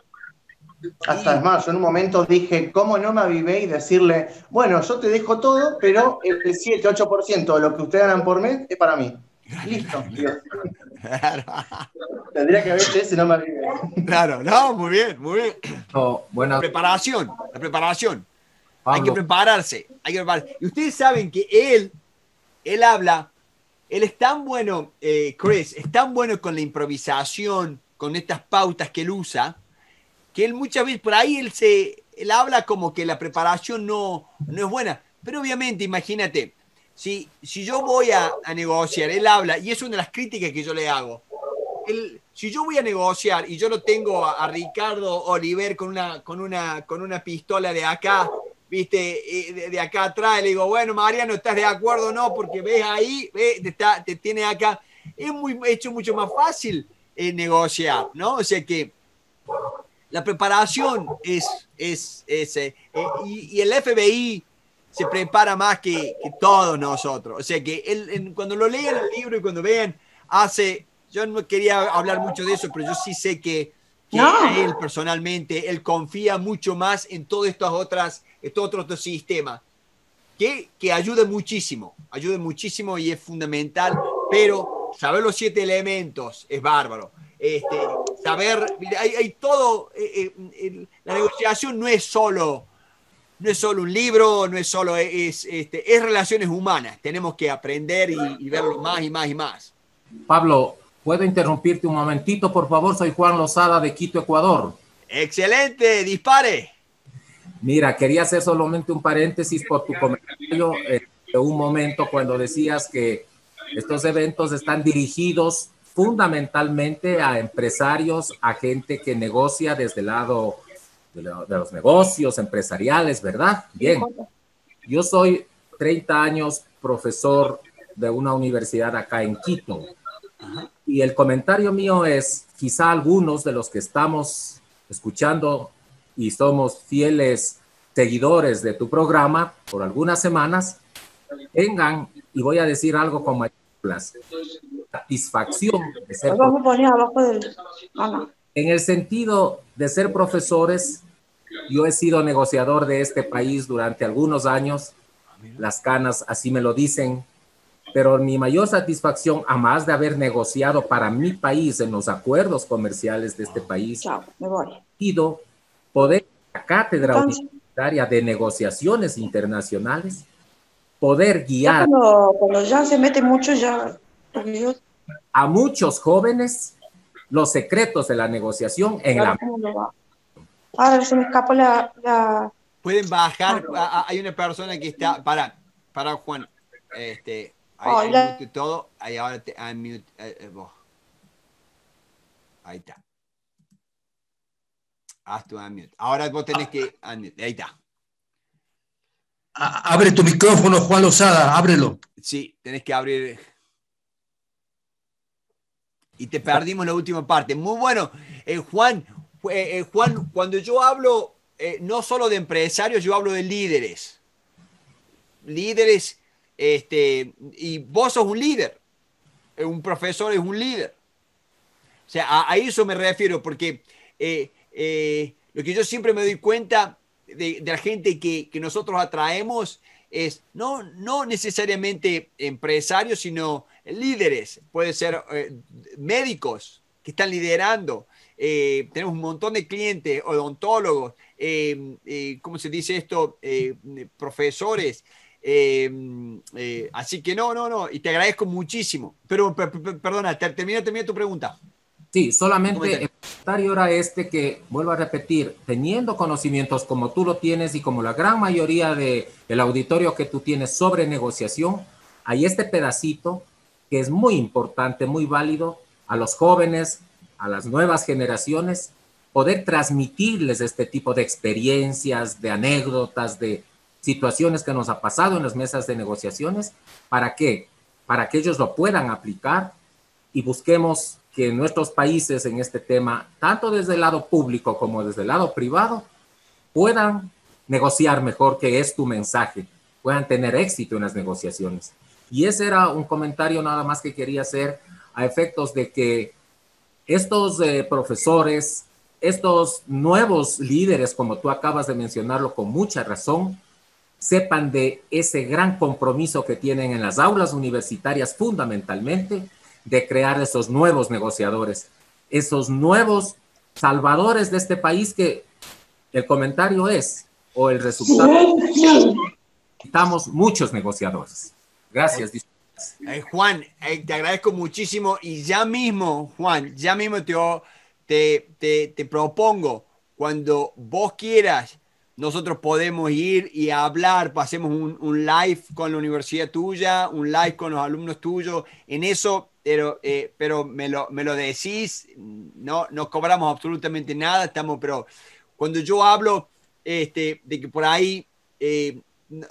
Hasta es más, yo en un momento dije, ¿cómo no me avivé y decirle, bueno, yo te dejo todo, pero el 7, 8% de lo que ustedes ganan por mes es para mí? Listo. Tendría que verte ese, no me avivé. Claro, no, muy bien, muy bien. La preparación, la preparación. Hay que prepararse, hay que Y ustedes saben que él, él habla, él es tan bueno, eh, Chris, es tan bueno con la improvisación, con estas pautas que él usa, que él muchas veces, por ahí él se habla como que la preparación no, no es buena, pero obviamente, imagínate, si, si yo voy a, negociar, él habla, y es una de las críticas que yo le hago, si yo voy a negociar y yo lo tengo a, Ricardo Oliver con una, con, una, con una pistola de acá, viste, eh, de, acá atrás, le digo, bueno, Mariano, ¿estás de acuerdo o no? Porque ves ahí, ves, te, tiene acá. Es muy, hecho mucho más fácil eh, negociar, ¿no? O sea que la preparación es, es, ese eh, eh, y, el FBI se prepara más que, todos nosotros. O sea que él, cuando lo lean el libro y cuando vean, hace, yo no quería hablar mucho de eso, pero yo sí sé que, él personalmente, él confía mucho más en todos estos otras, estos otros sistemas, que, que ayuda muchísimo, ayuda muchísimo y es fundamental, pero saber los siete elementos es bárbaro. Este, saber, hay, hay todo, eh, eh, la negociación no es solo, no es solo un libro, no es solo, eh, es, este, es relaciones humanas, tenemos que aprender y, verlo más y más y más. Pablo, ¿puedo interrumpirte un momentito, por favor? Soy Juan Lozada de Quito, Ecuador. Excelente, dispare. Mira, quería hacer solamente un paréntesis por tu comentario de un momento cuando decías que estos eventos están dirigidos fundamentalmente a empresarios, a gente que negocia desde el lado de, los negocios empresariales, ¿verdad? Bien. Yo soy 30 años profesor de una universidad acá en Quito. Y el comentario mío es, quizá algunos de los que estamos escuchando y somos fieles seguidores de tu programa por algunas semanas, vengan y voy a decir algo con mayúsculas satisfacción En el sentido de ser profesores, yo he sido negociador de este país durante algunos años, las canas así me lo dicen, pero mi mayor satisfacción, a más de haber negociado para mi país en los acuerdos comerciales de este país, poder la cátedra universitaria de negociaciones internacionales, poder guiar. cuando, ya se mete mucho, ya a muchos jóvenes los secretos de la negociación en la... Ahora se me escapó la... Pueden bajar, ah, hay una persona que está, para, para Juan, este, hay, todo, ahí ahora te Ahí eh, eh, está. tu Ahora vos tenés que ahí está. Abre tu micrófono, Juan Lozada, ábrelo. Sí, tenés que abrir y te perdimos la última parte. Muy bueno. Eh, Juan, eh, eh, Juan, cuando yo hablo no solo de empresarios, yo hablo de líderes. Líderes, este, y vos sos un líder. Un profesor es un líder. O sea, a, eso me refiero, porque lo que yo siempre me doy cuenta de, la gente que, que nosotros atraemos es no, no necesariamente empresarios, sino líderes, puede ser eh, médicos que están liderando. Eh, tenemos un montón de clientes, odontólogos, eh, ¿cómo se dice esto? profesores. Em, así que no, no, no, y te agradezco muchísimo. Pero perdona, termina, termina tu pregunta. Sí, solamente el comentario era este que, vuelvo a repetir, teniendo conocimientos como tú lo tienes y como la gran mayoría de, del auditorio que tú tienes sobre negociación, hay este pedacito que es muy importante, muy válido a los jóvenes, a las nuevas generaciones, poder transmitirles este tipo de experiencias, de anécdotas, de situaciones que nos ha pasado en las mesas de negociaciones, ¿para qué? Para que ellos lo puedan aplicar y busquemos que nuestros países en este tema, tanto desde el lado público como desde el lado privado, puedan negociar mejor, que es tu mensaje, puedan tener éxito en las negociaciones. Y ese era un comentario nada más que quería hacer a efectos de que estos eh, profesores, estos nuevos líderes, como tú acabas de mencionarlo con mucha razón, sepan de ese gran compromiso que tienen en las aulas universitarias fundamentalmente de crear esos nuevos negociadores, esos nuevos salvadores de este país que el comentario es, o el resultado, necesitamos muchos negociadores. Gracias. Eh, Juan, eh, te agradezco muchísimo y ya mismo, Juan, ya mismo te, te, propongo, cuando vos quieras, nosotros podemos ir y hablar, pasemos un, live con la universidad tuya, un live con los alumnos tuyos, en eso, pero, eh, pero me, lo, me lo decís, no, no cobramos absolutamente nada, estamos, pero cuando yo hablo este, de que por ahí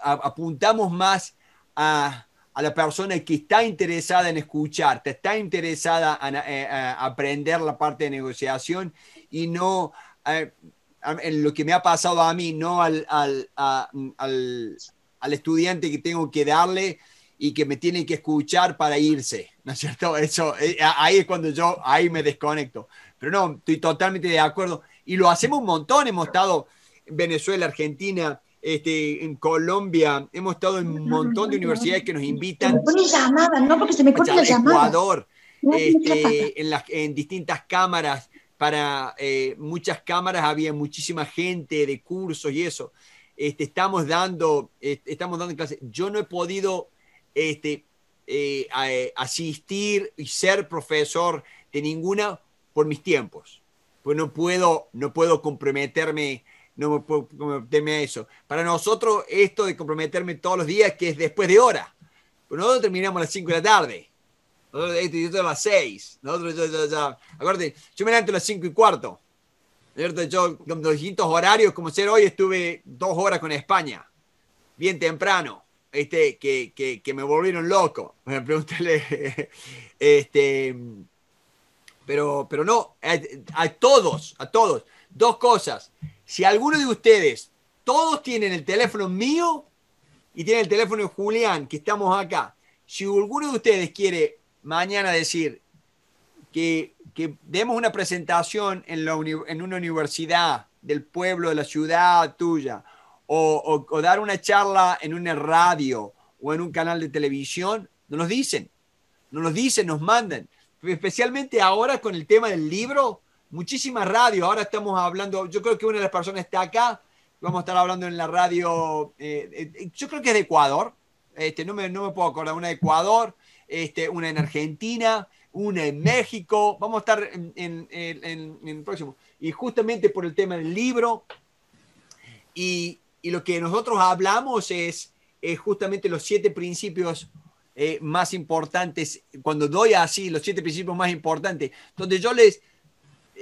apuntamos más a, la persona que está interesada en escucharte, está interesada en eh, aprender la parte de negociación y no eh, en lo que me ha pasado a mí, no al, al, al, al, estudiante que tengo que darle y que me tiene que escuchar para irse, ¿no es cierto? Eso, eh, ahí es cuando yo, ahí me desconecto. Pero no, estoy totalmente de acuerdo. Y lo hacemos un montón, hemos estado en Venezuela, Argentina, este, en Colombia, hemos estado en un montón de universidades que nos invitan. No no porque se me corta la llamada. Ecuador, este, en, distintas cámaras, para eh, muchas cámaras había muchísima gente de cursos y eso. Este, estamos dando, estamos dando clases. Yo no he podido este, eh, eh, asistir y ser profesor de ninguna por mis tiempos. Pues no puedo, no puedo comprometerme no me puedo eso. Para nosotros, esto de comprometerme todos los días, que es después de hora. Pero nosotros terminamos a las 5 de la tarde. Nosotros, a las 6. Nosotros, yo, me levanto a las 5 y cuarto. Yo, con distintos horarios, como ser hoy, estuve dos horas con España, bien temprano, este, que, me volvieron loco. Me este, pero, pero no, a todos, a todos. Dos cosas. Si alguno de ustedes, todos tienen el teléfono mío y tienen el teléfono de Julián, que estamos acá. Si alguno de ustedes quiere mañana decir que, demos una presentación en, una universidad del pueblo, de la ciudad tuya, o, dar una charla en una radio o en un canal de televisión, nos dicen. dicen, nos dicen, nos mandan. Especialmente ahora con el tema del libro, muchísimas radios. Ahora estamos hablando, yo creo que una de las personas está acá, vamos a estar hablando en la radio, eh, eh, eh, yo creo que es de Ecuador, este, no, me, no me puedo acordar, una de Ecuador, este, una en Argentina, una en México, vamos a estar en, el próximo. Y justamente por el tema del libro, y, lo que nosotros hablamos es, justamente los siete principios más importantes, cuando doy así los siete principios más importantes, donde yo les,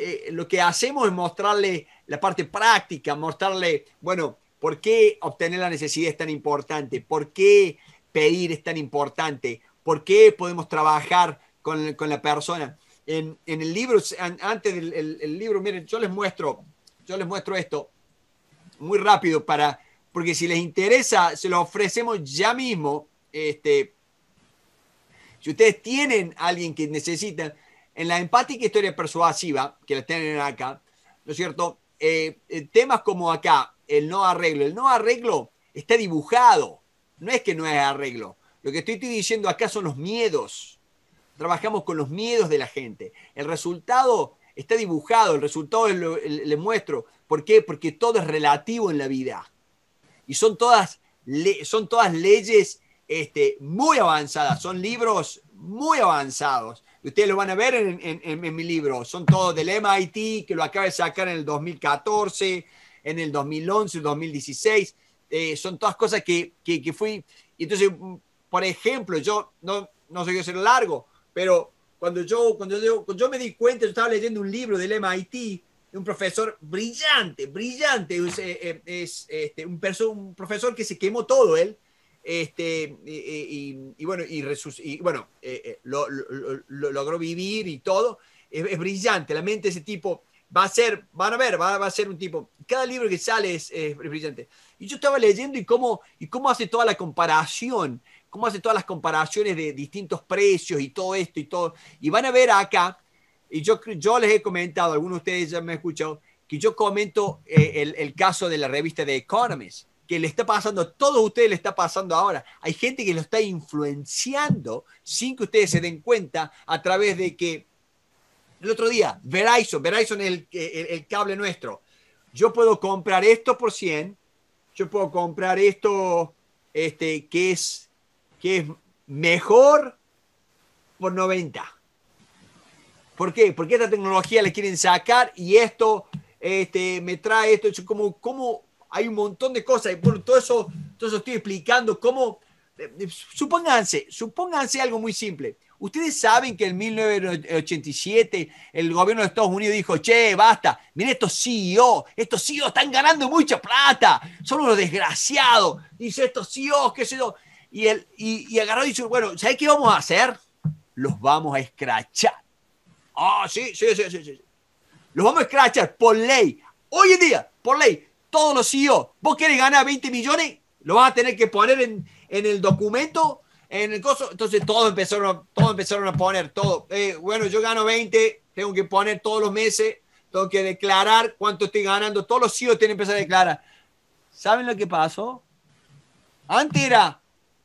eh, lo que hacemos es mostrarle la parte práctica, mostrarle, bueno, por qué obtener la necesidad es tan importante, por qué pedir es tan importante, por qué podemos trabajar con, la persona. En, el libro, antes del libro, miren, yo les muestro, yo les muestro esto muy rápido para, porque si les interesa, se lo ofrecemos ya mismo. Este, si ustedes tienen alguien que necesitan, en la empática historia persuasiva, que la tienen acá, ¿no es cierto? Eh, eh, temas como acá, el no arreglo. El no arreglo está dibujado, no es que no es arreglo. Lo que estoy, diciendo acá son los miedos. Trabajamos con los miedos de la gente. El resultado está dibujado, el resultado le muestro. ¿Por qué? Porque todo es relativo en la vida. Y son todas, son todas leyes este, muy avanzadas, son libros muy avanzados. Ustedes lo van a ver en, mi libro. Son todos del MIT, que lo acaba de sacar en el 2014, en el 2011, 2016. Eh, son todas cosas que, que, fui. Entonces, por ejemplo, yo no, no sé qué ser largo, pero cuando yo, cuando yo, yo me di cuenta, yo estaba leyendo un libro del MIT, de un profesor brillante, brillante, es, eh, eh, este, un profesor que se quemó todo él, este, y, bueno, y, bueno, eh, eh, lo, logró vivir y todo. Es, brillante, la mente de ese tipo va a ser, van a ver, va, a ser un tipo. Cada libro que sale es, brillante. Y yo estaba leyendo y cómo, y cómo hace toda la comparación, cómo hace todas las comparaciones de distintos precios y todo esto y todo. Y van a ver acá, y yo, yo les he comentado, algunos de ustedes ya me han escuchado, que yo comento eh, el, el, caso de la revista The Economist que le está pasando todo usted ustedes, le está pasando ahora. Hay gente que lo está influenciando sin que ustedes se den cuenta a través de que el otro día, Verizon, Verizon es el, el cable nuestro. Yo puedo comprar esto por 100, yo puedo comprar esto este, que, es, que es mejor por 90. ¿Por qué? Porque esta tecnología le quieren sacar y esto este, me trae esto. Como, como hay un montón de cosas. Y por todo eso, todo estoy explicando cómo. Eh, eh, supónganse, supónganse algo muy simple. Ustedes saben que en 1987 el gobierno de Estados Unidos dijo, che, basta, miren estos CEO, estos CEO están ganando mucha plata, son unos desgraciados, dice estos CEO, qué sé yo. Y, el, y, agarró y dice, bueno, ¿sabes qué vamos a hacer? Los vamos a escrachar. Ah, sí, sí, sí, sí, sí. Los vamos a escrachar por ley. Hoy en día, por ley, todos los CEO. ¿Vos querés ganar 20 millones? Lo vas a tener que poner en, el documento, en el coso. Entonces todos empezaron a, empezaron a poner todo. Eh, bueno, yo gano 20, tengo que poner todos los meses, tengo que declarar cuánto estoy ganando. Todos los CEOs tienen que empezar a declarar. ¿Saben lo que pasó? Antes era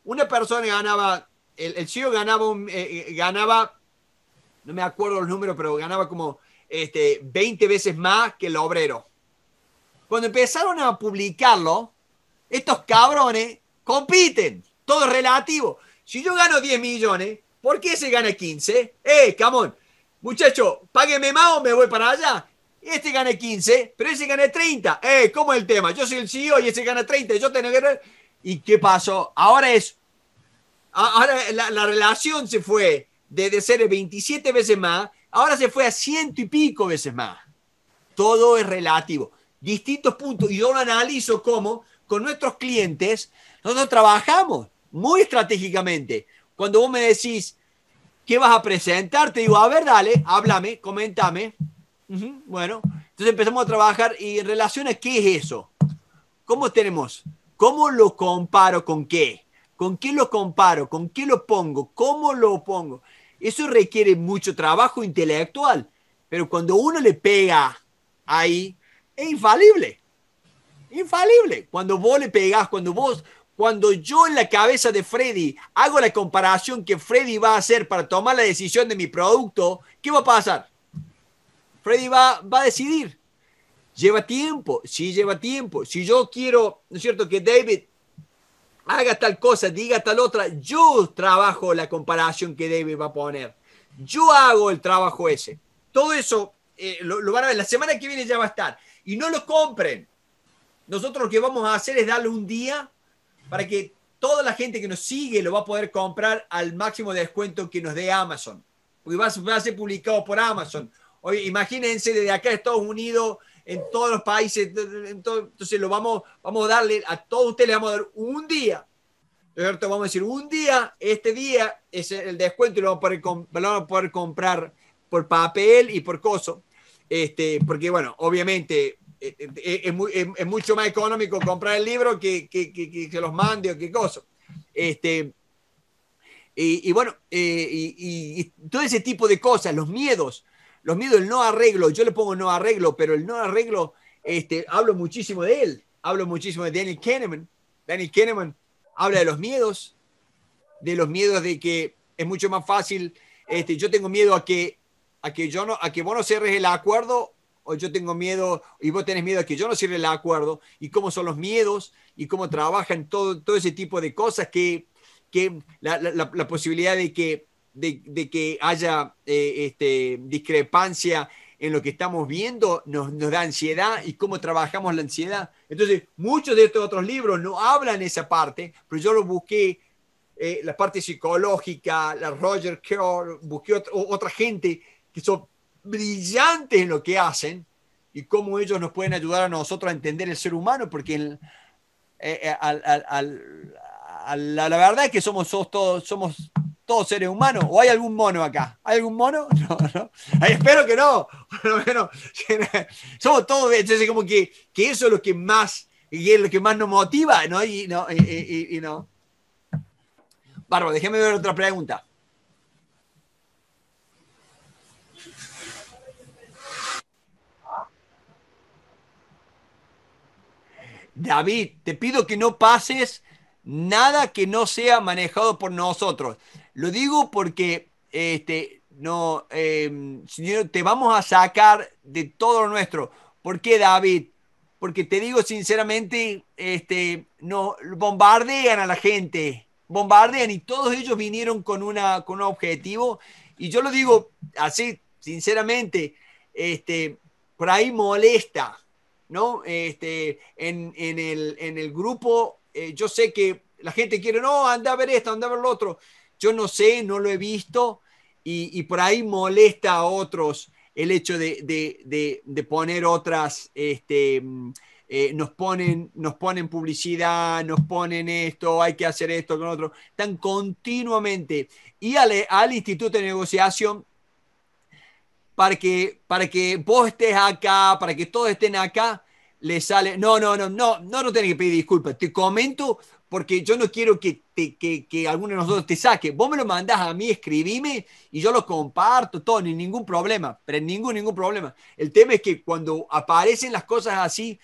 una persona ganaba, el, el CEO ganaba, eh, eh, ganaba, no me acuerdo los números, pero ganaba como este, 20 veces más que el obrero cuando empezaron a publicarlo, estos cabrones compiten. Todo es relativo. Si yo gano 10 millones, ¿por qué se gana 15? ¡Eh, camón! Muchacho, págueme más o me voy para allá. Este gana 15, pero ese gana 30. ¡Eh, cómo es el tema! Yo soy el CEO y ese gana 30. Yo tengo que... ¿Y qué pasó? Ahora es... Ahora la, relación se fue de, de ser 27 veces más, ahora se fue a ciento y pico veces más. Todo es relativo distintos puntos y yo analizo como con nuestros clientes nosotros trabajamos muy estratégicamente. Cuando vos me decís, ¿qué vas a presentar? Te digo, a ver, dale, háblame, comentame. bueno, entonces empezamos a trabajar y en qué es eso. ¿Cómo tenemos? ¿Cómo lo comparo con qué? ¿Con qué lo comparo? ¿Con qué lo pongo? ¿Cómo lo pongo? Eso requiere mucho trabajo intelectual, pero cuando uno le pega ahí, es infalible. Infalible. Cuando vos le pegás, cuando vos, cuando yo en la cabeza de Freddy hago la comparación que Freddy va a hacer para tomar la decisión de mi producto, ¿qué va a pasar? Freddy va, va a decidir. Lleva tiempo, sí lleva tiempo. Si yo quiero, ¿no es cierto?, que David haga tal cosa, diga tal otra, yo trabajo la comparación que David va a poner. Yo hago el trabajo ese. Todo eso eh, lo, van a ver. La semana que viene ya va a estar y no los compren. Nosotros lo que vamos a hacer es darle un día para que toda la gente que nos sigue lo va a poder comprar al máximo descuento que nos dé Amazon. Porque va a, ser publicado por Amazon. Oye, imagínense desde acá de Estados Unidos, en todos los países. entonces lo vamos, vamos a darle a todos ustedes, le vamos a dar un día. Entonces Vamos a decir, un día, este día es el descuento y lo vamos a poder comprar por papel y por coso este, porque bueno, obviamente eh, eh, eh, es, mucho más económico comprar el libro que que, que, que, los mande o qué cosa. Este, y, bueno, y, y, todo ese tipo de cosas, los miedos, los miedos, el no arreglo, yo le pongo no arreglo, pero el no arreglo, este, hablo muchísimo de él, hablo muchísimo de Danny Kahneman. Danny Kahneman habla de los miedos, de los miedos de que es mucho más fácil, este, yo tengo miedo a que a que, yo no, a que vos no cierres el acuerdo o yo tengo miedo y vos tenés miedo a que yo no cierre el acuerdo y cómo son los miedos y cómo trabajan todo, todo ese tipo de cosas que, que la, la, posibilidad de que, de, de que haya eh, este, discrepancia en lo que estamos viendo nos, nos, da ansiedad y cómo trabajamos la ansiedad. Entonces, muchos de estos otros libros no hablan esa parte, pero yo lo busqué, eh, la parte psicológica, la Roger Kerr, busqué otra gente que son brillantes en lo que hacen y cómo ellos nos pueden ayudar a nosotros a entender el ser humano, porque eh, eh, la, verdad es que somos, todos, somos todos seres humanos. ¿O hay algún mono acá? ¿Hay algún mono? No, espero que no. lo somos todos. Entonces, como que, eso es lo que más y es lo que más nos motiva, ¿no? Y, no, y, no. Bárbaro, déjeme ver otra pregunta. David, te pido que no pases nada que no sea manejado por nosotros. Lo digo porque este, no, em, Señor, te vamos a sacar de todo lo nuestro. ¿Por qué, David? Porque te digo sinceramente, este, no, bombardean a la gente, bombardean y todos ellos vinieron con, una, con un objetivo. Y yo lo digo así, sinceramente, este, por ahí molesta, ¿no? Este, en, el, en el grupo, eh, yo sé que la gente quiere, no, anda a ver esto, anda a ver lo otro. Yo no sé, no lo he visto y, por ahí molesta a otros el hecho de, poner otras, este, mm, eh, nos, ponen, nos ponen publicidad, nos ponen esto, hay que hacer esto con otro, tan continuamente. Y al, Instituto de Negociación para que, para que vos estés acá, para que todos estén acá, le sale, no, no, no, no, no, no tiene que pedir disculpas, te comento porque yo no quiero que, alguno de nosotros te saque. Vos me lo mandás a mí, escribime y yo lo comparto, todo, ni ningún problema, pero ningún, ningún problema. El tema es que cuando aparecen las cosas así,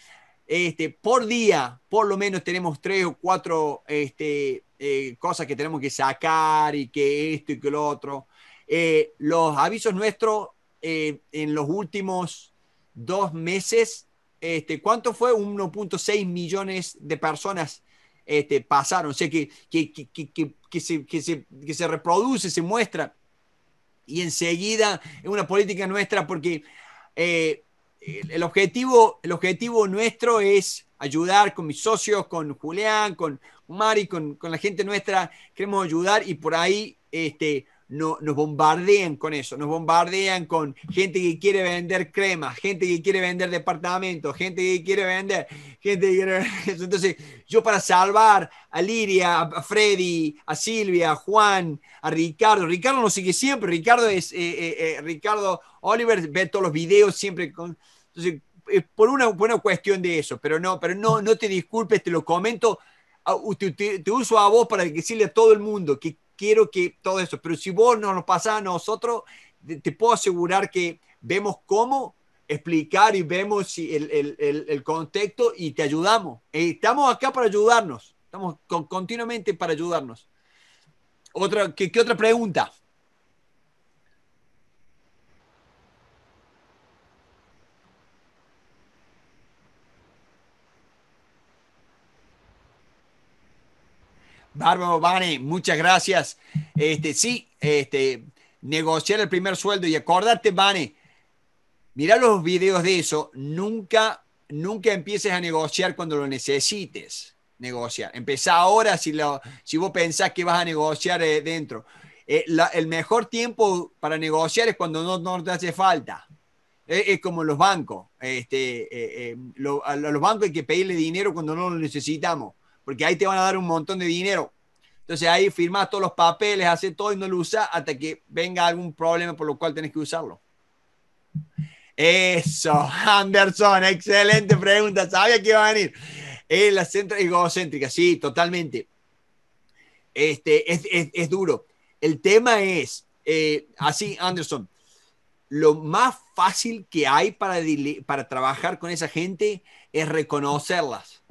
este, por día, por lo menos tenemos tres o cuatro este, eh, cosas que tenemos que sacar y que esto y que lo otro. Eh, los avisos nuestros eh, en los últimos dos meses este, ¿cuánto fue? 1.6 millones de personas este, pasaron, o sea, que, que, que, que, se, que, se, que se reproduce, se muestra. Y enseguida es una política nuestra porque eh, el, objetivo, el objetivo nuestro es ayudar con mis socios, con Julián, con Mari, con, con la gente nuestra, queremos ayudar y por ahí este, no, nos bombardean con eso, nos bombardean con gente que quiere vender crema, gente que quiere vender departamentos, gente que quiere vender, gente Entonces, yo para salvar a Liria, a Freddy, a Silvia, a Juan, a Ricardo, Ricardo no sigue siempre, Ricardo es, eh, eh, eh, Ricardo Oliver ve todos los videos siempre con... Entonces, por una buena cuestión de eso, pero no, pero no, no te disculpes, te lo comento, te, uso a vos para decirle a todo el mundo que quiero que todo eso, Pero si vos nos lo pasás a nosotros, te puedo asegurar que vemos cómo explicar y vemos si el, contexto y te ayudamos. Eh, estamos acá para ayudarnos. Estamos continuamente para ayudarnos. Otra, ¿qué, ¿Qué otra pregunta? Bárbaro, Vane, muchas gracias. Este, sí, este, negociar el primer sueldo y acordarte Vane, mira los videos de eso, nunca, nunca empieces a negociar cuando lo necesites. Negociar. Empezá ahora si, lo, si vos pensás que vas a negociar eh, dentro. Eh, el mejor tiempo para negociar es cuando no, te hace falta. E, es como los bancos. Este, eh, a los bancos hay que pedirle dinero cuando no lo necesitamos porque ahí te van a dar un montón de dinero. Entonces ahí firmas todos los papeles, haces todo y no lo usas hasta que venga algún problema por lo cual tenés que usarlo. Eso, Anderson, excelente pregunta. Sabía que iba a venir. la centro egocéntrica, sí, totalmente. Este, es, duro. El tema es, eh, así, Anderson, lo más fácil que hay para, para trabajar con esa gente es reconocerlas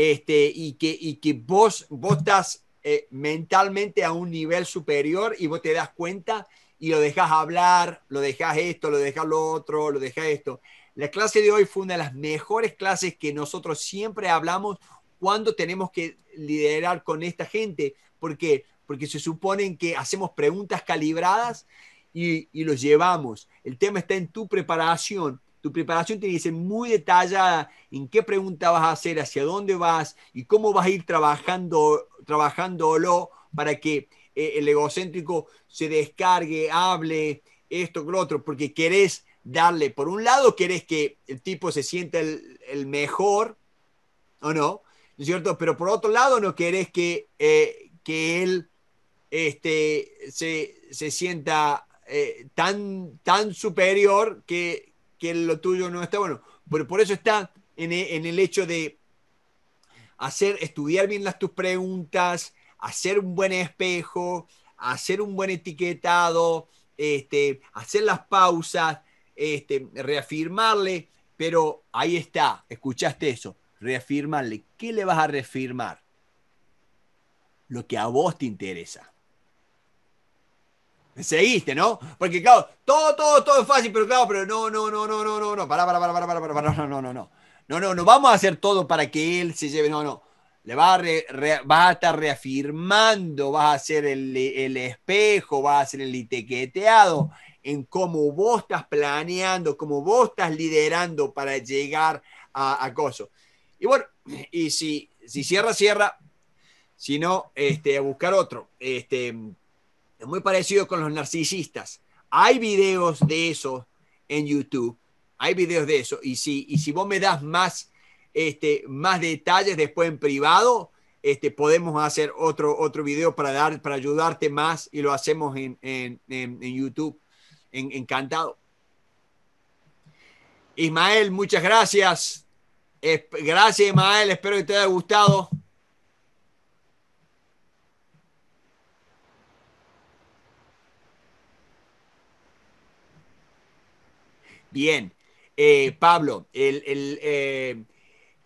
este, y, que, que vos, votas estás eh, mentalmente a un nivel superior y vos te das cuenta y lo dejas hablar, lo dejas esto, lo dejas lo otro, lo dejas esto. La clase de hoy fue una de las mejores clases que nosotros siempre hablamos cuando tenemos que liderar con esta gente. ¿Por Porque se suponen que hacemos preguntas calibradas y, y los llevamos. El tema está en tu preparación tu preparación te dice muy detallada en qué pregunta vas a hacer, hacia dónde vas y cómo vas a ir trabajando, trabajándolo para que eh, el egocéntrico se descargue, hable, esto, lo otro, porque querés darle, por un lado, querés que el tipo se sienta el, mejor, ¿o no? es cierto? Pero por otro lado, no querés que, eh, que él este, se, sienta eh, tan, tan superior que, que lo tuyo no está bueno. Pero por eso está e, en, el hecho de hacer, estudiar bien las tus preguntas, hacer un buen espejo, hacer un buen etiquetado, este, hacer las pausas, este, reafirmarle, pero ahí está, escuchaste eso, reafirmarle. ¿Qué le vas a reafirmar? Lo que a vos te interesa seguiste, no? Porque claro, todo, todo, todo es fácil, pero claro, pero no, no, no, no, no, no, no, para, para, para, para, para, para, no, no, no, no. No, no, no vamos a hacer todo para que él se lleve, no, no. Le va a, a estar reafirmando, vas a ser el, espejo, vas a ser el etiqueteado en cómo vos estás planeando, cómo vos estás liderando para llegar a, acoso. Y bueno, y si, si cierra, cierra, si no, este, a buscar otro. Este, es muy parecido con los narcisistas. Hay videos de eso en YouTube. Hay videos de eso. Y si, y si vos me das más, este, más detalles después en privado, este, podemos hacer otro, otro video para, dar, para ayudarte más y lo hacemos en, en, en, en YouTube. encantado. Ismael, muchas gracias. Gracias, Ismael. Espero que te haya gustado. Bien. Eh, Pablo, el, eh,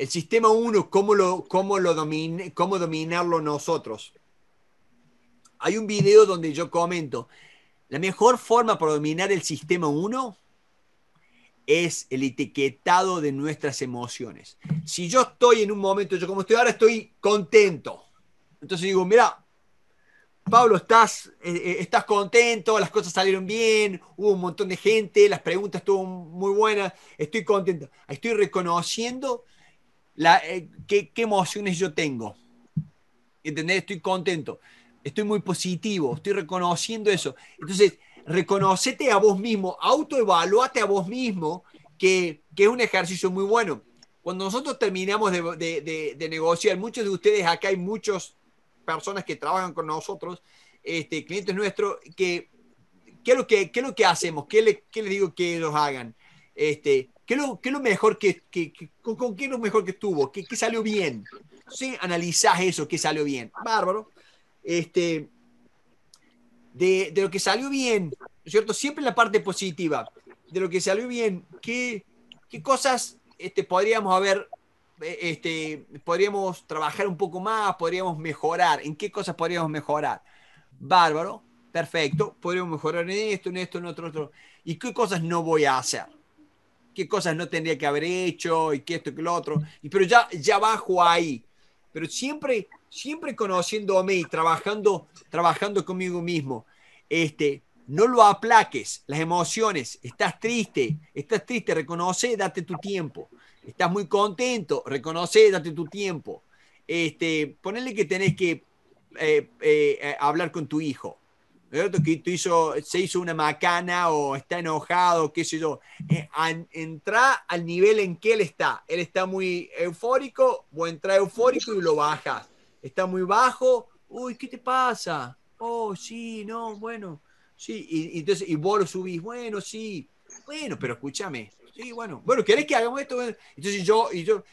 sistema 1, ¿cómo, lo, cómo, lo ¿cómo dominarlo nosotros? Hay un video donde yo comento, la mejor forma para dominar el sistema 1 es el etiquetado de nuestras emociones. Si yo estoy en un momento, yo como estoy ahora, estoy contento. Entonces digo, mira, Pablo, ¿estás, eh, eh, ¿estás contento? Las cosas salieron bien, hubo un montón de gente, las preguntas estuvieron muy buenas, estoy contento. Estoy reconociendo la, eh, qué, emociones yo tengo. ¿Entendés? Estoy contento, estoy muy positivo, estoy reconociendo eso. Entonces, reconocete a vos mismo, autoevalúate a vos mismo, que, que es un ejercicio muy bueno. Cuando nosotros terminamos de, de negociar, muchos de ustedes acá hay muchos personas que trabajan con nosotros, este, clientes nuestros, que, ¿qué, es lo que, qué lo que hacemos? ¿Qué, les digo que ellos hagan? Este, ¿qué, es lo, lo mejor que, que, con, qué es lo mejor que estuvo? ¿Qué, salió bien? Sí, analizás eso, qué salió bien. Bárbaro. Este, de, lo que salió bien, ¿cierto? Siempre la parte positiva. De lo que salió bien, ¿qué, qué cosas este, podríamos haber eh, este, podríamos trabajar un poco más, podríamos mejorar, en qué cosas podríamos mejorar. Bárbaro, perfecto, podríamos mejorar en esto, en esto, en otro, otro. ¿Y qué cosas no voy a hacer? ¿Qué cosas no tendría que haber hecho? Y qué esto, que lo otro. Y, pero ya, ya bajo ahí. Pero siempre, siempre conociendo conociéndome y trabajando, trabajando conmigo mismo. Este, no lo aplaques, las emociones, estás triste, estás triste, reconoce, date tu tiempo estás muy contento, reconoce, date tu tiempo. Este, ponele que tenés que eh, eh, eh, hablar con tu hijo. ¿verdad? Que hizo, se hizo una macana o está enojado, qué sé yo. Eh, al nivel en que él está. Él está muy eufórico o entra eufórico y lo bajas. Está muy bajo. Uy, ¿qué te pasa? Oh, sí, no, bueno. Sí, y, entonces, y vos lo subís. Bueno, sí. Bueno, pero escúchame, sí, bueno, bueno, ¿querés que hagamos esto? Entonces yo, y yo,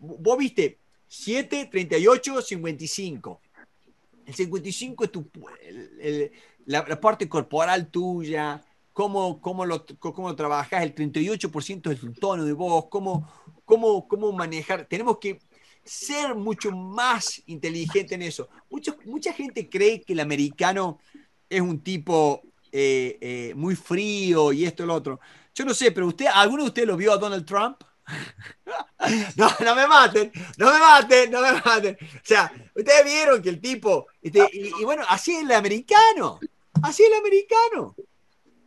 vos viste, 7, 38, 55. El 55 es tu, la, parte corporal tuya, cómo, cómo, lo, cómo lo trabajás, el 38% es tu tono de voz, cómo, cómo, cómo manejar. Tenemos que ser mucho más inteligente en eso. mucha gente cree que el americano es un tipo eh, eh, muy frío y esto y lo otro. Yo no sé, pero usted, ¿alguno de ustedes lo vio a Donald Trump? No, no me maten, no me maten, no me maten. O sea, ustedes vieron que el tipo, este, y, bueno, así es el americano, así es el americano.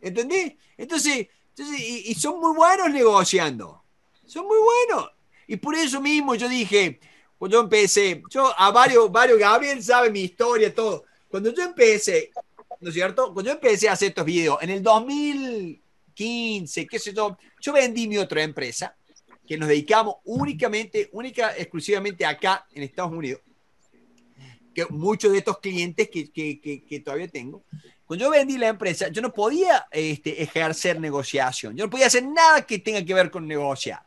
¿Entendés? Entonces, entonces y, y, son muy buenos negociando, son muy buenos. Y por eso mismo yo dije, cuando yo empecé, yo a varios, varios, Gabriel sabe mi historia, todo. Cuando yo empecé, ¿no es cierto? Cuando yo empecé a hacer estos videos, en el 2000... 15, qué sé yo. Yo vendí mi otra empresa que nos dedicamos únicamente, única, exclusivamente acá en Estados Unidos. Que muchos de estos clientes que, que, que, todavía tengo, cuando yo vendí la empresa, yo no podía este, ejercer negociación. Yo no podía hacer nada que tenga que ver con negociar.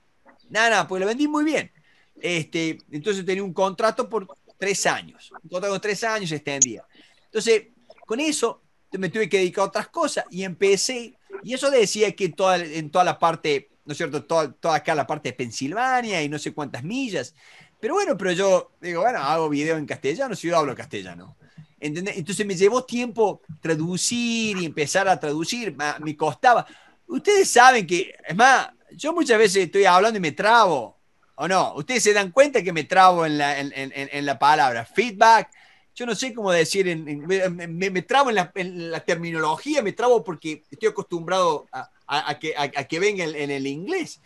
Nada, nada, porque lo vendí muy bien. Este, entonces tenía un contrato por tres años. Un contrato de tres años extendía. Entonces, con eso me tuve que dedicar a otras cosas y empecé y eso decía que toda, en toda la parte, ¿no es cierto? Toda, toda acá la parte de Pensilvania y no sé cuántas millas. Pero bueno, pero yo digo, bueno, hago video en castellano, si yo hablo castellano. Entonces me llevó tiempo traducir y empezar a traducir, me costaba. Ustedes saben que, es más, yo muchas veces estoy hablando y me trabo, ¿o no? Ustedes se dan cuenta que me trabo en la, en, en, en la palabra feedback, yo no sé cómo decir, me, me, trabo en la, terminología, me trabo porque estoy acostumbrado a, que, a, que venga en, el inglés.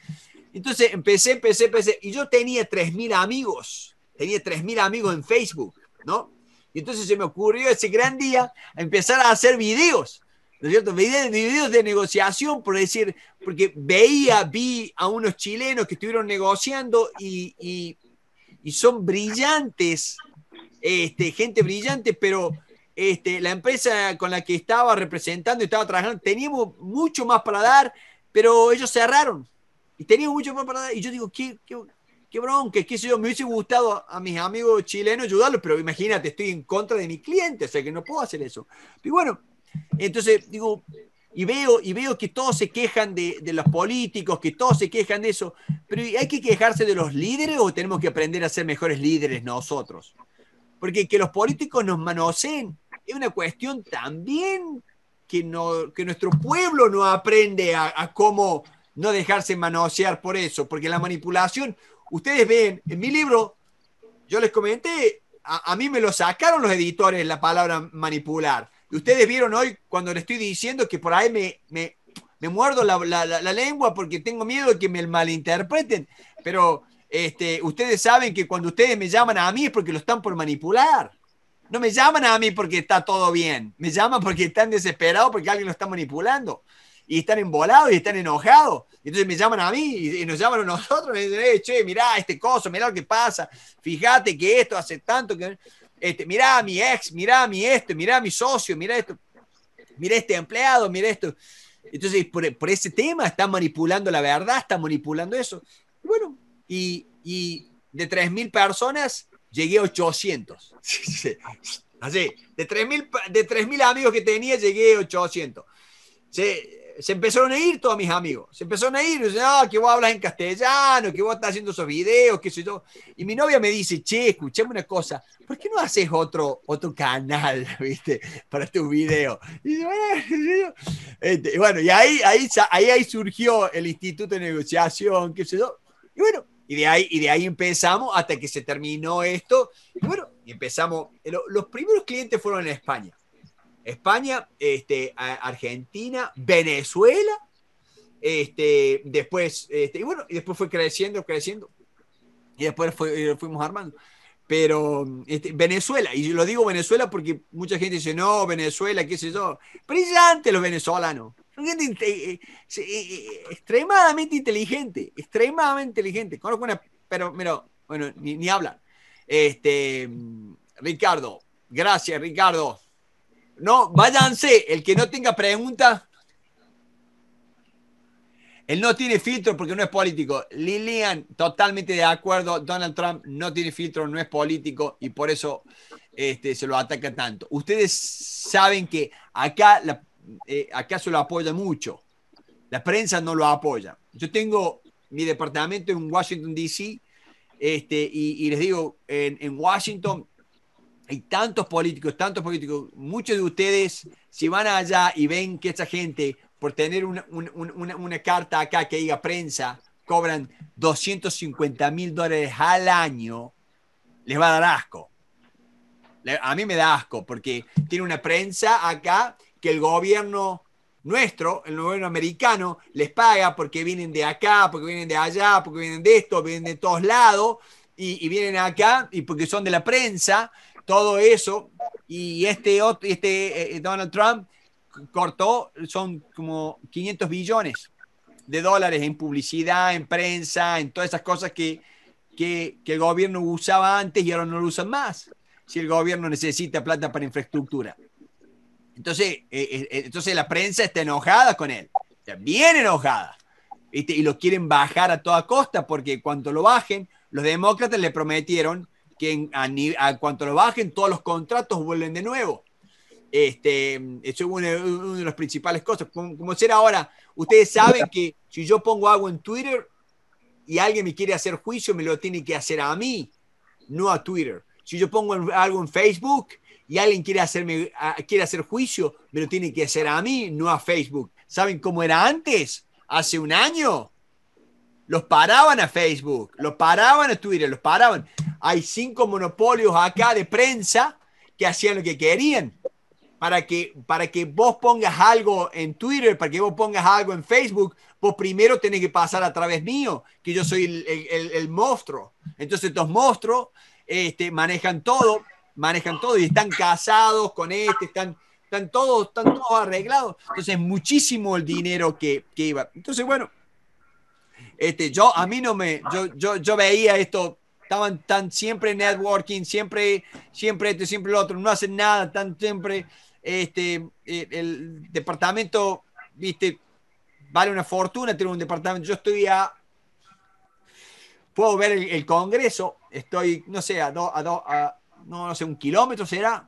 Entonces empecé, empecé, empecé, y yo tenía 3.000 amigos, tenía 3.000 amigos en Facebook, ¿no? Y entonces se me ocurrió ese gran día empezar a hacer videos, ¿no es cierto? Videos, videos de negociación, por decir, porque veía, vi a unos chilenos que estuvieron negociando y, y, y son brillantes este, gente brillante, pero este, la empresa con la que estaba representando estaba trabajando, teníamos mucho más para dar, pero ellos cerraron. Y teníamos mucho más para dar. Y yo digo, qué, qué, qué bronca, yo. Me hubiese gustado a mis amigos chilenos ayudarlos, pero imagínate, estoy en contra de mi cliente, o sea que no puedo hacer eso. Y bueno, entonces digo, y veo, y veo que todos se quejan de, de, los políticos, que todos se quejan de eso, pero ¿hay que quejarse de los líderes o tenemos que aprender a ser mejores líderes nosotros? Porque que los políticos nos manoseen es una cuestión también que, no, que nuestro pueblo no aprende a, cómo no dejarse manosear por eso, porque la manipulación, ustedes ven, en mi libro, yo les comenté, a, mí me lo sacaron los editores la palabra manipular. Y ustedes vieron hoy cuando le estoy diciendo que por ahí me, me, muerdo la, la, la, lengua porque tengo miedo de que me malinterpreten, pero este, ustedes saben que cuando ustedes me llaman a mí es porque lo están por manipular. No me llaman a mí porque está todo bien. Me llaman porque están desesperados porque alguien lo está manipulando. Y están envolados y están enojados. Entonces me llaman a mí y nos llaman a nosotros. Y me dicen, eh, che, mirá este coso, mirá lo que pasa. Fíjate que esto hace tanto que. Este, mirá a mi ex, mirá a mi esto mirá a mi socio, mirá esto. Mirá este empleado, mirá esto. Entonces, por, por ese tema están manipulando la verdad, están manipulando eso. bueno, y, y de 3.000 personas llegué a 800. Así, de 3.000 de 3000 amigos que tenía llegué a 800. Se, se, empezaron a ir todos mis amigos, se empezaron a ir, dicen, ah, que vos hablas en castellano, que vos estás haciendo esos videos, qué sé yo. Y mi novia me dice, che, escuchame una cosa, ¿por qué no haces otro, otro canal, viste, para tus videos? Y bueno, este, bueno, y ahí, ahí, ahí, ahí surgió el Instituto de Negociación, qué sé yo. Y bueno, y de ahí, y de ahí empezamos hasta que se terminó esto. Y bueno, empezamos. Los primeros clientes fueron en España. España, este, Argentina, Venezuela, este, después, este, y bueno, y después fue creciendo, creciendo, y después eh, fuimos armando. Pero este, Venezuela, y lo digo Venezuela porque mucha gente dice, no, Venezuela, qué sé yo, brillante los venezolanos, eh, eh, eh, extremadamente inteligente, extremadamente inteligente. Conozco una, pero, pero bueno, ni, habla hablan. Este, Ricardo, gracias, Ricardo. No, váyanse, el que no tenga pregunta Él no tiene filtro porque no es político. Lilian, totalmente de acuerdo. Donald Trump no tiene filtro, no es político y por eso este, se lo ataca tanto. Ustedes saben que acá la eh, acaso lo apoya mucho. La prensa no lo apoya. Yo tengo mi departamento en Washington, D.C., este, y, les digo, en, Washington hay tantos políticos, tantos políticos, muchos de ustedes, si van allá y ven que esta gente, por tener una, una carta acá que diga prensa, cobran 250 mil dólares al año, les va a dar asco. A mí me da asco porque tiene una prensa acá que el gobierno nuestro, el gobierno americano, les paga porque vienen de acá, porque vienen de allá, porque vienen de esto, vienen de todos lados, y, vienen acá, y porque son de la prensa, todo eso. Y este, otro, este eh, Donald Trump cortó, son como 500 billones de dólares en publicidad, en prensa, en todas esas cosas que, que el gobierno usaba antes y ahora no lo usan más, si el gobierno necesita plata para infraestructura. Entonces, eh, eh, eh, entonces la prensa está enojada con él, está bien enojada. Y lo quieren bajar a toda costa porque cuando lo bajen, los demócratas le prometieron que a, cuanto lo bajen, todos los contratos vuelven de nuevo. Este, eso es una, de las principales cosas. Como, como ser ahora, ustedes saben que si yo pongo algo en Twitter y alguien me quiere hacer juicio, me lo tiene que hacer a mí, no a Twitter. Si yo pongo algo en Facebook, y alguien quiere, hacerme, ah, quiere hacer juicio, me lo tiene que hacer a mí, no a Facebook. ¿Saben cómo era antes? Hace un año. Los paraban a Facebook, los paraban a Twitter, los paraban. Hay cinco monopolios acá de prensa que hacían lo que querían. Para que, para que vos pongas algo en Twitter, para que vos pongas algo en Facebook, vos primero tenés que pasar a través mío, que yo soy el, monstruo. Entonces estos monstruos este, manejan todo, manejan todo y están casados con este, están, están, todos, están todos arreglados. Entonces, muchísimo el dinero que, iba. Entonces, bueno, este, yo a mí no me, yo, yo, veía esto, estaban tan siempre networking, siempre, siempre este, siempre lo otro, no hacen nada, tan siempre, este, el, departamento, viste, vale una fortuna tener un departamento. Yo estoy a puedo ver el, Congreso, estoy, no sé, a, dos, a, a, no, no sé, un kilómetro será,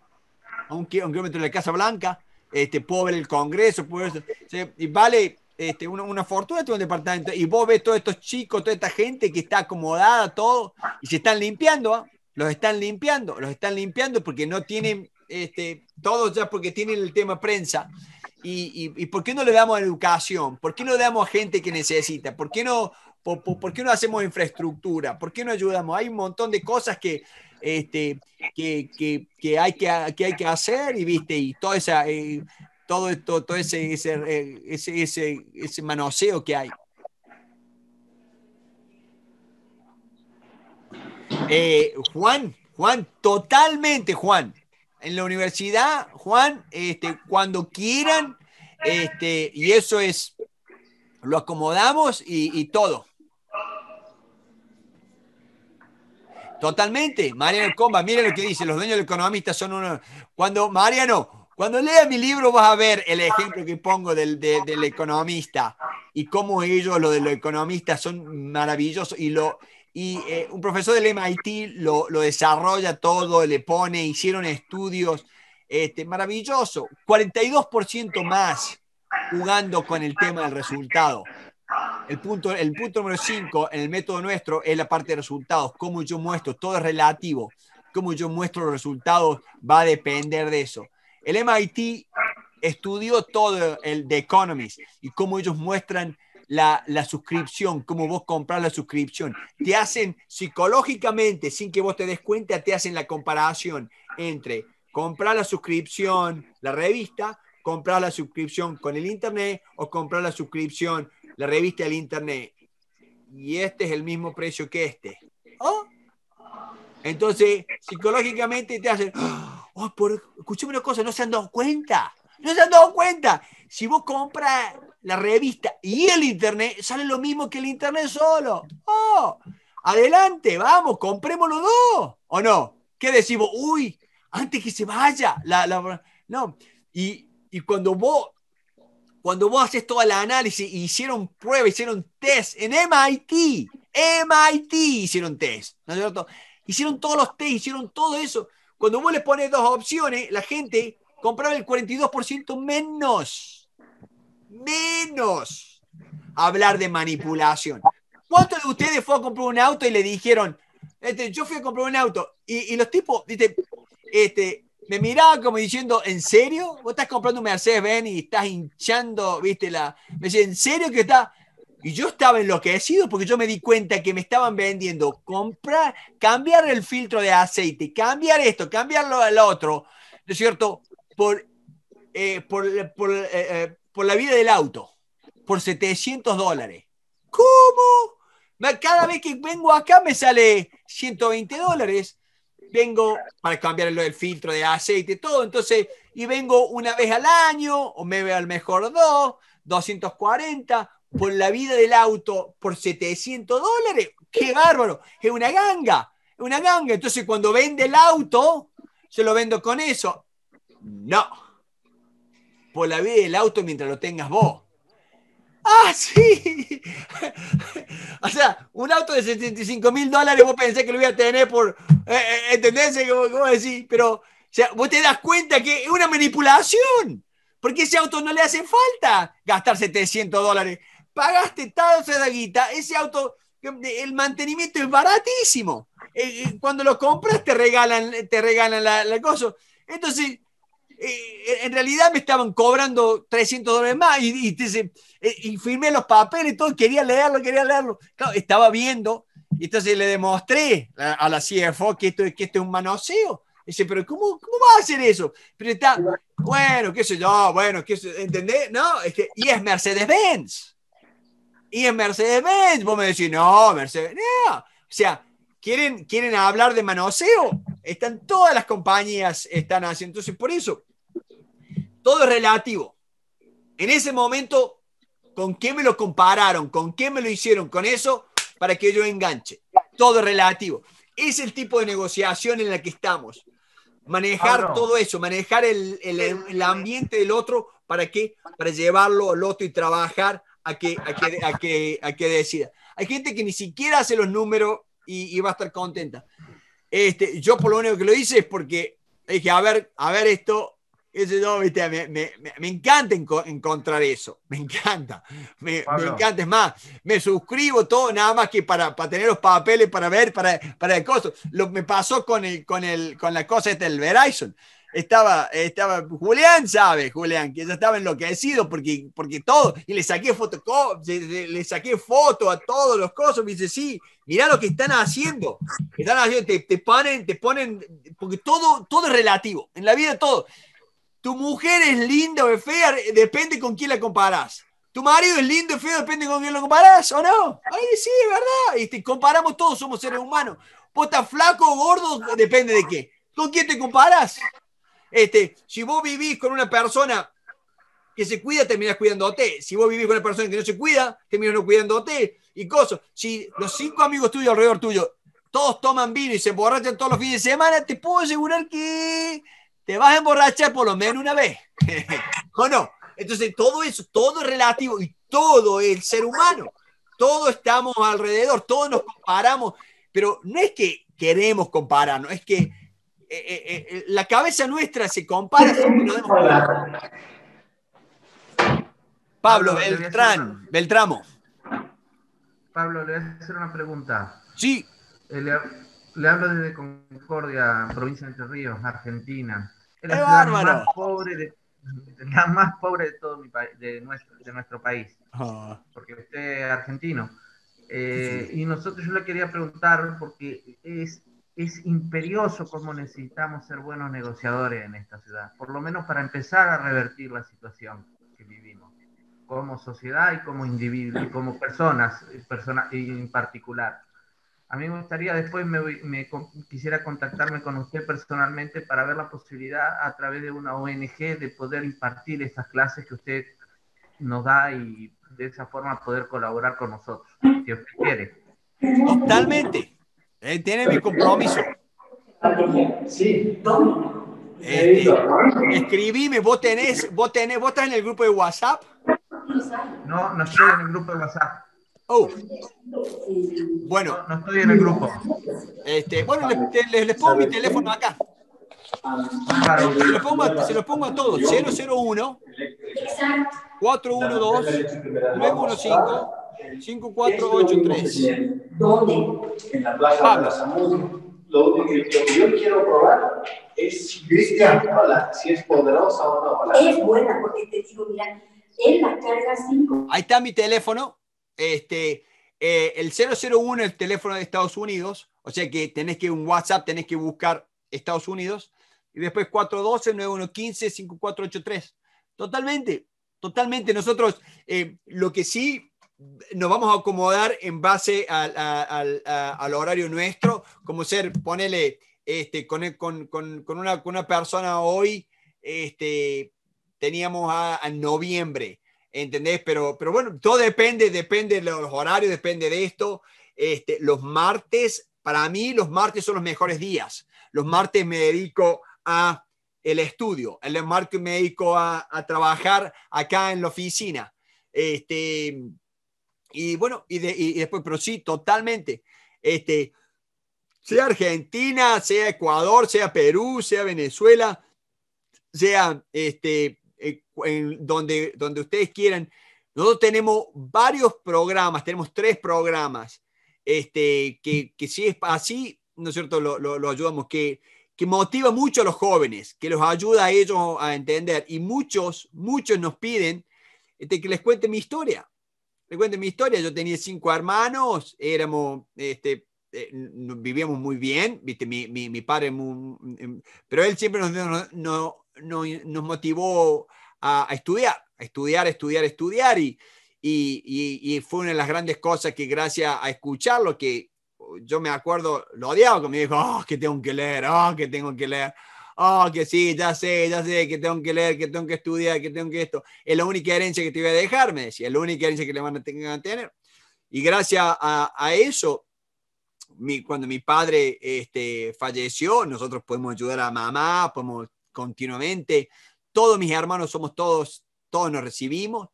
un, kilómetro de la Casa Blanca, este, puedo el Congreso, y vale este, una, fortuna tener un departamento, y vos ves todos estos chicos, toda esta gente que está acomodada, todo, y se están limpiando, ¿ah? los están limpiando, los están limpiando porque no tienen, este, todos ya porque tienen el tema prensa. Y, por qué no le damos educación? ¿Por qué no le damos a gente que necesita? ¿Por qué no ¿Por, qué no hacemos infraestructura? ¿Por qué no ayudamos? Hay un montón de cosas que este, que, que, que hay que, que, hay que hacer y, ¿viste? y esa, eh, todo, esto, todo ese, eh, ese, ese, ese manoseo que hay. Eh, Juan, Juan, totalmente Juan. En la universidad, Juan, este, cuando quieran, este, y eso es, lo acomodamos y todo. Totalmente. Mariano Comba, miren lo que dice, los dueños del economista son uno. Cuando, Mariano, cuando lea mi libro vas a ver el ejemplo que pongo del, economista y cómo ellos, lo de los economistas, son maravillosos y lo... Y eh, un profesor del MIT lo, lo desarrolla todo, le pone, hicieron estudios, este, maravilloso. 42% más jugando con el tema del resultado. El punto, el punto número 5 en el método nuestro es la parte de resultados, cómo yo muestro, todo es relativo, cómo yo muestro los resultados va a depender de eso. El MIT estudió todo el de Economist y cómo ellos muestran la, la, suscripción, cómo vos compras la suscripción. Te hacen psicológicamente, sin que vos te des cuenta, te hacen la comparación entre comprar la suscripción, la revista, comprar la suscripción con el Internet o comprar la suscripción la revista del internet y este es el mismo precio que este. ¿Oh? Entonces, psicológicamente te hacen, oh, por, una cosa, no se han dado cuenta, no se han dado cuenta. Si vos compras la revista y el internet, sale lo mismo que el internet solo. Oh, adelante, vamos, compremos los dos, ¿o no? ¿Qué decimos? Uy, antes que se vaya, la, la... no. y cuando vos cuando vos haces todo el análisis, hicieron pruebas, hicieron test en MIT, MIT hicieron test, ¿no es cierto? Hicieron todos los test, hicieron todo eso. Cuando vos les pones dos opciones, la gente compraba el 42% menos. Menos. Hablar de manipulación. ¿Cuántos de ustedes fue a comprar un auto y le dijeron, este, yo fui a comprar un auto? Y, los tipos, este, me miraba como diciendo, ¿en serio? Vos estás comprando un Mercedes-Benz y estás hinchando, viste, la... Me decía, ¿en serio que está? Y yo estaba enloquecido porque yo me di cuenta que me estaban vendiendo comprar, cambiar el filtro de aceite, cambiar esto, cambiarlo al otro, ¿no es cierto? Por, eh, por, eh, eh, por, la vida del auto, por 700 dólares. ¿Cómo? Cada vez que vengo acá me sale 120 dólares vengo para cambiar el filtro de aceite, todo. Entonces, y vengo una vez al año, o me veo al mejor dos, 240, por la vida del auto, por 700 dólares. ¡Qué bárbaro! Es una ganga, es una ganga. Entonces, cuando vende el auto, se lo vendo con eso. No. Por la vida del auto mientras lo tengas vos. ¡Ah, sí! o sea, un auto de 75 mil dólares, vos pensé que lo iba a tener por. Eh, eh ¿Entendés? Eh, ¿Cómo, decir, Pero, o sea, vos te das cuenta que es una manipulación. Porque ese auto no le hace falta gastar 700 dólares. Pagaste tal esa guita, ese auto, el mantenimiento es baratísimo. Eh, cuando lo compras, te regalan, te regalan la, la cosa. Entonces, eh, en realidad me estaban cobrando 300 dólares más y, y, eh, y, firmé los papeles, y todo, quería leerlo, quería leerlo. estaba viendo, y entonces le demostré a, la CFO que esto, que esto es un manoseo. dice, pero ¿cómo, ¿cómo va a hacer eso? Pero está, bueno, qué sé yo, bueno, qué sé, ¿entendés? No, es que, y es Mercedes-Benz. Y es Mercedes-Benz. Vos me decís, no, Mercedes, no. O sea, ¿Quieren, hablar de manoseo? Están todas las compañías están haciendo. Entonces, por eso, todo es relativo. En ese momento, ¿con qué me lo compararon? ¿Con qué me lo hicieron? Con eso, para que yo enganche. Todo es relativo. Es el tipo de negociación en la que estamos. Manejar ah, todo eso, manejar el, el, ambiente del otro, ¿para qué? Para llevarlo al otro y trabajar a que, que, que, a que decida. Hay gente que ni siquiera hace los números y, va a estar contenta. Este, yo por lo único que lo hice es porque dije, a ver, a ver esto, ese me, me, me, encanta encontrar eso, me encanta, me, me, encanta, es más, me suscribo todo nada más que para, para tener los papeles, para ver, para, para el costo. Lo me pasó con, el, con, el, con la cosa esta del Verizon. Estaba, estaba, Julián sabe, Julián, que ya estaba enloquecido porque, porque todo, y le saqué foto, le, saqué foto a todos los cosas, me dice, sí, mirá lo que están haciendo. te, te, ponen, te ponen, porque todo, todo es relativo, en la vida todo. Tu mujer es linda o es fea, depende con quién la comparás. Tu marido es lindo o feo, depende con quién lo comparás, ¿o no? Ay, sí, es verdad. Este, comparamos todos, somos seres humanos. Vos estás flaco o gordo, depende de qué. ¿Con quién te comparás? Este, si vos vivís con una persona que se cuida, terminas cuidándote. Si vos vivís con una persona que no se cuida, terminas no cuidándote y cosas. Si los cinco amigos tuyos alrededor tuyo, todos toman vino y se emborrachan todos los fines de semana, te puedo asegurar que te vas a emborrachar por lo menos una vez. ¿O no? Entonces, todo eso, todo es relativo y todo el ser humano. Todos estamos alrededor, todos nos comparamos, pero no es que queremos compararnos, es que eh, eh, eh, la cabeza nuestra se compara. Pablo, Beltrán, Beltramo. Pablo, le voy a hacer una pregunta. Sí. Eh, le, hablo desde Concordia, provincia de Entre Ríos, Argentina. Es la ciudad más pobre de, la más pobre de todo de nuestro, país. Ah. Porque usted es argentino. Eh, y nosotros yo le quería preguntar, porque es, es imperioso cómo necesitamos ser buenos negociadores en esta ciudad, por lo menos para empezar a revertir la situación como sociedad y como individuo, y como personas, y en particular. A mí me gustaría, después me, quisiera contactarme con usted personalmente para ver la posibilidad a través de una ONG de poder impartir estas clases que usted nos da y de esa forma poder colaborar con nosotros, si usted quiere. Totalmente. tiene mi compromiso. Sí. Este, escribime, vos tenés, vos tenés, vos estás en el grupo de WhatsApp. No, no estoy en el grupo de WhatsApp. Oh. Bueno. No, estoy en el grupo. Este, bueno, les, pongo mi teléfono acá. Se, los pongo a, se lo pongo a todos. 001 412 915 5483. ¿Dónde? En la plaza Pablo lo único que, yo quiero probar es si es poderosa o no. Es buena, porque te digo, mira, Ahí está mi teléfono, este, eh, el 001 el teléfono de Estados Unidos, o sea que tenés que un WhatsApp, tenés que buscar Estados Unidos, y después 412 915 5483 Totalmente, totalmente. Nosotros, eh, lo que sí nos vamos a acomodar en base al, horario nuestro, como ser, ponele, este, con, una, con una persona hoy, este, teníamos a, noviembre, ¿entendés? Pero, pero bueno, todo depende, depende de los horarios, depende de esto. Este, los martes, para mí los martes son los mejores días. Los martes me dedico a el estudio, el martes me dedico a, trabajar acá en la oficina. Este, y bueno, y, después, pero sí, totalmente. Este, sea Argentina, sea Ecuador, sea Perú, sea Venezuela, sea este, eh, en donde, donde ustedes quieran. Nosotros tenemos varios programas, tenemos tres programas, este, que, que si es así, ¿no es cierto?, lo, lo, ayudamos, que, que motiva mucho a los jóvenes, que los ayuda a ellos a entender. Y muchos, muchos nos piden este, que les cuente mi historia. Les cuente mi historia. Yo tenía cinco hermanos, éramos, este, eh, vivíamos muy bien, ¿viste? Mi, mi, padre, mm, pero él siempre nos, nos, nos motivó a, a, estudiar, a estudiar, estudiar, estudiar. Y, y, fue una de las grandes cosas que gracias a escucharlo, que yo me acuerdo, lo odiaba, que me dijo, oh, que tengo que leer, oh, que tengo que leer. Oh, que sí, ya sé, ya sé, que tengo que leer, que tengo que estudiar, que tengo que esto. Es la única herencia que te voy a dejar, me decía, es la única herencia que le van a tener. Y gracias a, eso, cuando mi padre este, falleció, nosotros podemos ayudar a mamá, podemos continuamente. Todos mis hermanos somos todos, todos nos recibimos,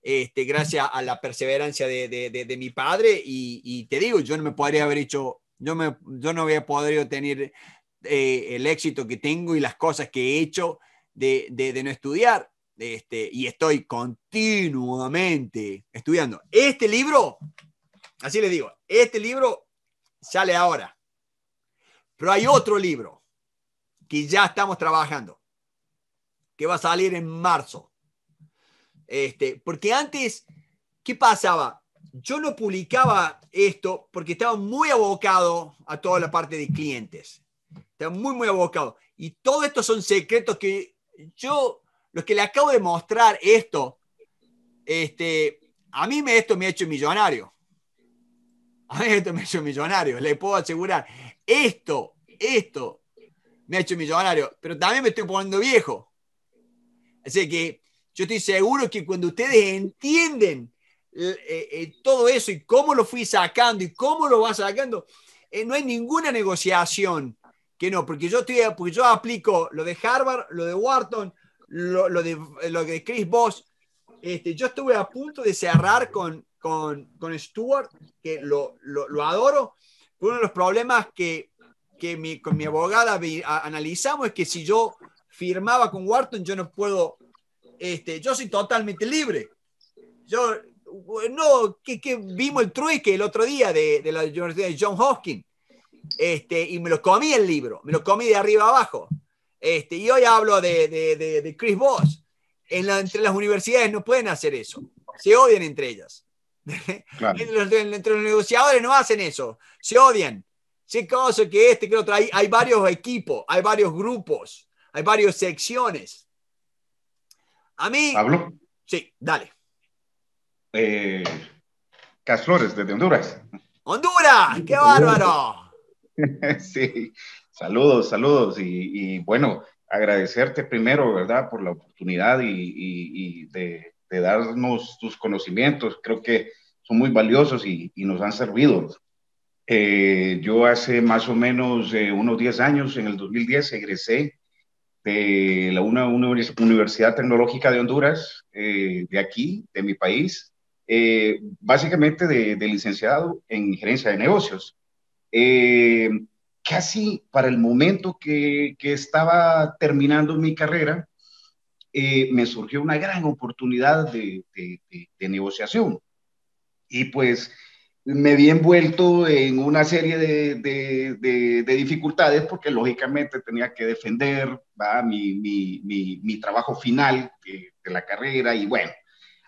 este, gracias a la perseverancia de, de, mi padre. Y, te digo, yo no me podría haber hecho, yo, me, yo no había podido tener eh, el éxito que tengo y las cosas que he hecho de, no estudiar. Este, y estoy continuamente estudiando. Este libro, así le digo, este libro sale ahora. Pero hay otro libro y ya estamos trabajando, que va a salir en marzo. Este, porque antes, ¿qué pasaba? Yo no publicaba esto porque estaba muy abocado a toda la parte de clientes. Estaba muy, muy abocado. Y todo esto son secretos que yo, los que le acabo de mostrar esto, este, a mí me, esto me ha hecho millonario. A mí esto me ha hecho millonario, le puedo asegurar. Esto, esto me ha hecho millonario, pero también me estoy poniendo viejo. Así que yo estoy seguro que cuando ustedes entienden eh, eh, eh, todo eso y cómo lo fui sacando y cómo lo vas sacando, no hay ninguna negociación que no, porque yo, estoy, porque yo aplico lo de Harvard, lo de Wharton, lo, de, lo de Chris Voss. Este, yo estuve a punto de cerrar con, con, Stuart, que lo, lo, lo adoro. Uno de los problemas que que mi, con mi abogada analizamos es que si yo firmaba con Wharton, yo no puedo, este, yo soy totalmente libre. Yo, no, que, vimos el trueque el otro día de, la Universidad de John Hopkins, este, y me lo comí el libro, me lo comí de arriba abajo. Este, y hoy hablo de, de, de, Chris Voss. En la, entre las universidades no pueden hacer eso, se odian entre ellas. entre los negociadores no hacen eso, se odian cosa que este, que otro. Hay, hay varios equipos, hay varios grupos, hay varias secciones. A mí. Pablo. Sí, dale. Eh, Cas Flores desde Honduras. ¡Honduras! ¡Qué bárbaro! sí, saludos, saludos. Y, bueno, agradecerte primero, ¿verdad?, por la oportunidad y, de, de, darnos tus conocimientos. Creo que son muy valiosos y, nos han servido eh, yo hace más o menos eh, unos 10 años, en el 2010, egresé de la Universidad Tecnológica de Honduras, eh, de aquí, de mi país, básicamente de, licenciado en gerencia de negocios. casi para el momento que, estaba terminando mi carrera, me surgió una gran oportunidad de, de negociación. Y pues me vi envuelto en una serie de, dificultades porque lógicamente tenía que defender mi, trabajo final de, la carrera y bueno,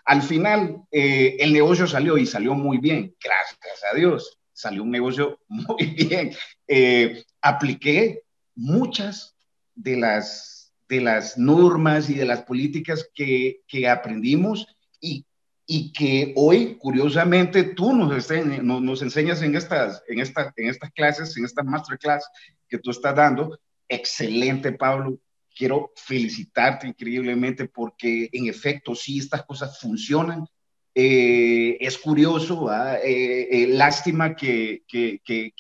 al final eh, el negocio salió y salió muy bien, gracias a Dios, salió un negocio muy bien. Eh, apliqué muchas de las, de las normas y de las políticas que, que aprendimos y y que hoy, curiosamente, tú nos, enseñas, en estas, en, en estas clases, en estas masterclass que tú estás dando. Excelente, Pablo. Quiero felicitarte increíblemente porque en efecto sí estas cosas funcionan. Eh, es curioso, eh, eh, lástima que,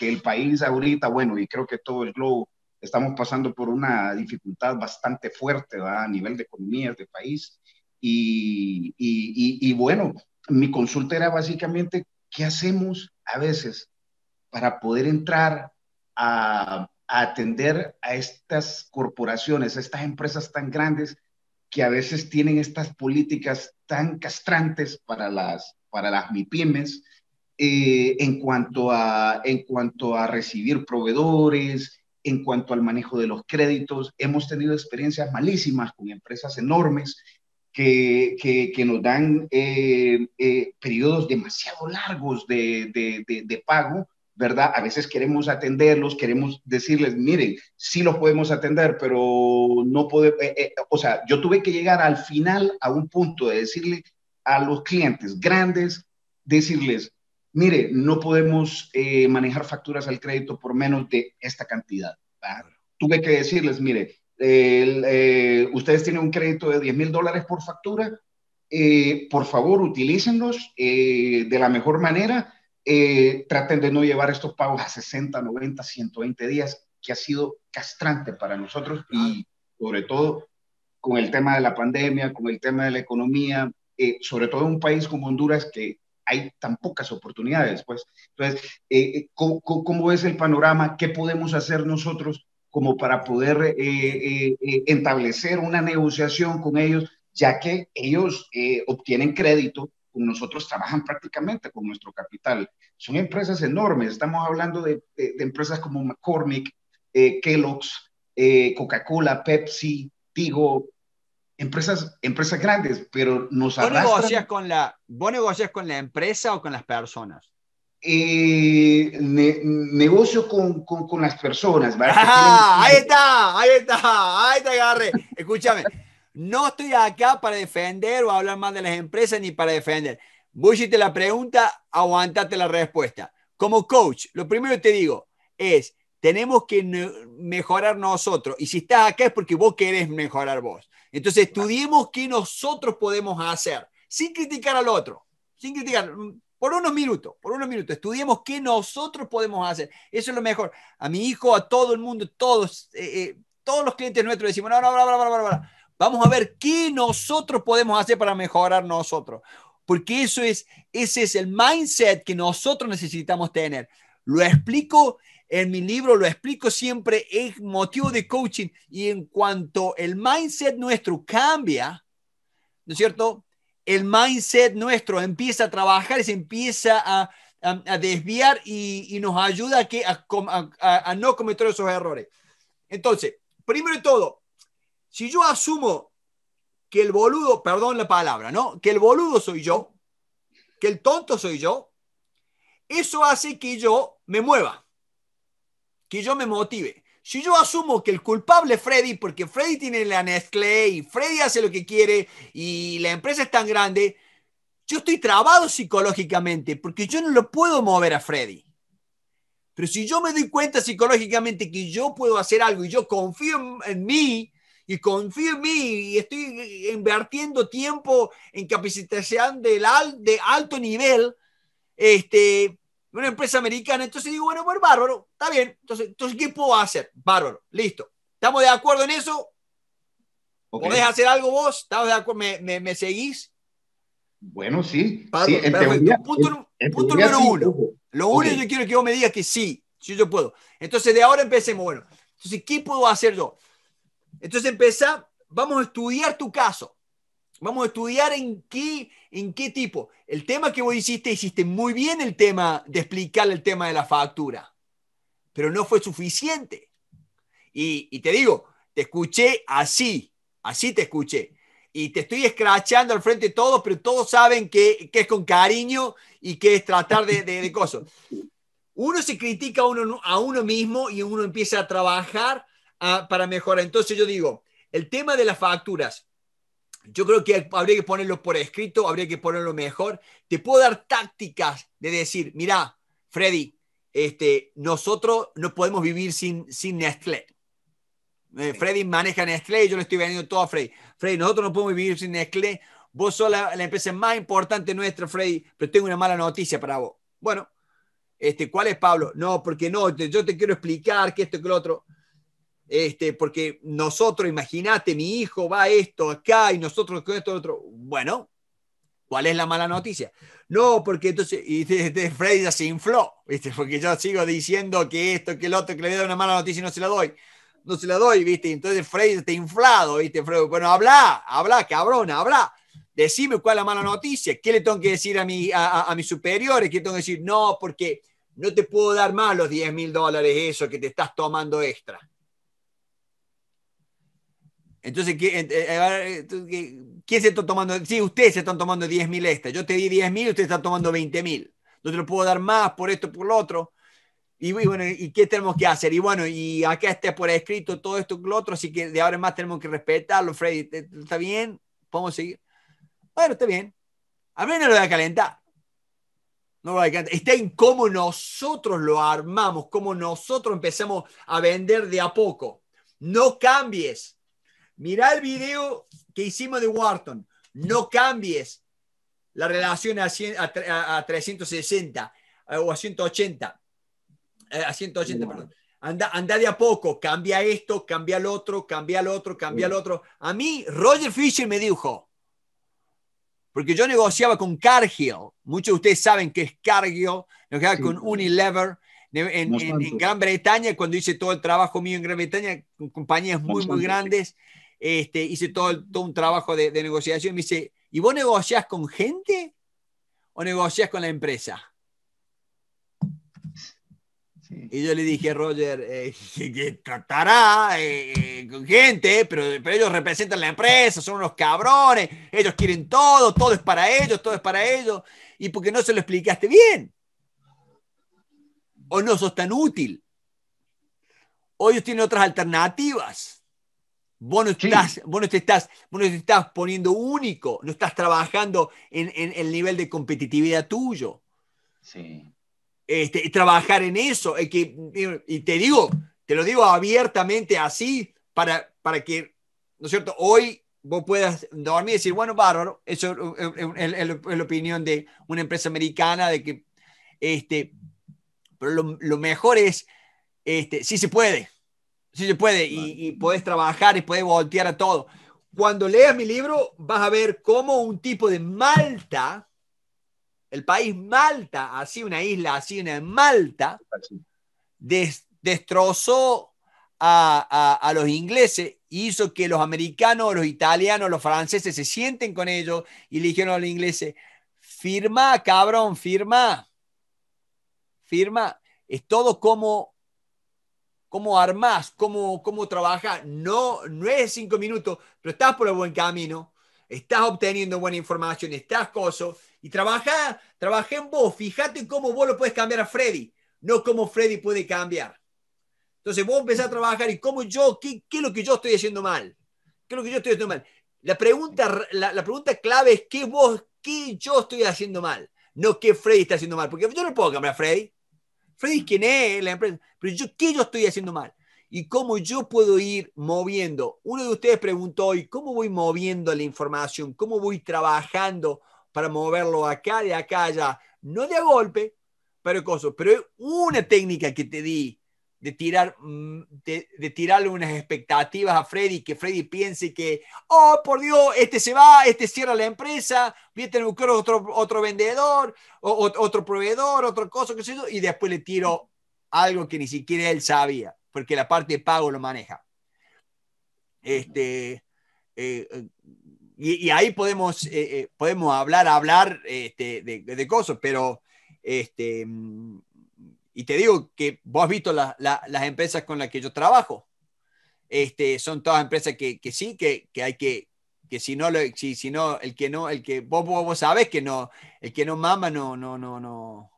el país ahorita, bueno, y creo que todo el globo, estamos pasando por una dificultad bastante fuerte a nivel de economías de país y, bueno, mi consulta era básicamente, ¿qué hacemos a veces para poder entrar a, atender a estas corporaciones, a estas empresas tan grandes que a veces tienen estas políticas tan castrantes para las, para MIPIMES eh, en cuanto a recibir proveedores, en cuanto al manejo de los créditos. Hemos tenido experiencias malísimas con empresas enormes que, nos dan eh, eh, periodos demasiado largos de, pago, ¿verdad? A veces queremos atenderlos, queremos decirles, miren, sí los podemos atender, pero no podemos, eh, o sea, yo tuve que llegar al final a un punto de decirle a los clientes grandes, decirles, mire, no podemos manejar facturas al crédito por menos de esta cantidad. Tuve que decirles, mire, eh, ustedes tienen un crédito de 10 mil dólares por factura, eh, por favor utilícenlos eh, de la mejor manera, traten de no llevar estos pagos a 60, 90, 120 días, que ha sido castrante para nosotros y sobre todo con el tema de la pandemia, con el tema de la economía, sobre todo en un país como Honduras que hay tan pocas oportunidades. Pues. Entonces, ¿cómo es el panorama? ¿Qué podemos hacer nosotros? como para poder eh, eh, eh, establecer una negociación con ellos, ya que ellos obtienen crédito, con nosotros trabajan prácticamente con nuestro capital. Son empresas enormes, estamos hablando de, empresas como McCormick, Kellogg's, Coca-Cola, Pepsi, Tigo, empresas, empresas grandes, pero nos ¿Vos con la ¿Vos negocias con la empresa o con las personas? Eh, negocio con, las personas. Ah, ahí está, ahí está, ahí te agarre. Escúchame, no estoy acá para defender o hablar más de las empresas ni para defender. Bushi te la pregunta, aguantate la respuesta. Como coach, lo primero que te digo es, tenemos que mejorar nosotros. Y si estás acá es porque vos querés mejorar vos. Entonces, estudiemos qué nosotros podemos hacer, sin criticar al otro, sin criticar por unos minutos, por unos minutos, estudiemos qué nosotros podemos hacer. Eso es lo mejor. A mi hijo, a todo el mundo, todos, eh, eh, todos los clientes nuestros decimos, no, no, vamos a ver qué nosotros podemos hacer para mejorar nosotros. Porque eso es, ese es el mindset que nosotros necesitamos tener. Lo explico en mi libro, lo explico siempre, en motivo de coaching. Y en cuanto el mindset nuestro cambia, ¿no es cierto? el mindset nuestro empieza a trabajar, se empieza a, desviar y, nos ayuda a, que, a, no cometer esos errores. Entonces, primero de todo, si yo asumo que el boludo, perdón la palabra, ¿no? Que el boludo soy yo, que el tonto soy yo, eso hace que yo me mueva, que yo me motive si yo asumo que el culpable es Freddy, porque Freddy tiene la Nestlé y Freddy hace lo que quiere y la empresa es tan grande, yo estoy trabado psicológicamente porque yo no lo puedo mover a Freddy. Pero si yo me doy cuenta psicológicamente que yo puedo hacer algo y yo confío en, mí y confío en mí y estoy invirtiendo tiempo en capacitación de alto nivel, este, una empresa americana. Entonces digo, bueno, bueno, pues, bárbaro, está bien. Entonces, entonces, ¿qué puedo hacer? Bárbaro, listo. ¿Estamos de acuerdo en eso? Okay. ¿Podés hacer algo vos? ¿Estamos de acuerdo? ¿Me, seguís? Bueno, sí. sí punto, número uno. Lo único yo quiero es que vos me digas que sí, si yo puedo. Entonces, de ahora empecemos. Bueno, entonces, ¿qué puedo hacer yo? Entonces, empieza, vamos a estudiar tu caso. Vamos a estudiar en qué, en qué tipo. El tema que vos hiciste, hiciste muy bien el tema de explicar el tema de la factura, pero no fue suficiente. Y, te digo, te escuché así, así te escuché. Y te estoy escrachando al frente de todos, pero todos saben que, es con cariño y que es tratar de, de, cosas. Uno se critica a uno, mismo y uno empieza a trabajar ah, para mejorar. Entonces yo digo, el tema de las facturas, yo creo que habría que ponerlo por escrito, habría que ponerlo mejor. Te puedo dar tácticas de decir, mira, Freddy, este, nosotros no podemos vivir sin, sin Nestlé. Eh, Freddy maneja Nestlé y yo le estoy vendiendo todo a Freddy. Freddy, nosotros no podemos vivir sin Nestlé. Vos sos la, empresa más importante nuestra, Freddy, pero tengo una mala noticia para vos. Bueno, este, ¿cuál es Pablo? No, porque no, yo te quiero explicar que esto que lo otro. Este, porque nosotros, imagínate, mi hijo va esto acá y nosotros con esto, otro. Bueno, ¿cuál es la mala noticia? No, porque entonces, y de, ya se infló, ¿viste? Porque yo sigo diciendo que esto, que el otro, que le dar una mala noticia y no se la doy. No se la doy, ¿viste? Entonces Freddy está inflado, ¿viste? bueno, habla, habla, cabrón, habla. Decime cuál es la mala noticia. ¿Qué le tengo que decir a, mi, a, a mis superiores? ¿Qué tengo que decir? No, porque no te puedo dar más los 10 mil dólares, eso que te estás tomando extra. Eh, entonces, ¿qué, ¿quién se está tomando? Sí, ustedes se están tomando 10.000 esta. Yo te di 10.000, ustedes están tomando 20.000. No te lo puedo dar más por esto, por lo otro. Y, bueno, ¿y qué tenemos que hacer? Y bueno, y acá está por escrito todo esto, lo otro, así que de ahora en más tenemos que respetarlo, Freddy. ¿Está bien? ¿Podemos seguir? Bueno, está bien. A mí no lo voy calentar. No lo voy a calentar. Está en cómo nosotros lo armamos, cómo nosotros empezamos a vender de a poco. No cambies mirá el video que hicimos de Wharton. No cambies la relación a, 360 eh, o a 180. Eh, a 180, perdón. Anda, anda, de a poco, cambia esto, cambia el otro, cambia el otro, cambia el otro. A mí, Roger Fisher me dijo, porque yo negociaba con Cargill, muchos de ustedes saben que es Cargill, negociaba con Unilever en, en, Gran Bretaña, cuando hice todo el trabajo mío en Gran Bretaña, con compañías muy, muy grandes este, hice todo, un trabajo de, negociación Y Me dice, ¿y vos negociás con gente o negociás con la empresa? Y yo le dije, a Roger, eh, tratará eh, eh, con gente, pero, pero, ellos representan la empresa, son unos cabrones, ellos quieren todo, todo es para ellos, todo es para ellos, y porque no se lo explicaste bien. O no sos tan útil. O ellos tienen otras alternativas. Vos no, estás, te estás, te estás poniendo único, no estás trabajando en, el nivel de competitividad tuyo. Sí. Este, trabajar en eso. que, y te digo, te lo digo abiertamente así, para, para que, ¿no es cierto? Hoy vos puedas dormir y decir, bueno, bárbaro, eso es, la opinión de una empresa americana, de que, este, lo, mejor es, este, sí se puede si se puede, y, puedes podés trabajar y puedes voltear a todo. Cuando leas mi libro, vas a ver cómo un tipo de Malta, el país Malta, así una isla, así una Malta, ah, destrozó a, los ingleses hizo que los americanos, los italianos, los franceses se sienten con ellos y le dijeron a los ingleses, firma, cabrón, firma, firma. Es todo como cómo armás, cómo, cómo trabajás. No, no es cinco minutos, pero estás por el buen camino, estás obteniendo buena información, estás coso, y trabaja, trabaja en vos, fíjate cómo vos lo puedes cambiar a Freddy, no cómo Freddy puede cambiar. Entonces vos empezás a trabajar y cómo yo, qué, es lo que yo estoy haciendo mal, qué lo que yo estoy haciendo mal. La pregunta, la, la pregunta clave es qué vos, qué yo estoy haciendo mal, no qué Freddy está haciendo mal, porque yo no puedo cambiar a Freddy. Freddy, ¿quién es la empresa? Pero yo, ¿qué yo estoy haciendo mal? y cómo yo puedo ir moviendo. Uno de ustedes preguntó hoy, ¿cómo voy moviendo la información? ¿Cómo voy trabajando para moverlo acá, de acá, allá? No de a golpe, pero cosas. Pero una técnica que te di de tirar, mm, de, tirarle unas expectativas a Freddy, que Freddy piense que, oh, por Dios, este se va, este cierra la empresa, voy a tener otro, otro vendedor, otro proveedor, otro cosa, qué sé yo, y después le tiro algo que ni siquiera él sabía, porque la parte de pago lo maneja. Este, eh, eh, y, ahí podemos, eh, podemos hablar, hablar este, de, cosas, pero este, mm, y te digo que vos has visto las empresas con las que yo trabajo. Este, son todas empresas que, que sí, que, que, hay que, que si no, lo, si, si, no, el que no, el que vos, vos, sabes que no, el que no mama, no, no, no, no,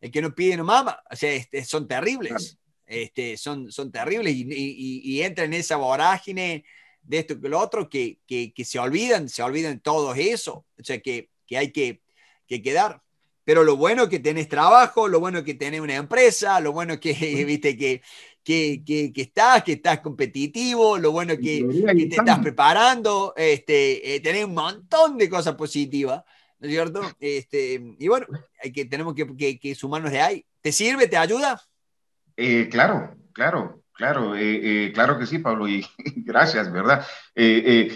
el que no pide no mama. O sea, este, son terribles. Este, son, son terribles y, y, entra en esa vorágine de esto que lo otro, que, que, que, se olvidan, se olvidan todo eso, o sea, que, que hay que, que quedar. Pero lo bueno que tenés trabajo, lo bueno que tenés una empresa, lo bueno que, viste, que, que, que, que estás, que estás competitivo, lo bueno que, te estás preparando, este, eh, tenés un montón de cosas positivas, ¿no es cierto? Este, y bueno, hay que, tenemos que, que, sumarnos de ahí. ¿Te sirve? ¿Te ayuda? Eh, claro, claro, Claro, eh, eh, claro que sí, Pablo, y gracias, ¿verdad?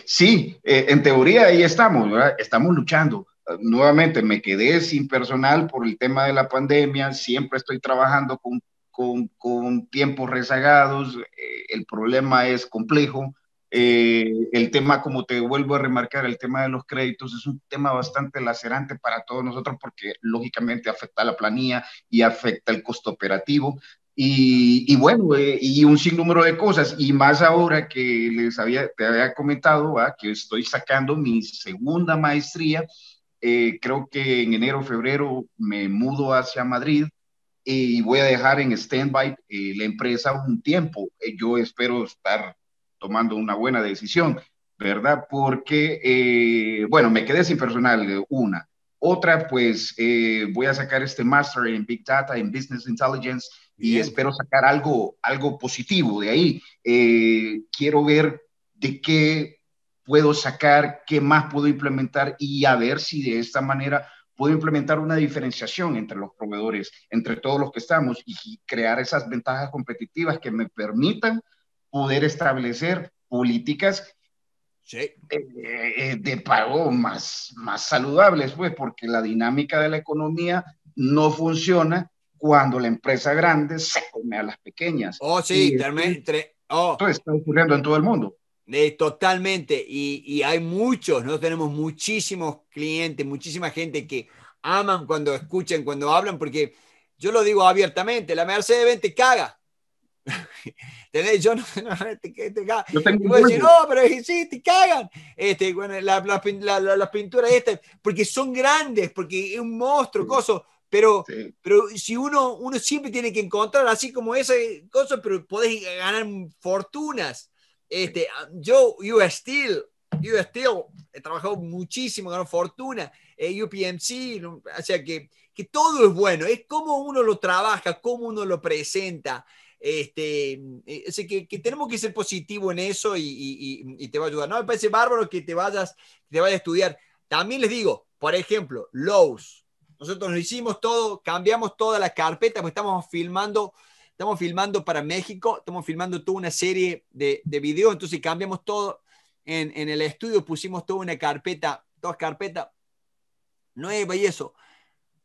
sí, en teoría ahí estamos, Estamos luchando, nuevamente me quedé sin personal por el tema de la pandemia, siempre estoy trabajando con, con, con tiempos rezagados, eh, el problema es complejo. Eh, el tema, como te vuelvo a remarcar, el tema de los créditos es un tema bastante lacerante para todos nosotros porque lógicamente afecta a la planilla y afecta el costo operativo. Y, y, bueno, eh, y un sinnúmero de cosas, y más ahora que les había, te había comentado, que estoy sacando mi segunda maestría eh, creo que en enero, o febrero me mudo hacia Madrid y voy a dejar en stand-by eh, la empresa un tiempo. Eh, yo espero estar tomando una buena decisión, ¿verdad? Porque, bueno, me quedé sin personal, una. Otra, pues voy a sacar este Master en Big Data, en Business Intelligence, y espero sacar algo, algo positivo de ahí. quiero ver de qué puedo sacar, qué más puedo implementar y a ver si de esta manera puedo implementar una diferenciación entre los proveedores, entre todos los que estamos y crear esas ventajas competitivas que me permitan poder establecer políticas eh, eh, eh, de, pago más, más saludables, pues, porque la dinámica de la economía no funciona cuando la empresa grande se come a las pequeñas. Oh, sí, oh. Esto está ocurriendo en todo el mundo. Eh, totalmente. Y, hay muchos, ¿no? Tenemos muchísimos clientes, muchísima gente que aman cuando escuchan, cuando hablan, porque yo lo digo abiertamente, la Mercedes 20 caga. Yo no, no Yo no, pero sí, te cagan. Este, las pinturas estas, porque son grandes, porque es un monstruo, Pero, pero si uno, uno siempre tiene que encontrar así como esas cosas, pero podés ganar fortunas este, yo, ah, you Steel, he trabajado muchísimo, ganó fortuna, eh, UPMC, o sea que, que todo es bueno, es cómo uno lo trabaja, cómo uno lo presenta. Este, eh, así que, que, tenemos que ser positivo en eso y, y, te va a ayudar. No me parece bárbaro que te vayas, te vayas a estudiar. También les digo, por ejemplo, Lowe's. Nosotros lo hicimos todo, cambiamos toda la carpeta, estamos filmando estamos filmando para México, estamos filmando toda una serie de, de videos, entonces cambiamos todo en, en, el estudio, pusimos toda una carpeta, dos carpetas nueva y eso.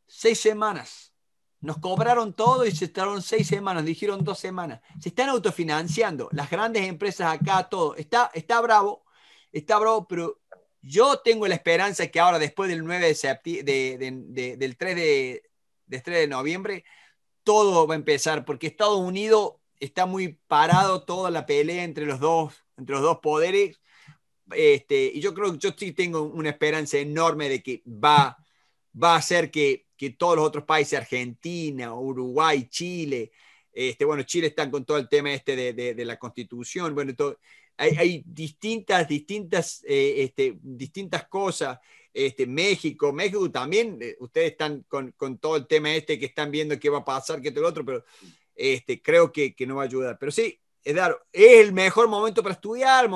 Seis semanas. Nos cobraron todo y se tardaron seis semanas, dijeron dos semanas. Se están autofinanciando, las grandes empresas acá, todo. Está, está bravo, está bravo, pero yo tengo la esperanza que ahora, después del 9 de, septiembre, del 3 de, del 3 de noviembre, todo va a empezar, porque Estados Unidos está muy parado toda la pelea entre los dos, entre los dos poderes. Este, y yo creo que yo sí tengo una esperanza enorme de que va, va a hacer que, todos los otros países, Argentina, Uruguay, Chile, este, bueno, Chile están con todo el tema este de, la constitución, bueno, hay, distintas, distintas, eh, este, distintas cosas este, México, México también, eh, ustedes están con, todo el tema este que están viendo qué va a pasar, qué todo lo otro, pero este, creo que, no va a ayudar. Pero sí, es, dar, es el mejor momento para estudiar, el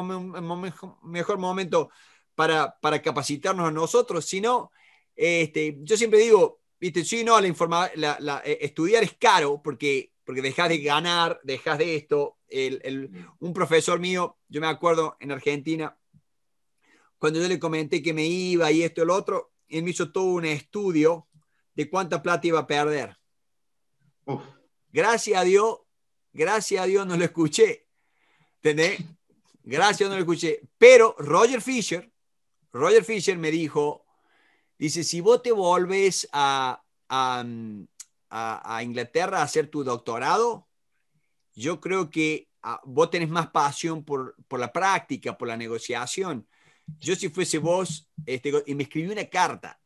mejor, momento para, para capacitarnos a nosotros, si no, este, yo siempre digo, viste, no, la la, eh, estudiar es caro porque, porque dejas de ganar, dejas de esto. un profesor mío, yo me acuerdo en Argentina, cuando yo le comenté que me iba y esto y lo otro, él me hizo todo un estudio de cuánta plata iba a perder. Gracias a Dios, gracias a Dios no lo escuché. ¿Entendés? Gracias, no lo escuché. Pero Roger Fisher, Roger Fisher me dijo, dice, si vos te volves a, a, a, a Inglaterra a hacer tu doctorado, yo creo que ah, vos tenés más pasión por, por la práctica, por la negociación. Yo si fuese vos, este, y me escribí una carta,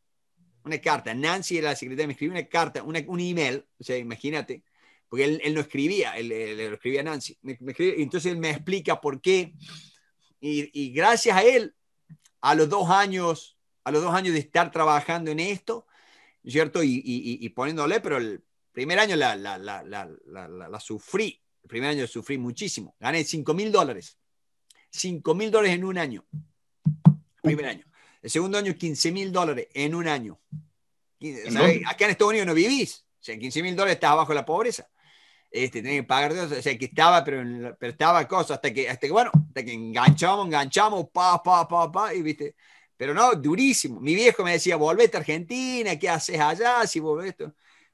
una carta, Nancy era la secretaria, me escribió una carta, un email, o sea, imagínate, porque él, no escribía, él, lo escribía a Nancy, entonces él me explica por qué, y, gracias a él, a los dos años, a los dos años de estar trabajando en esto, ¿cierto? Y, poniéndole, pero el primer año la, sufrí, el primer año sufrí muchísimo, gané 5 mil dólares, 5 mil dólares en un año, Uh. primer año. El segundo año, 15 mil dólares en un año. acá en Estados Unidos no vivís. O 15 mil dólares estás abajo de la pobreza. Este, que pagar, o sea, que estaba, pero, estaba cosa, hasta que, hasta que, bueno, hasta que enganchamos, enganchamos, pa, pa, pa, pa, y viste. Pero no, durísimo. Mi viejo me decía, volvete a Argentina, ¿qué haces allá? Si volvés esto.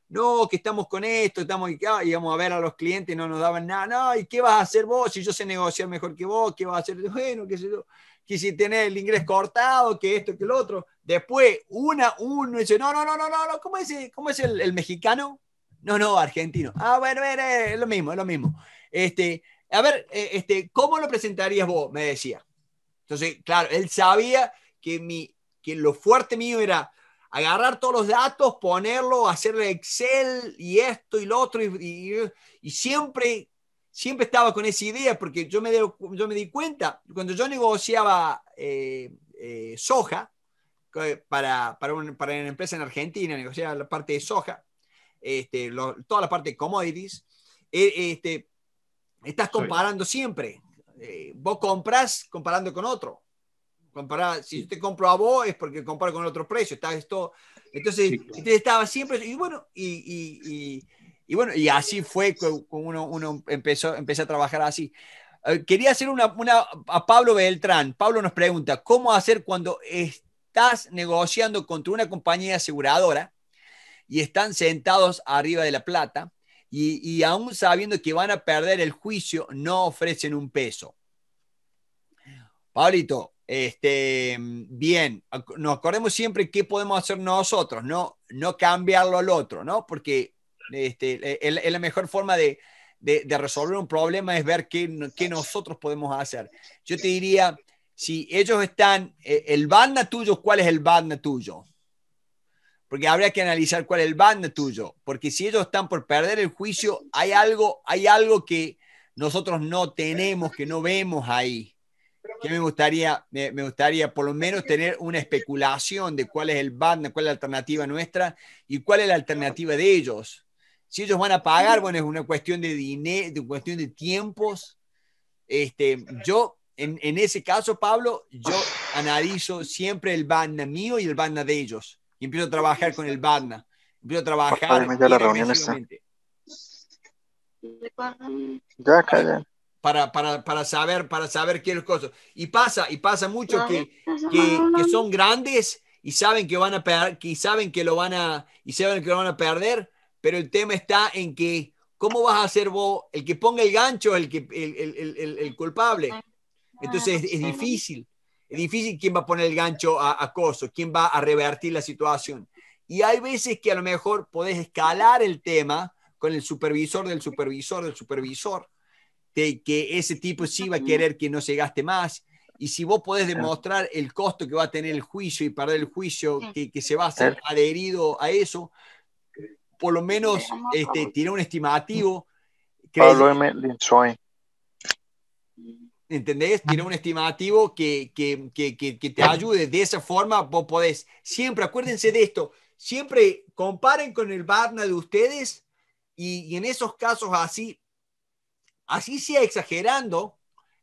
No, que estamos con esto, estamos acá, íbamos a ver a los clientes, y no nos daban nada. No, ¿y qué vas a hacer vos? Si yo sé negociar mejor que vos, ¿qué vas a hacer? Bueno, qué sé yo que si tiene el inglés cortado, que esto, que lo otro. Después, una, uno, dice, no, no, no, no, no, ¿cómo es, cómo es el, mexicano? No, no, argentino. Ah, bueno, es lo mismo, es lo mismo. Este, a ver, eh, este, ¿cómo lo presentarías vos? Me decía. Entonces, claro, él sabía que, mi, que lo fuerte mío era agarrar todos los datos, ponerlo, hacerle Excel y esto y lo otro, y siempre siempre estaba con esa idea porque yo me, yo me di cuenta, cuando yo negociaba eh, eh, soja para, para, para, una empresa en Argentina, negociaba la parte de soja, este, toda la parte de commodities, e, este, estás comparando siempre. Eh, vos compras comparando con otro. si yo te compro a vos es porque comparo con otro precio. Está esto. Entonces, sí, estaba siempre. Y bueno, y y bueno, y así fue como uno, uno empezó, a trabajar así. Eh, quería hacer una, una a Pablo Beltrán. Pablo nos pregunta, ¿cómo hacer cuando estás negociando contra una compañía aseguradora y están sentados arriba de la plata y, aún sabiendo que van a perder el juicio, no ofrecen un peso? Pablito, este, bien, nos acordemos siempre qué podemos hacer nosotros, no, no cambiarlo al otro, ¿no? Porque es, este, e, e, e, la mejor forma de, resolver un problema es ver qué, nosotros podemos hacer. Yo te diría, si ellos están, el banda tuyo, ¿cuál es el banda tuyo? Porque habría que analizar cuál es el banda tuyo, porque si ellos están por perder el juicio, hay algo, hay algo que nosotros no tenemos, que no vemos ahí. Que me gustaría, me, me gustaría por lo menos tener una especulación de cuál es el banda, cuál es la alternativa nuestra y cuál es la alternativa de ellos si ellos van a pagar, bueno, es una cuestión de dinero, de cuestión de tiempos. Este, yo, en, ese caso, Pablo, yo analizo siempre el BADNA mío y el BADNA de ellos. Y empiezo a trabajar con el BADNA. Empiezo a trabajar. la Para, para, para, saber, para saber qué es cosa. Y pasa, y pasa mucho que, que, son grandes y saben que van a y saben que lo van a y saben que lo van a perder pero el tema está en que, ¿cómo vas a ser vos el que ponga el gancho, el, que, el, el, el, el culpable? Entonces es, difícil, es difícil quién va a poner el gancho a, acoso, quién va a revertir la situación. Y hay veces que a lo mejor podés escalar el tema con el supervisor del supervisor del supervisor, de que ese tipo sí va a querer que no se gaste más. Y si vos podés demostrar el costo que va a tener el juicio y perder el juicio que, que se va a hacer adherido a eso, por lo menos este, tiene un estimativo. Mm. Pablo M. ¿Entendés? Tiene un estimativo que, te ayude. De esa forma vos podés. Siempre, acuérdense de esto, siempre comparen con el Barna de ustedes y, en esos casos así, así sea exagerando,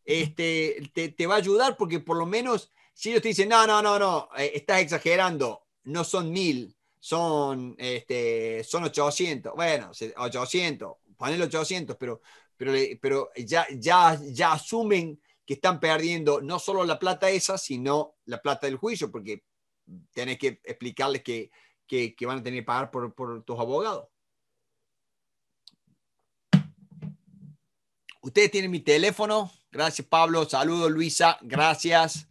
este, te, te, va a ayudar porque por lo menos si ellos te dicen, no, no, no, no, eh, estás exagerando, no son mil, son, este, son 800, bueno, 800, ponen 800, pero, pero, pero ya, ya, ya asumen que están perdiendo no solo la plata esa, sino la plata del juicio, porque tenés que explicarles que, van a tener que pagar por, por tus abogados. Ustedes tienen mi teléfono. Gracias, Pablo. Saludos, Luisa. Gracias.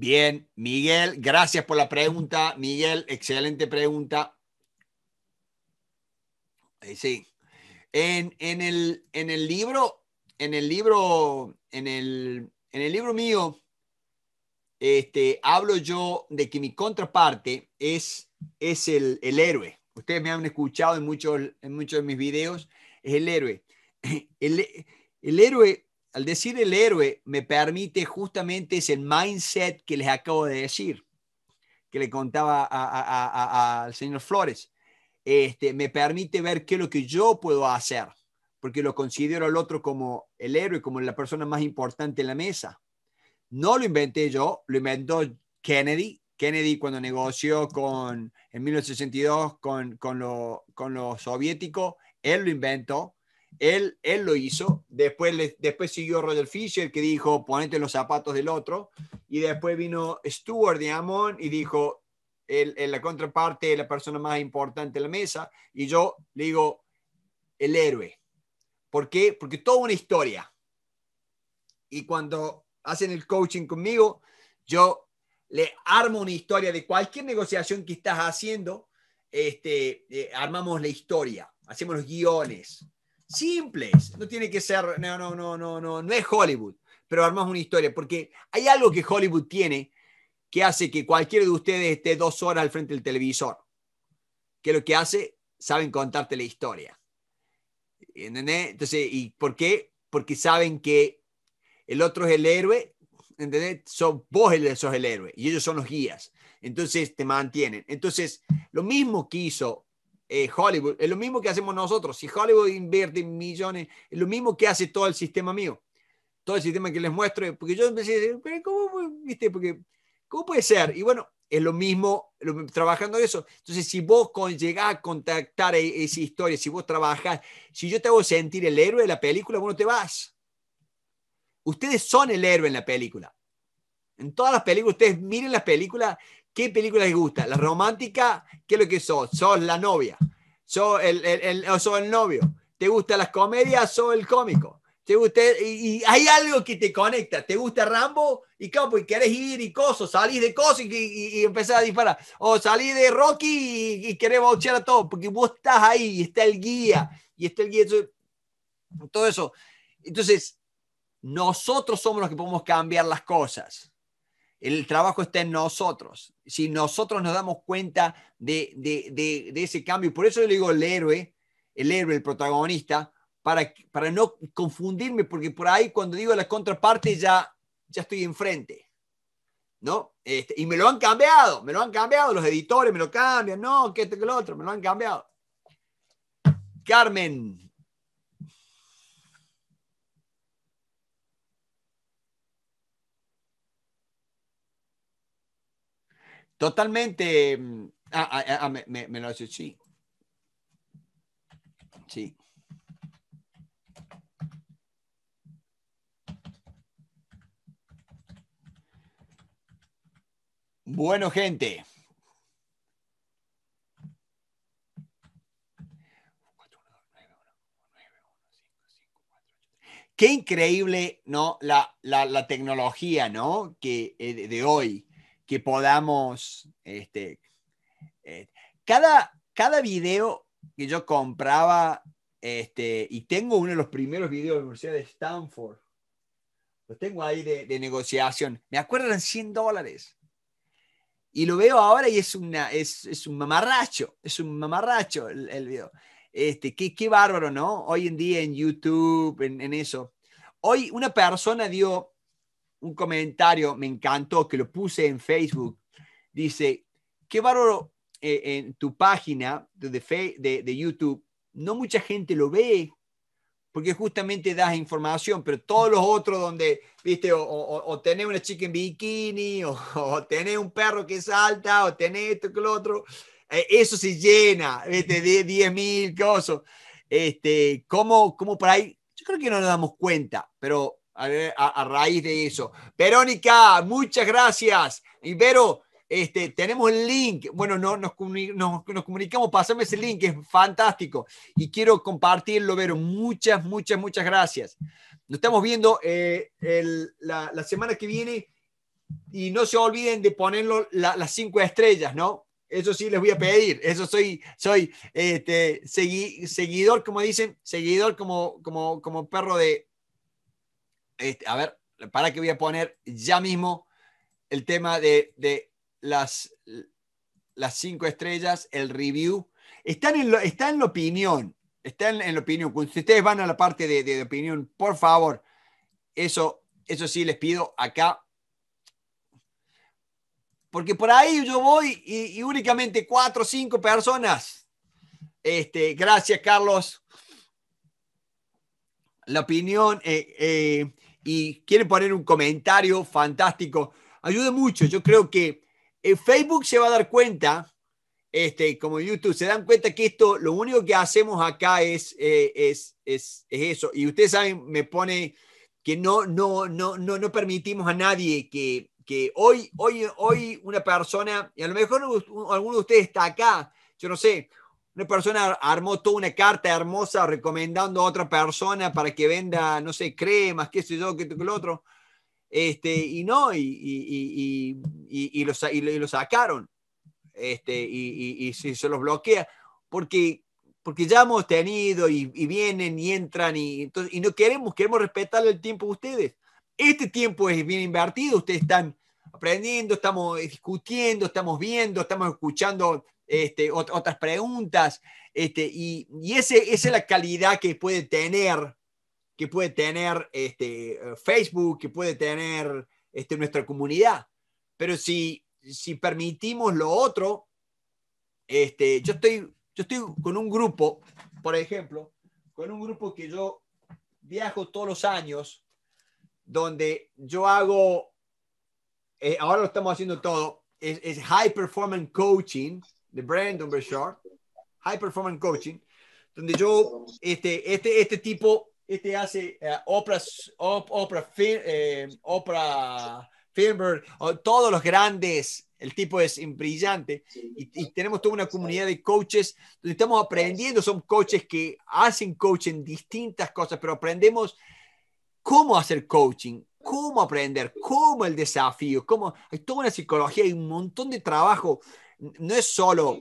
Bien, Miguel, gracias por la pregunta. Miguel, excelente pregunta. Sí. En, el, en el libro, en el libro, en el, libro mío, este, hablo yo de que mi contraparte es, es el, héroe. Ustedes me han escuchado en muchos, en muchos de mis videos, es el héroe. El, el héroe al decir el héroe, me permite justamente ese mindset que les acabo de decir, que le contaba al señor Flores. Este, me permite ver qué es lo que yo puedo hacer, porque lo considero al otro como el héroe, como la persona más importante en la mesa. No lo inventé yo, lo inventó Kennedy. Kennedy cuando negoció con, en 1962 con, con, con soviético, él lo inventó él, lo hizo, después, después siguió Roger Fisher que dijo, ponete los zapatos del otro, y después vino Stuart Diamond y dijo, el, la contraparte la persona más importante de la mesa, y yo le digo, el héroe. ¿Por qué? Porque toda una historia. Y cuando hacen el coaching conmigo, yo le armo una historia de cualquier negociación que estás haciendo, este, eh, armamos la historia, hacemos los guiones simples. No tiene que ser, no, no, no, no, no, no es Hollywood, pero armas una historia, porque hay algo que Hollywood tiene que hace que cualquiera de ustedes esté dos horas al frente del televisor, que lo que hace, saben contarte la historia. ¿Entendés? Entonces, ¿y por qué? Porque saben que el otro es el héroe, ¿entendés? son vos sos el héroe y ellos son los guías. Entonces, te mantienen. Entonces, lo mismo que hizo eh, Hollywood. Es lo mismo que hacemos nosotros. Si Hollywood invierte millones, es lo mismo que hace todo el sistema mío. Todo el sistema que les muestro. Porque yo empecé a decir, ¿cómo, viste? Porque, ¿cómo puede ser? Y bueno, es lo mismo lo, trabajando eso. Entonces, si vos llegás a contactar e, esa historia, si vos trabajás, si yo te hago sentir el héroe de la película, vos no te vas. Ustedes son el héroe en la película. En todas las películas, ustedes miren las películas ¿Qué película te gusta? ¿La romántica? ¿Qué es lo que sos? ¿Sos la novia? ¿Sos el, el, el novio? ¿Te gustan las comedias? ¿Sos el cómico? ¿Te gusta? Y, hay algo que te conecta. ¿Te gusta Rambo? Y claro, pues querés ir y cosas, salís de cosas y, empezás a disparar. O salís de Rocky y, querés bauchear a todo, porque vos estás ahí y está el guía. Y está el guía. Todo eso. Entonces, nosotros somos los que podemos cambiar las cosas. El trabajo está en nosotros. Si nosotros nos damos cuenta de, ese cambio, por eso yo le digo el héroe, el héroe, el protagonista, para, para no confundirme, porque por ahí cuando digo las contrapartes ya, ya estoy enfrente. ¿No? Este, y me lo han cambiado, me lo han cambiado, los editores me lo cambian, no, que este que lo otro, me lo han cambiado. Carmen, Totalmente. Mm, ah, ah, ah, ah me, me, lo hace, sí. Sí. Bueno, gente. Qué increíble, ¿no? La, la, tecnología, ¿no? Que, eh, de hoy que podamos, este, eh, cada, cada video que yo compraba, este, y tengo uno de los primeros videos de la Universidad de Stanford, Lo tengo ahí de, negociación, me acuerdan 100 dólares. Y lo veo ahora y es, una, es, un mamarracho, es un mamarracho el, el video. Este, qué, qué, bárbaro, ¿no? Hoy en día en YouTube, en eso. Hoy una persona dio un comentario, me encantó, que lo puse en Facebook. Dice, qué bárbaro eh, en tu página de, YouTube, no mucha gente lo ve, porque justamente das información, pero todos los otros donde, viste, o, o, tenés una chica en bikini, o, tenés un perro que salta, o tenés esto que lo otro, eh, eso se llena, de 10 mil cosas. Este, ¿cómo, ¿Cómo por ahí? Yo creo que no nos damos cuenta, pero a, raíz de eso. Verónica, muchas gracias. Ibero, este, tenemos el link. Bueno, no, nos, nos, comunicamos, pásame ese link, es fantástico. Y quiero compartirlo, Vero. Muchas, muchas, muchas gracias. Nos estamos viendo eh, el, la, la, semana que viene y no se olviden de ponerlo las cinco estrellas, ¿no? Eso sí les voy a pedir. Eso soy, soy este, seguidor, como dicen, seguidor como, como, como perro de, este, a ver, para que voy a poner ya mismo el tema de, las, las cinco estrellas, el review. Está en, está en la opinión, está en, la opinión. Si ustedes van a la parte de, opinión, por favor, eso, eso sí les pido acá. Porque por ahí yo voy y, únicamente cuatro o cinco personas. Este, gracias, Carlos. La opinión, eh, eh, y quieren poner un comentario fantástico, ayuda mucho. Yo creo que eh, Facebook se va a dar cuenta, este, como YouTube, se dan cuenta que esto, lo único que hacemos acá es, eh, es, es, es, eso. Y ustedes saben, me pone que no, no, no, no, no permitimos a nadie que, que hoy, hoy, hoy una persona, y a lo mejor alguno de ustedes está acá, yo no sé, una persona armó toda una carta hermosa recomendando a otra persona para que venda, no sé, cremas, qué sé yo, qué, todo el otro. Este, y no, y, y, y, y lo, sacaron. Este, y, se los bloquea. Porque, porque ya hemos tenido y, vienen y entran y, entonces, y no queremos, queremos respetar el tiempo de ustedes. Este tiempo es bien invertido, ustedes están aprendiendo, estamos discutiendo, estamos viendo, estamos escuchando este, otras preguntas, este, y, ese, esa es la calidad que puede tener, que puede tener este, Facebook, que puede tener este, nuestra comunidad. Pero si, permitimos lo otro, este, yo, estoy, yo estoy con un grupo, por ejemplo, con un grupo que yo viajo todos los años, donde yo hago eh, ahora lo estamos haciendo todo, es, High Performance Coaching de Brandon Burchard, High Performance Coaching, donde yo, este, este, este tipo, este hace obras, eh, Oprah, Oprah, eh, todos los grandes el tipo es brillante y, y, tenemos toda una comunidad de coaches donde estamos aprendiendo. Son coaches que hacen coaching distintas cosas, pero aprendemos cómo hacer coaching cómo aprender, cómo el desafío, cómo hay toda una psicología, hay un montón de trabajo. No es solo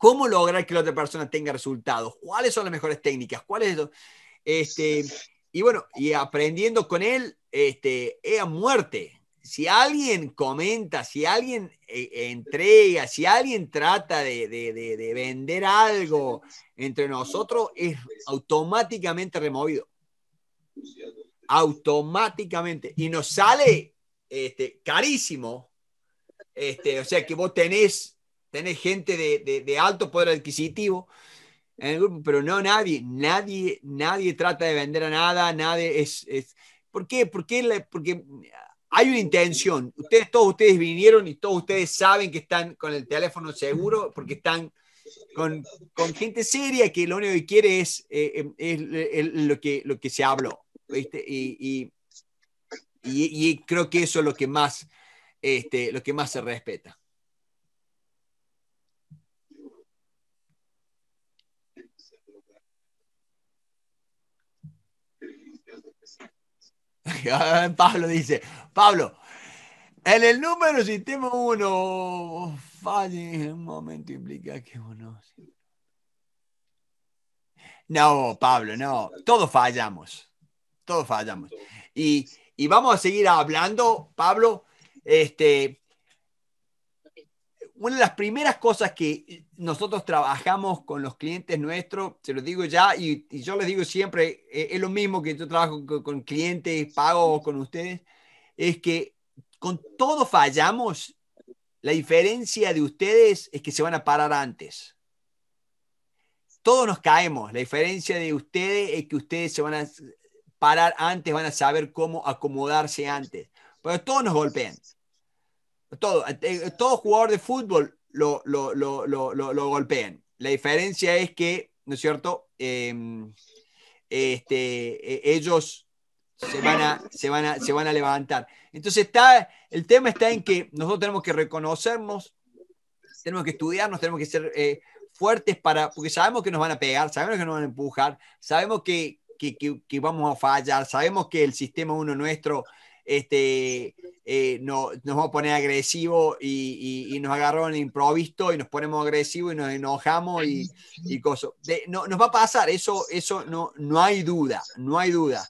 cómo lograr que la otra persona tenga resultados, cuáles son las mejores técnicas, cuáles este y bueno, y aprendiendo con él este es a muerte. Si alguien comenta, si alguien eh, entrega, si alguien trata de, de vender algo entre nosotros, es automáticamente removido automáticamente y nos sale este, carísimo. Este, o sea que vos tenés, tenés gente de, alto poder adquisitivo en el grupo, pero no nadie, nadie, nadie trata de vender a nada, nadie es, es ¿por qué? Porque, porque hay una intención. Ustedes, todos ustedes vinieron y todos ustedes saben que están con el teléfono seguro porque están con, con gente seria que lo único que quiere es, eh, eh, es, es, eh, lo, que, lo que se habló y, creo que eso es lo que más, este, lo que más se respeta. Ah, Pablo dice, Pablo, en el número sistema uno falle en un momento implica que uno... No, Pablo, no, todos fallamos todos fallamos. Y, vamos a seguir hablando, Pablo. Este, una de las primeras cosas que nosotros trabajamos con los clientes nuestros, se lo digo ya, y, yo les digo siempre, eh, es lo mismo que yo trabajo con, clientes, pago con ustedes, es que con todos fallamos, la diferencia de ustedes es que se van a parar antes. Todos nos caemos, la diferencia de ustedes es que ustedes se van a, parar antes, van a saber cómo acomodarse antes. Pero todos nos golpean. Todo, eh, todo jugador de fútbol lo, lo, lo, lo golpean. La diferencia es que, ¿no es cierto? Em, este, eh, ellos se van, a, se, van se van a levantar. Entonces, está, el tema está en que nosotros tenemos que reconocernos, tenemos que estudiarnos, tenemos que ser eh, fuertes para, porque sabemos que nos van a pegar, sabemos que nos van a empujar, sabemos que, que, vamos a fallar, sabemos que el sistema uno nuestro este, eh, nos va a poner agresivo y, nos agarró en el y nos ponemos agresivos y nos enojamos y, cosas. no, nos va a pasar, eso, eso no, no hay duda, no hay duda.